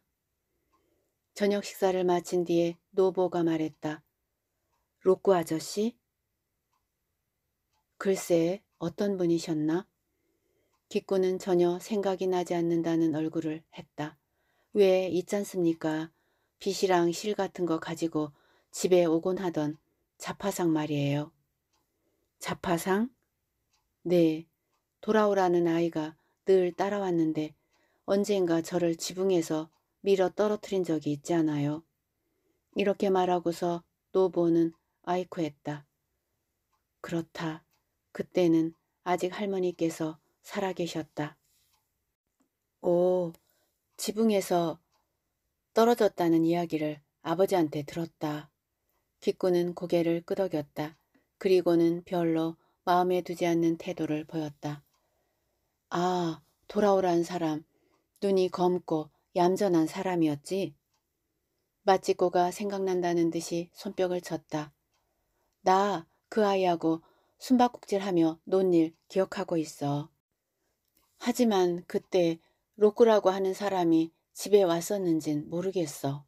Speaker 1: 저녁 식사를 마친 뒤에 노보가 말했다. 로꼬 아저씨? 글쎄 어떤 분이셨나? 기꾸는 전혀 생각이 나지 않는다는 얼굴을 했다. 왜 있잖습니까? 빗이랑 실 같은 거 가지고 집에 오곤 하던 자파상 말이에요. 자파상? 네. 돌아오라는 아이가 늘 따라왔는데 언젠가 저를 지붕에서 밀어 떨어뜨린 적이 있지 않아요. 이렇게 말하고서 노보는 아이쿠했다. 그렇다. 그때는 아직 할머니께서 살아계셨다. 오, 지붕에서 떨어졌다는 이야기를 아버지한테 들었다. 기꾸는 고개를 끄덕였다. 그리고는 별로 마음에 두지 않는 태도를 보였다. 아, 돌아오란 사람. 눈이 검고 얌전한 사람이었지? 마치코가 생각난다는 듯이 손뼉을 쳤다. 나 그 아이하고 숨바꼭질하며 논 일 기억하고 있어. 하지만 그때 로꾸라고 하는 사람이 집에 왔었는진 모르겠어.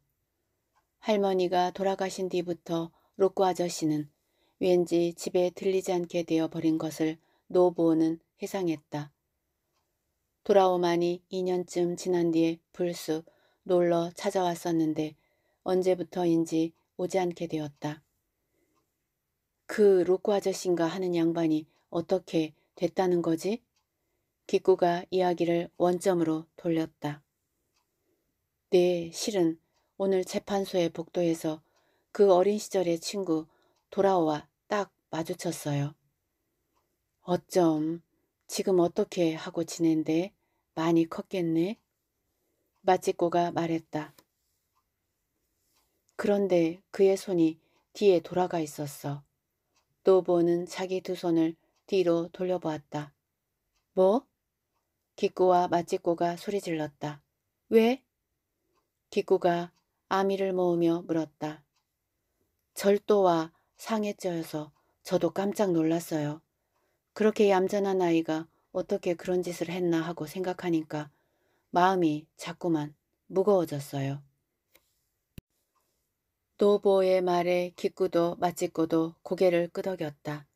Speaker 1: 할머니가 돌아가신 뒤부터 로꾸 아저씨는 왠지 집에 들리지 않게 되어버린 것을 노보는 부 회상했다. 돌아오만이 2년쯤 지난 뒤에 불쑥 놀러 찾아왔었는데 언제부터인지 오지 않게 되었다. 그 로꾸 아저씨인가 하는 양반이 어떻게 됐다는 거지? 기꾸가 이야기를 원점으로 돌렸다. 네, 실은 오늘 재판소의 복도에서 그 어린 시절의 친구 돌아와 딱 마주쳤어요. 어쩜 지금 어떻게 하고 지낸데 많이 컸겠네? 마치꼬가 말했다. 그런데 그의 손이 뒤에 돌아가 있었어. 노보는 자기 두 손을 뒤로 돌려보았다. 뭐? 기꾸와 마찌꼬가 소리질렀다. 왜? 기꾸가 아미를 모으며 물었다. 절도와 상에 쪄여서 저도 깜짝 놀랐어요. 그렇게 얌전한 아이가 어떻게 그런 짓을 했나 하고 생각하니까 마음이 자꾸만 무거워졌어요. 노보의 말에 기꾸도 마찌꼬도 고개를 끄덕였다.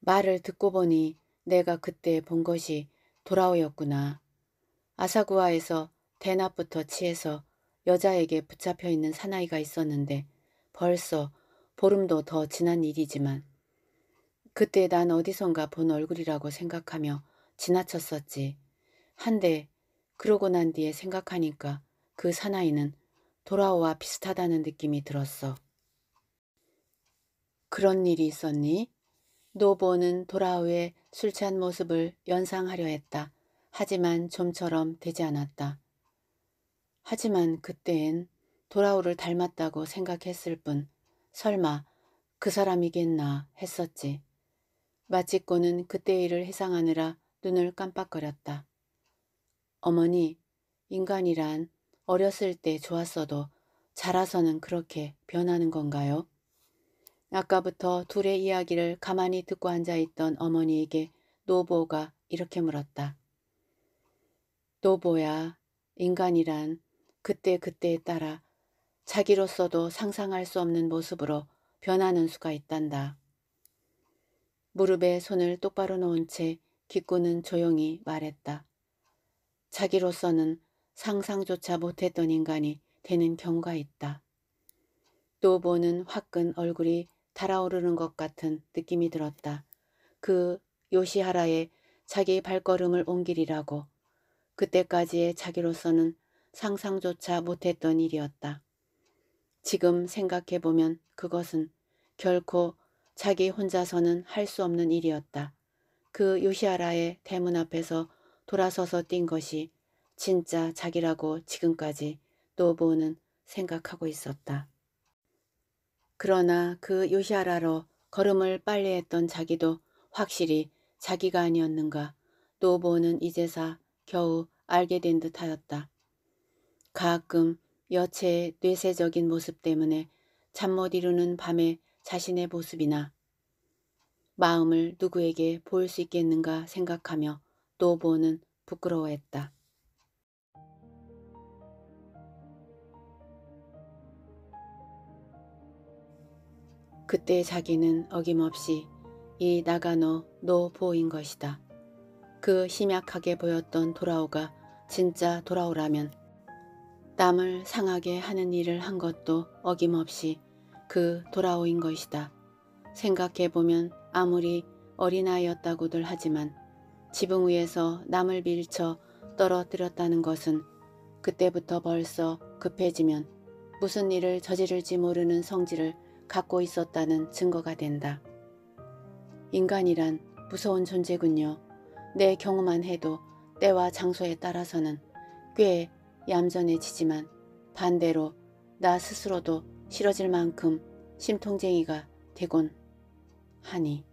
Speaker 1: 말을 듣고 보니 내가 그때 본 것이 돌아오였구나. 아사구아에서 대낮부터 취해서 여자에게 붙잡혀 있는 사나이가 있었는데 벌써 보름도 더 지난 일이지만 그때 난 어디선가 본 얼굴이라고 생각하며 지나쳤었지. 한데 그러고 난 뒤에 생각하니까 그 사나이는 돌아오와 비슷하다는 느낌이 들었어. 그런 일이 있었니? 노보는 돌아오의 술 취한 모습을 연상하려 했다. 하지만 좀처럼 되지 않았다. 하지만 그때엔 돌아오를 닮았다고 생각했을 뿐 설마 그 사람이겠나 했었지. 마치코는 그때 일을 회상하느라 눈을 깜빡거렸다. 어머니, 인간이란 어렸을 때 좋았어도 자라서는 그렇게 변하는 건가요? 아까부터 둘의 이야기를 가만히 듣고 앉아있던 어머니에게 노보가 이렇게 물었다. 노보야, 인간이란 그때그때에 따라 자기로서도 상상할 수 없는 모습으로 변하는 수가 있단다. 무릎에 손을 똑바로 놓은 채 기꾸는 조용히 말했다. 자기로서는 상상조차 못했던 인간이 되는 경우가 있다. 노보는 화끈 얼굴이 달아오르는 것 같은 느낌이 들었다. 그 요시하라의 자기 발걸음을 옮기리라고 그때까지의 자기로서는 상상조차 못했던 일이었다. 지금 생각해보면 그것은 결코 자기 혼자서는 할 수 없는 일이었다. 그 요시하라의 대문 앞에서 돌아서서 뛴 것이 진짜 자기라고 지금까지 노부는 생각하고 있었다. 그러나 그 요시아라로 걸음을 빨리했던 자기도 확실히 자기가 아니었는가 노보는 이제사 겨우 알게 된 듯하였다. 가끔 여체의 뇌세적인 모습 때문에 잠 못 이루는 밤에 자신의 모습이나 마음을 누구에게 보일 수 있겠는가 생각하며 노보는 부끄러워했다. 그때 자기는 어김없이 이 나가노 노보인 것이다. 그 심약하게 보였던 돌아오가 진짜 돌아오라면땀을 상하게 하는 일을 한 것도 어김없이 그돌아오인 것이다. 생각해보면 아무리 어린아이였다고들 하지만 지붕 위에서 남을 밀쳐 떨어뜨렸다는 것은 그때부터 벌써 급해지면 무슨 일을 저지를지 모르는 성질을 갖고 있었다는 증거가 된다. 인간이란 무서운 존재군요. 내 경우만 해도 때와 장소에 따라서는 꽤 얌전해지지만 반대로 나 스스로도 싫어질 만큼 심통쟁이가 되곤 하니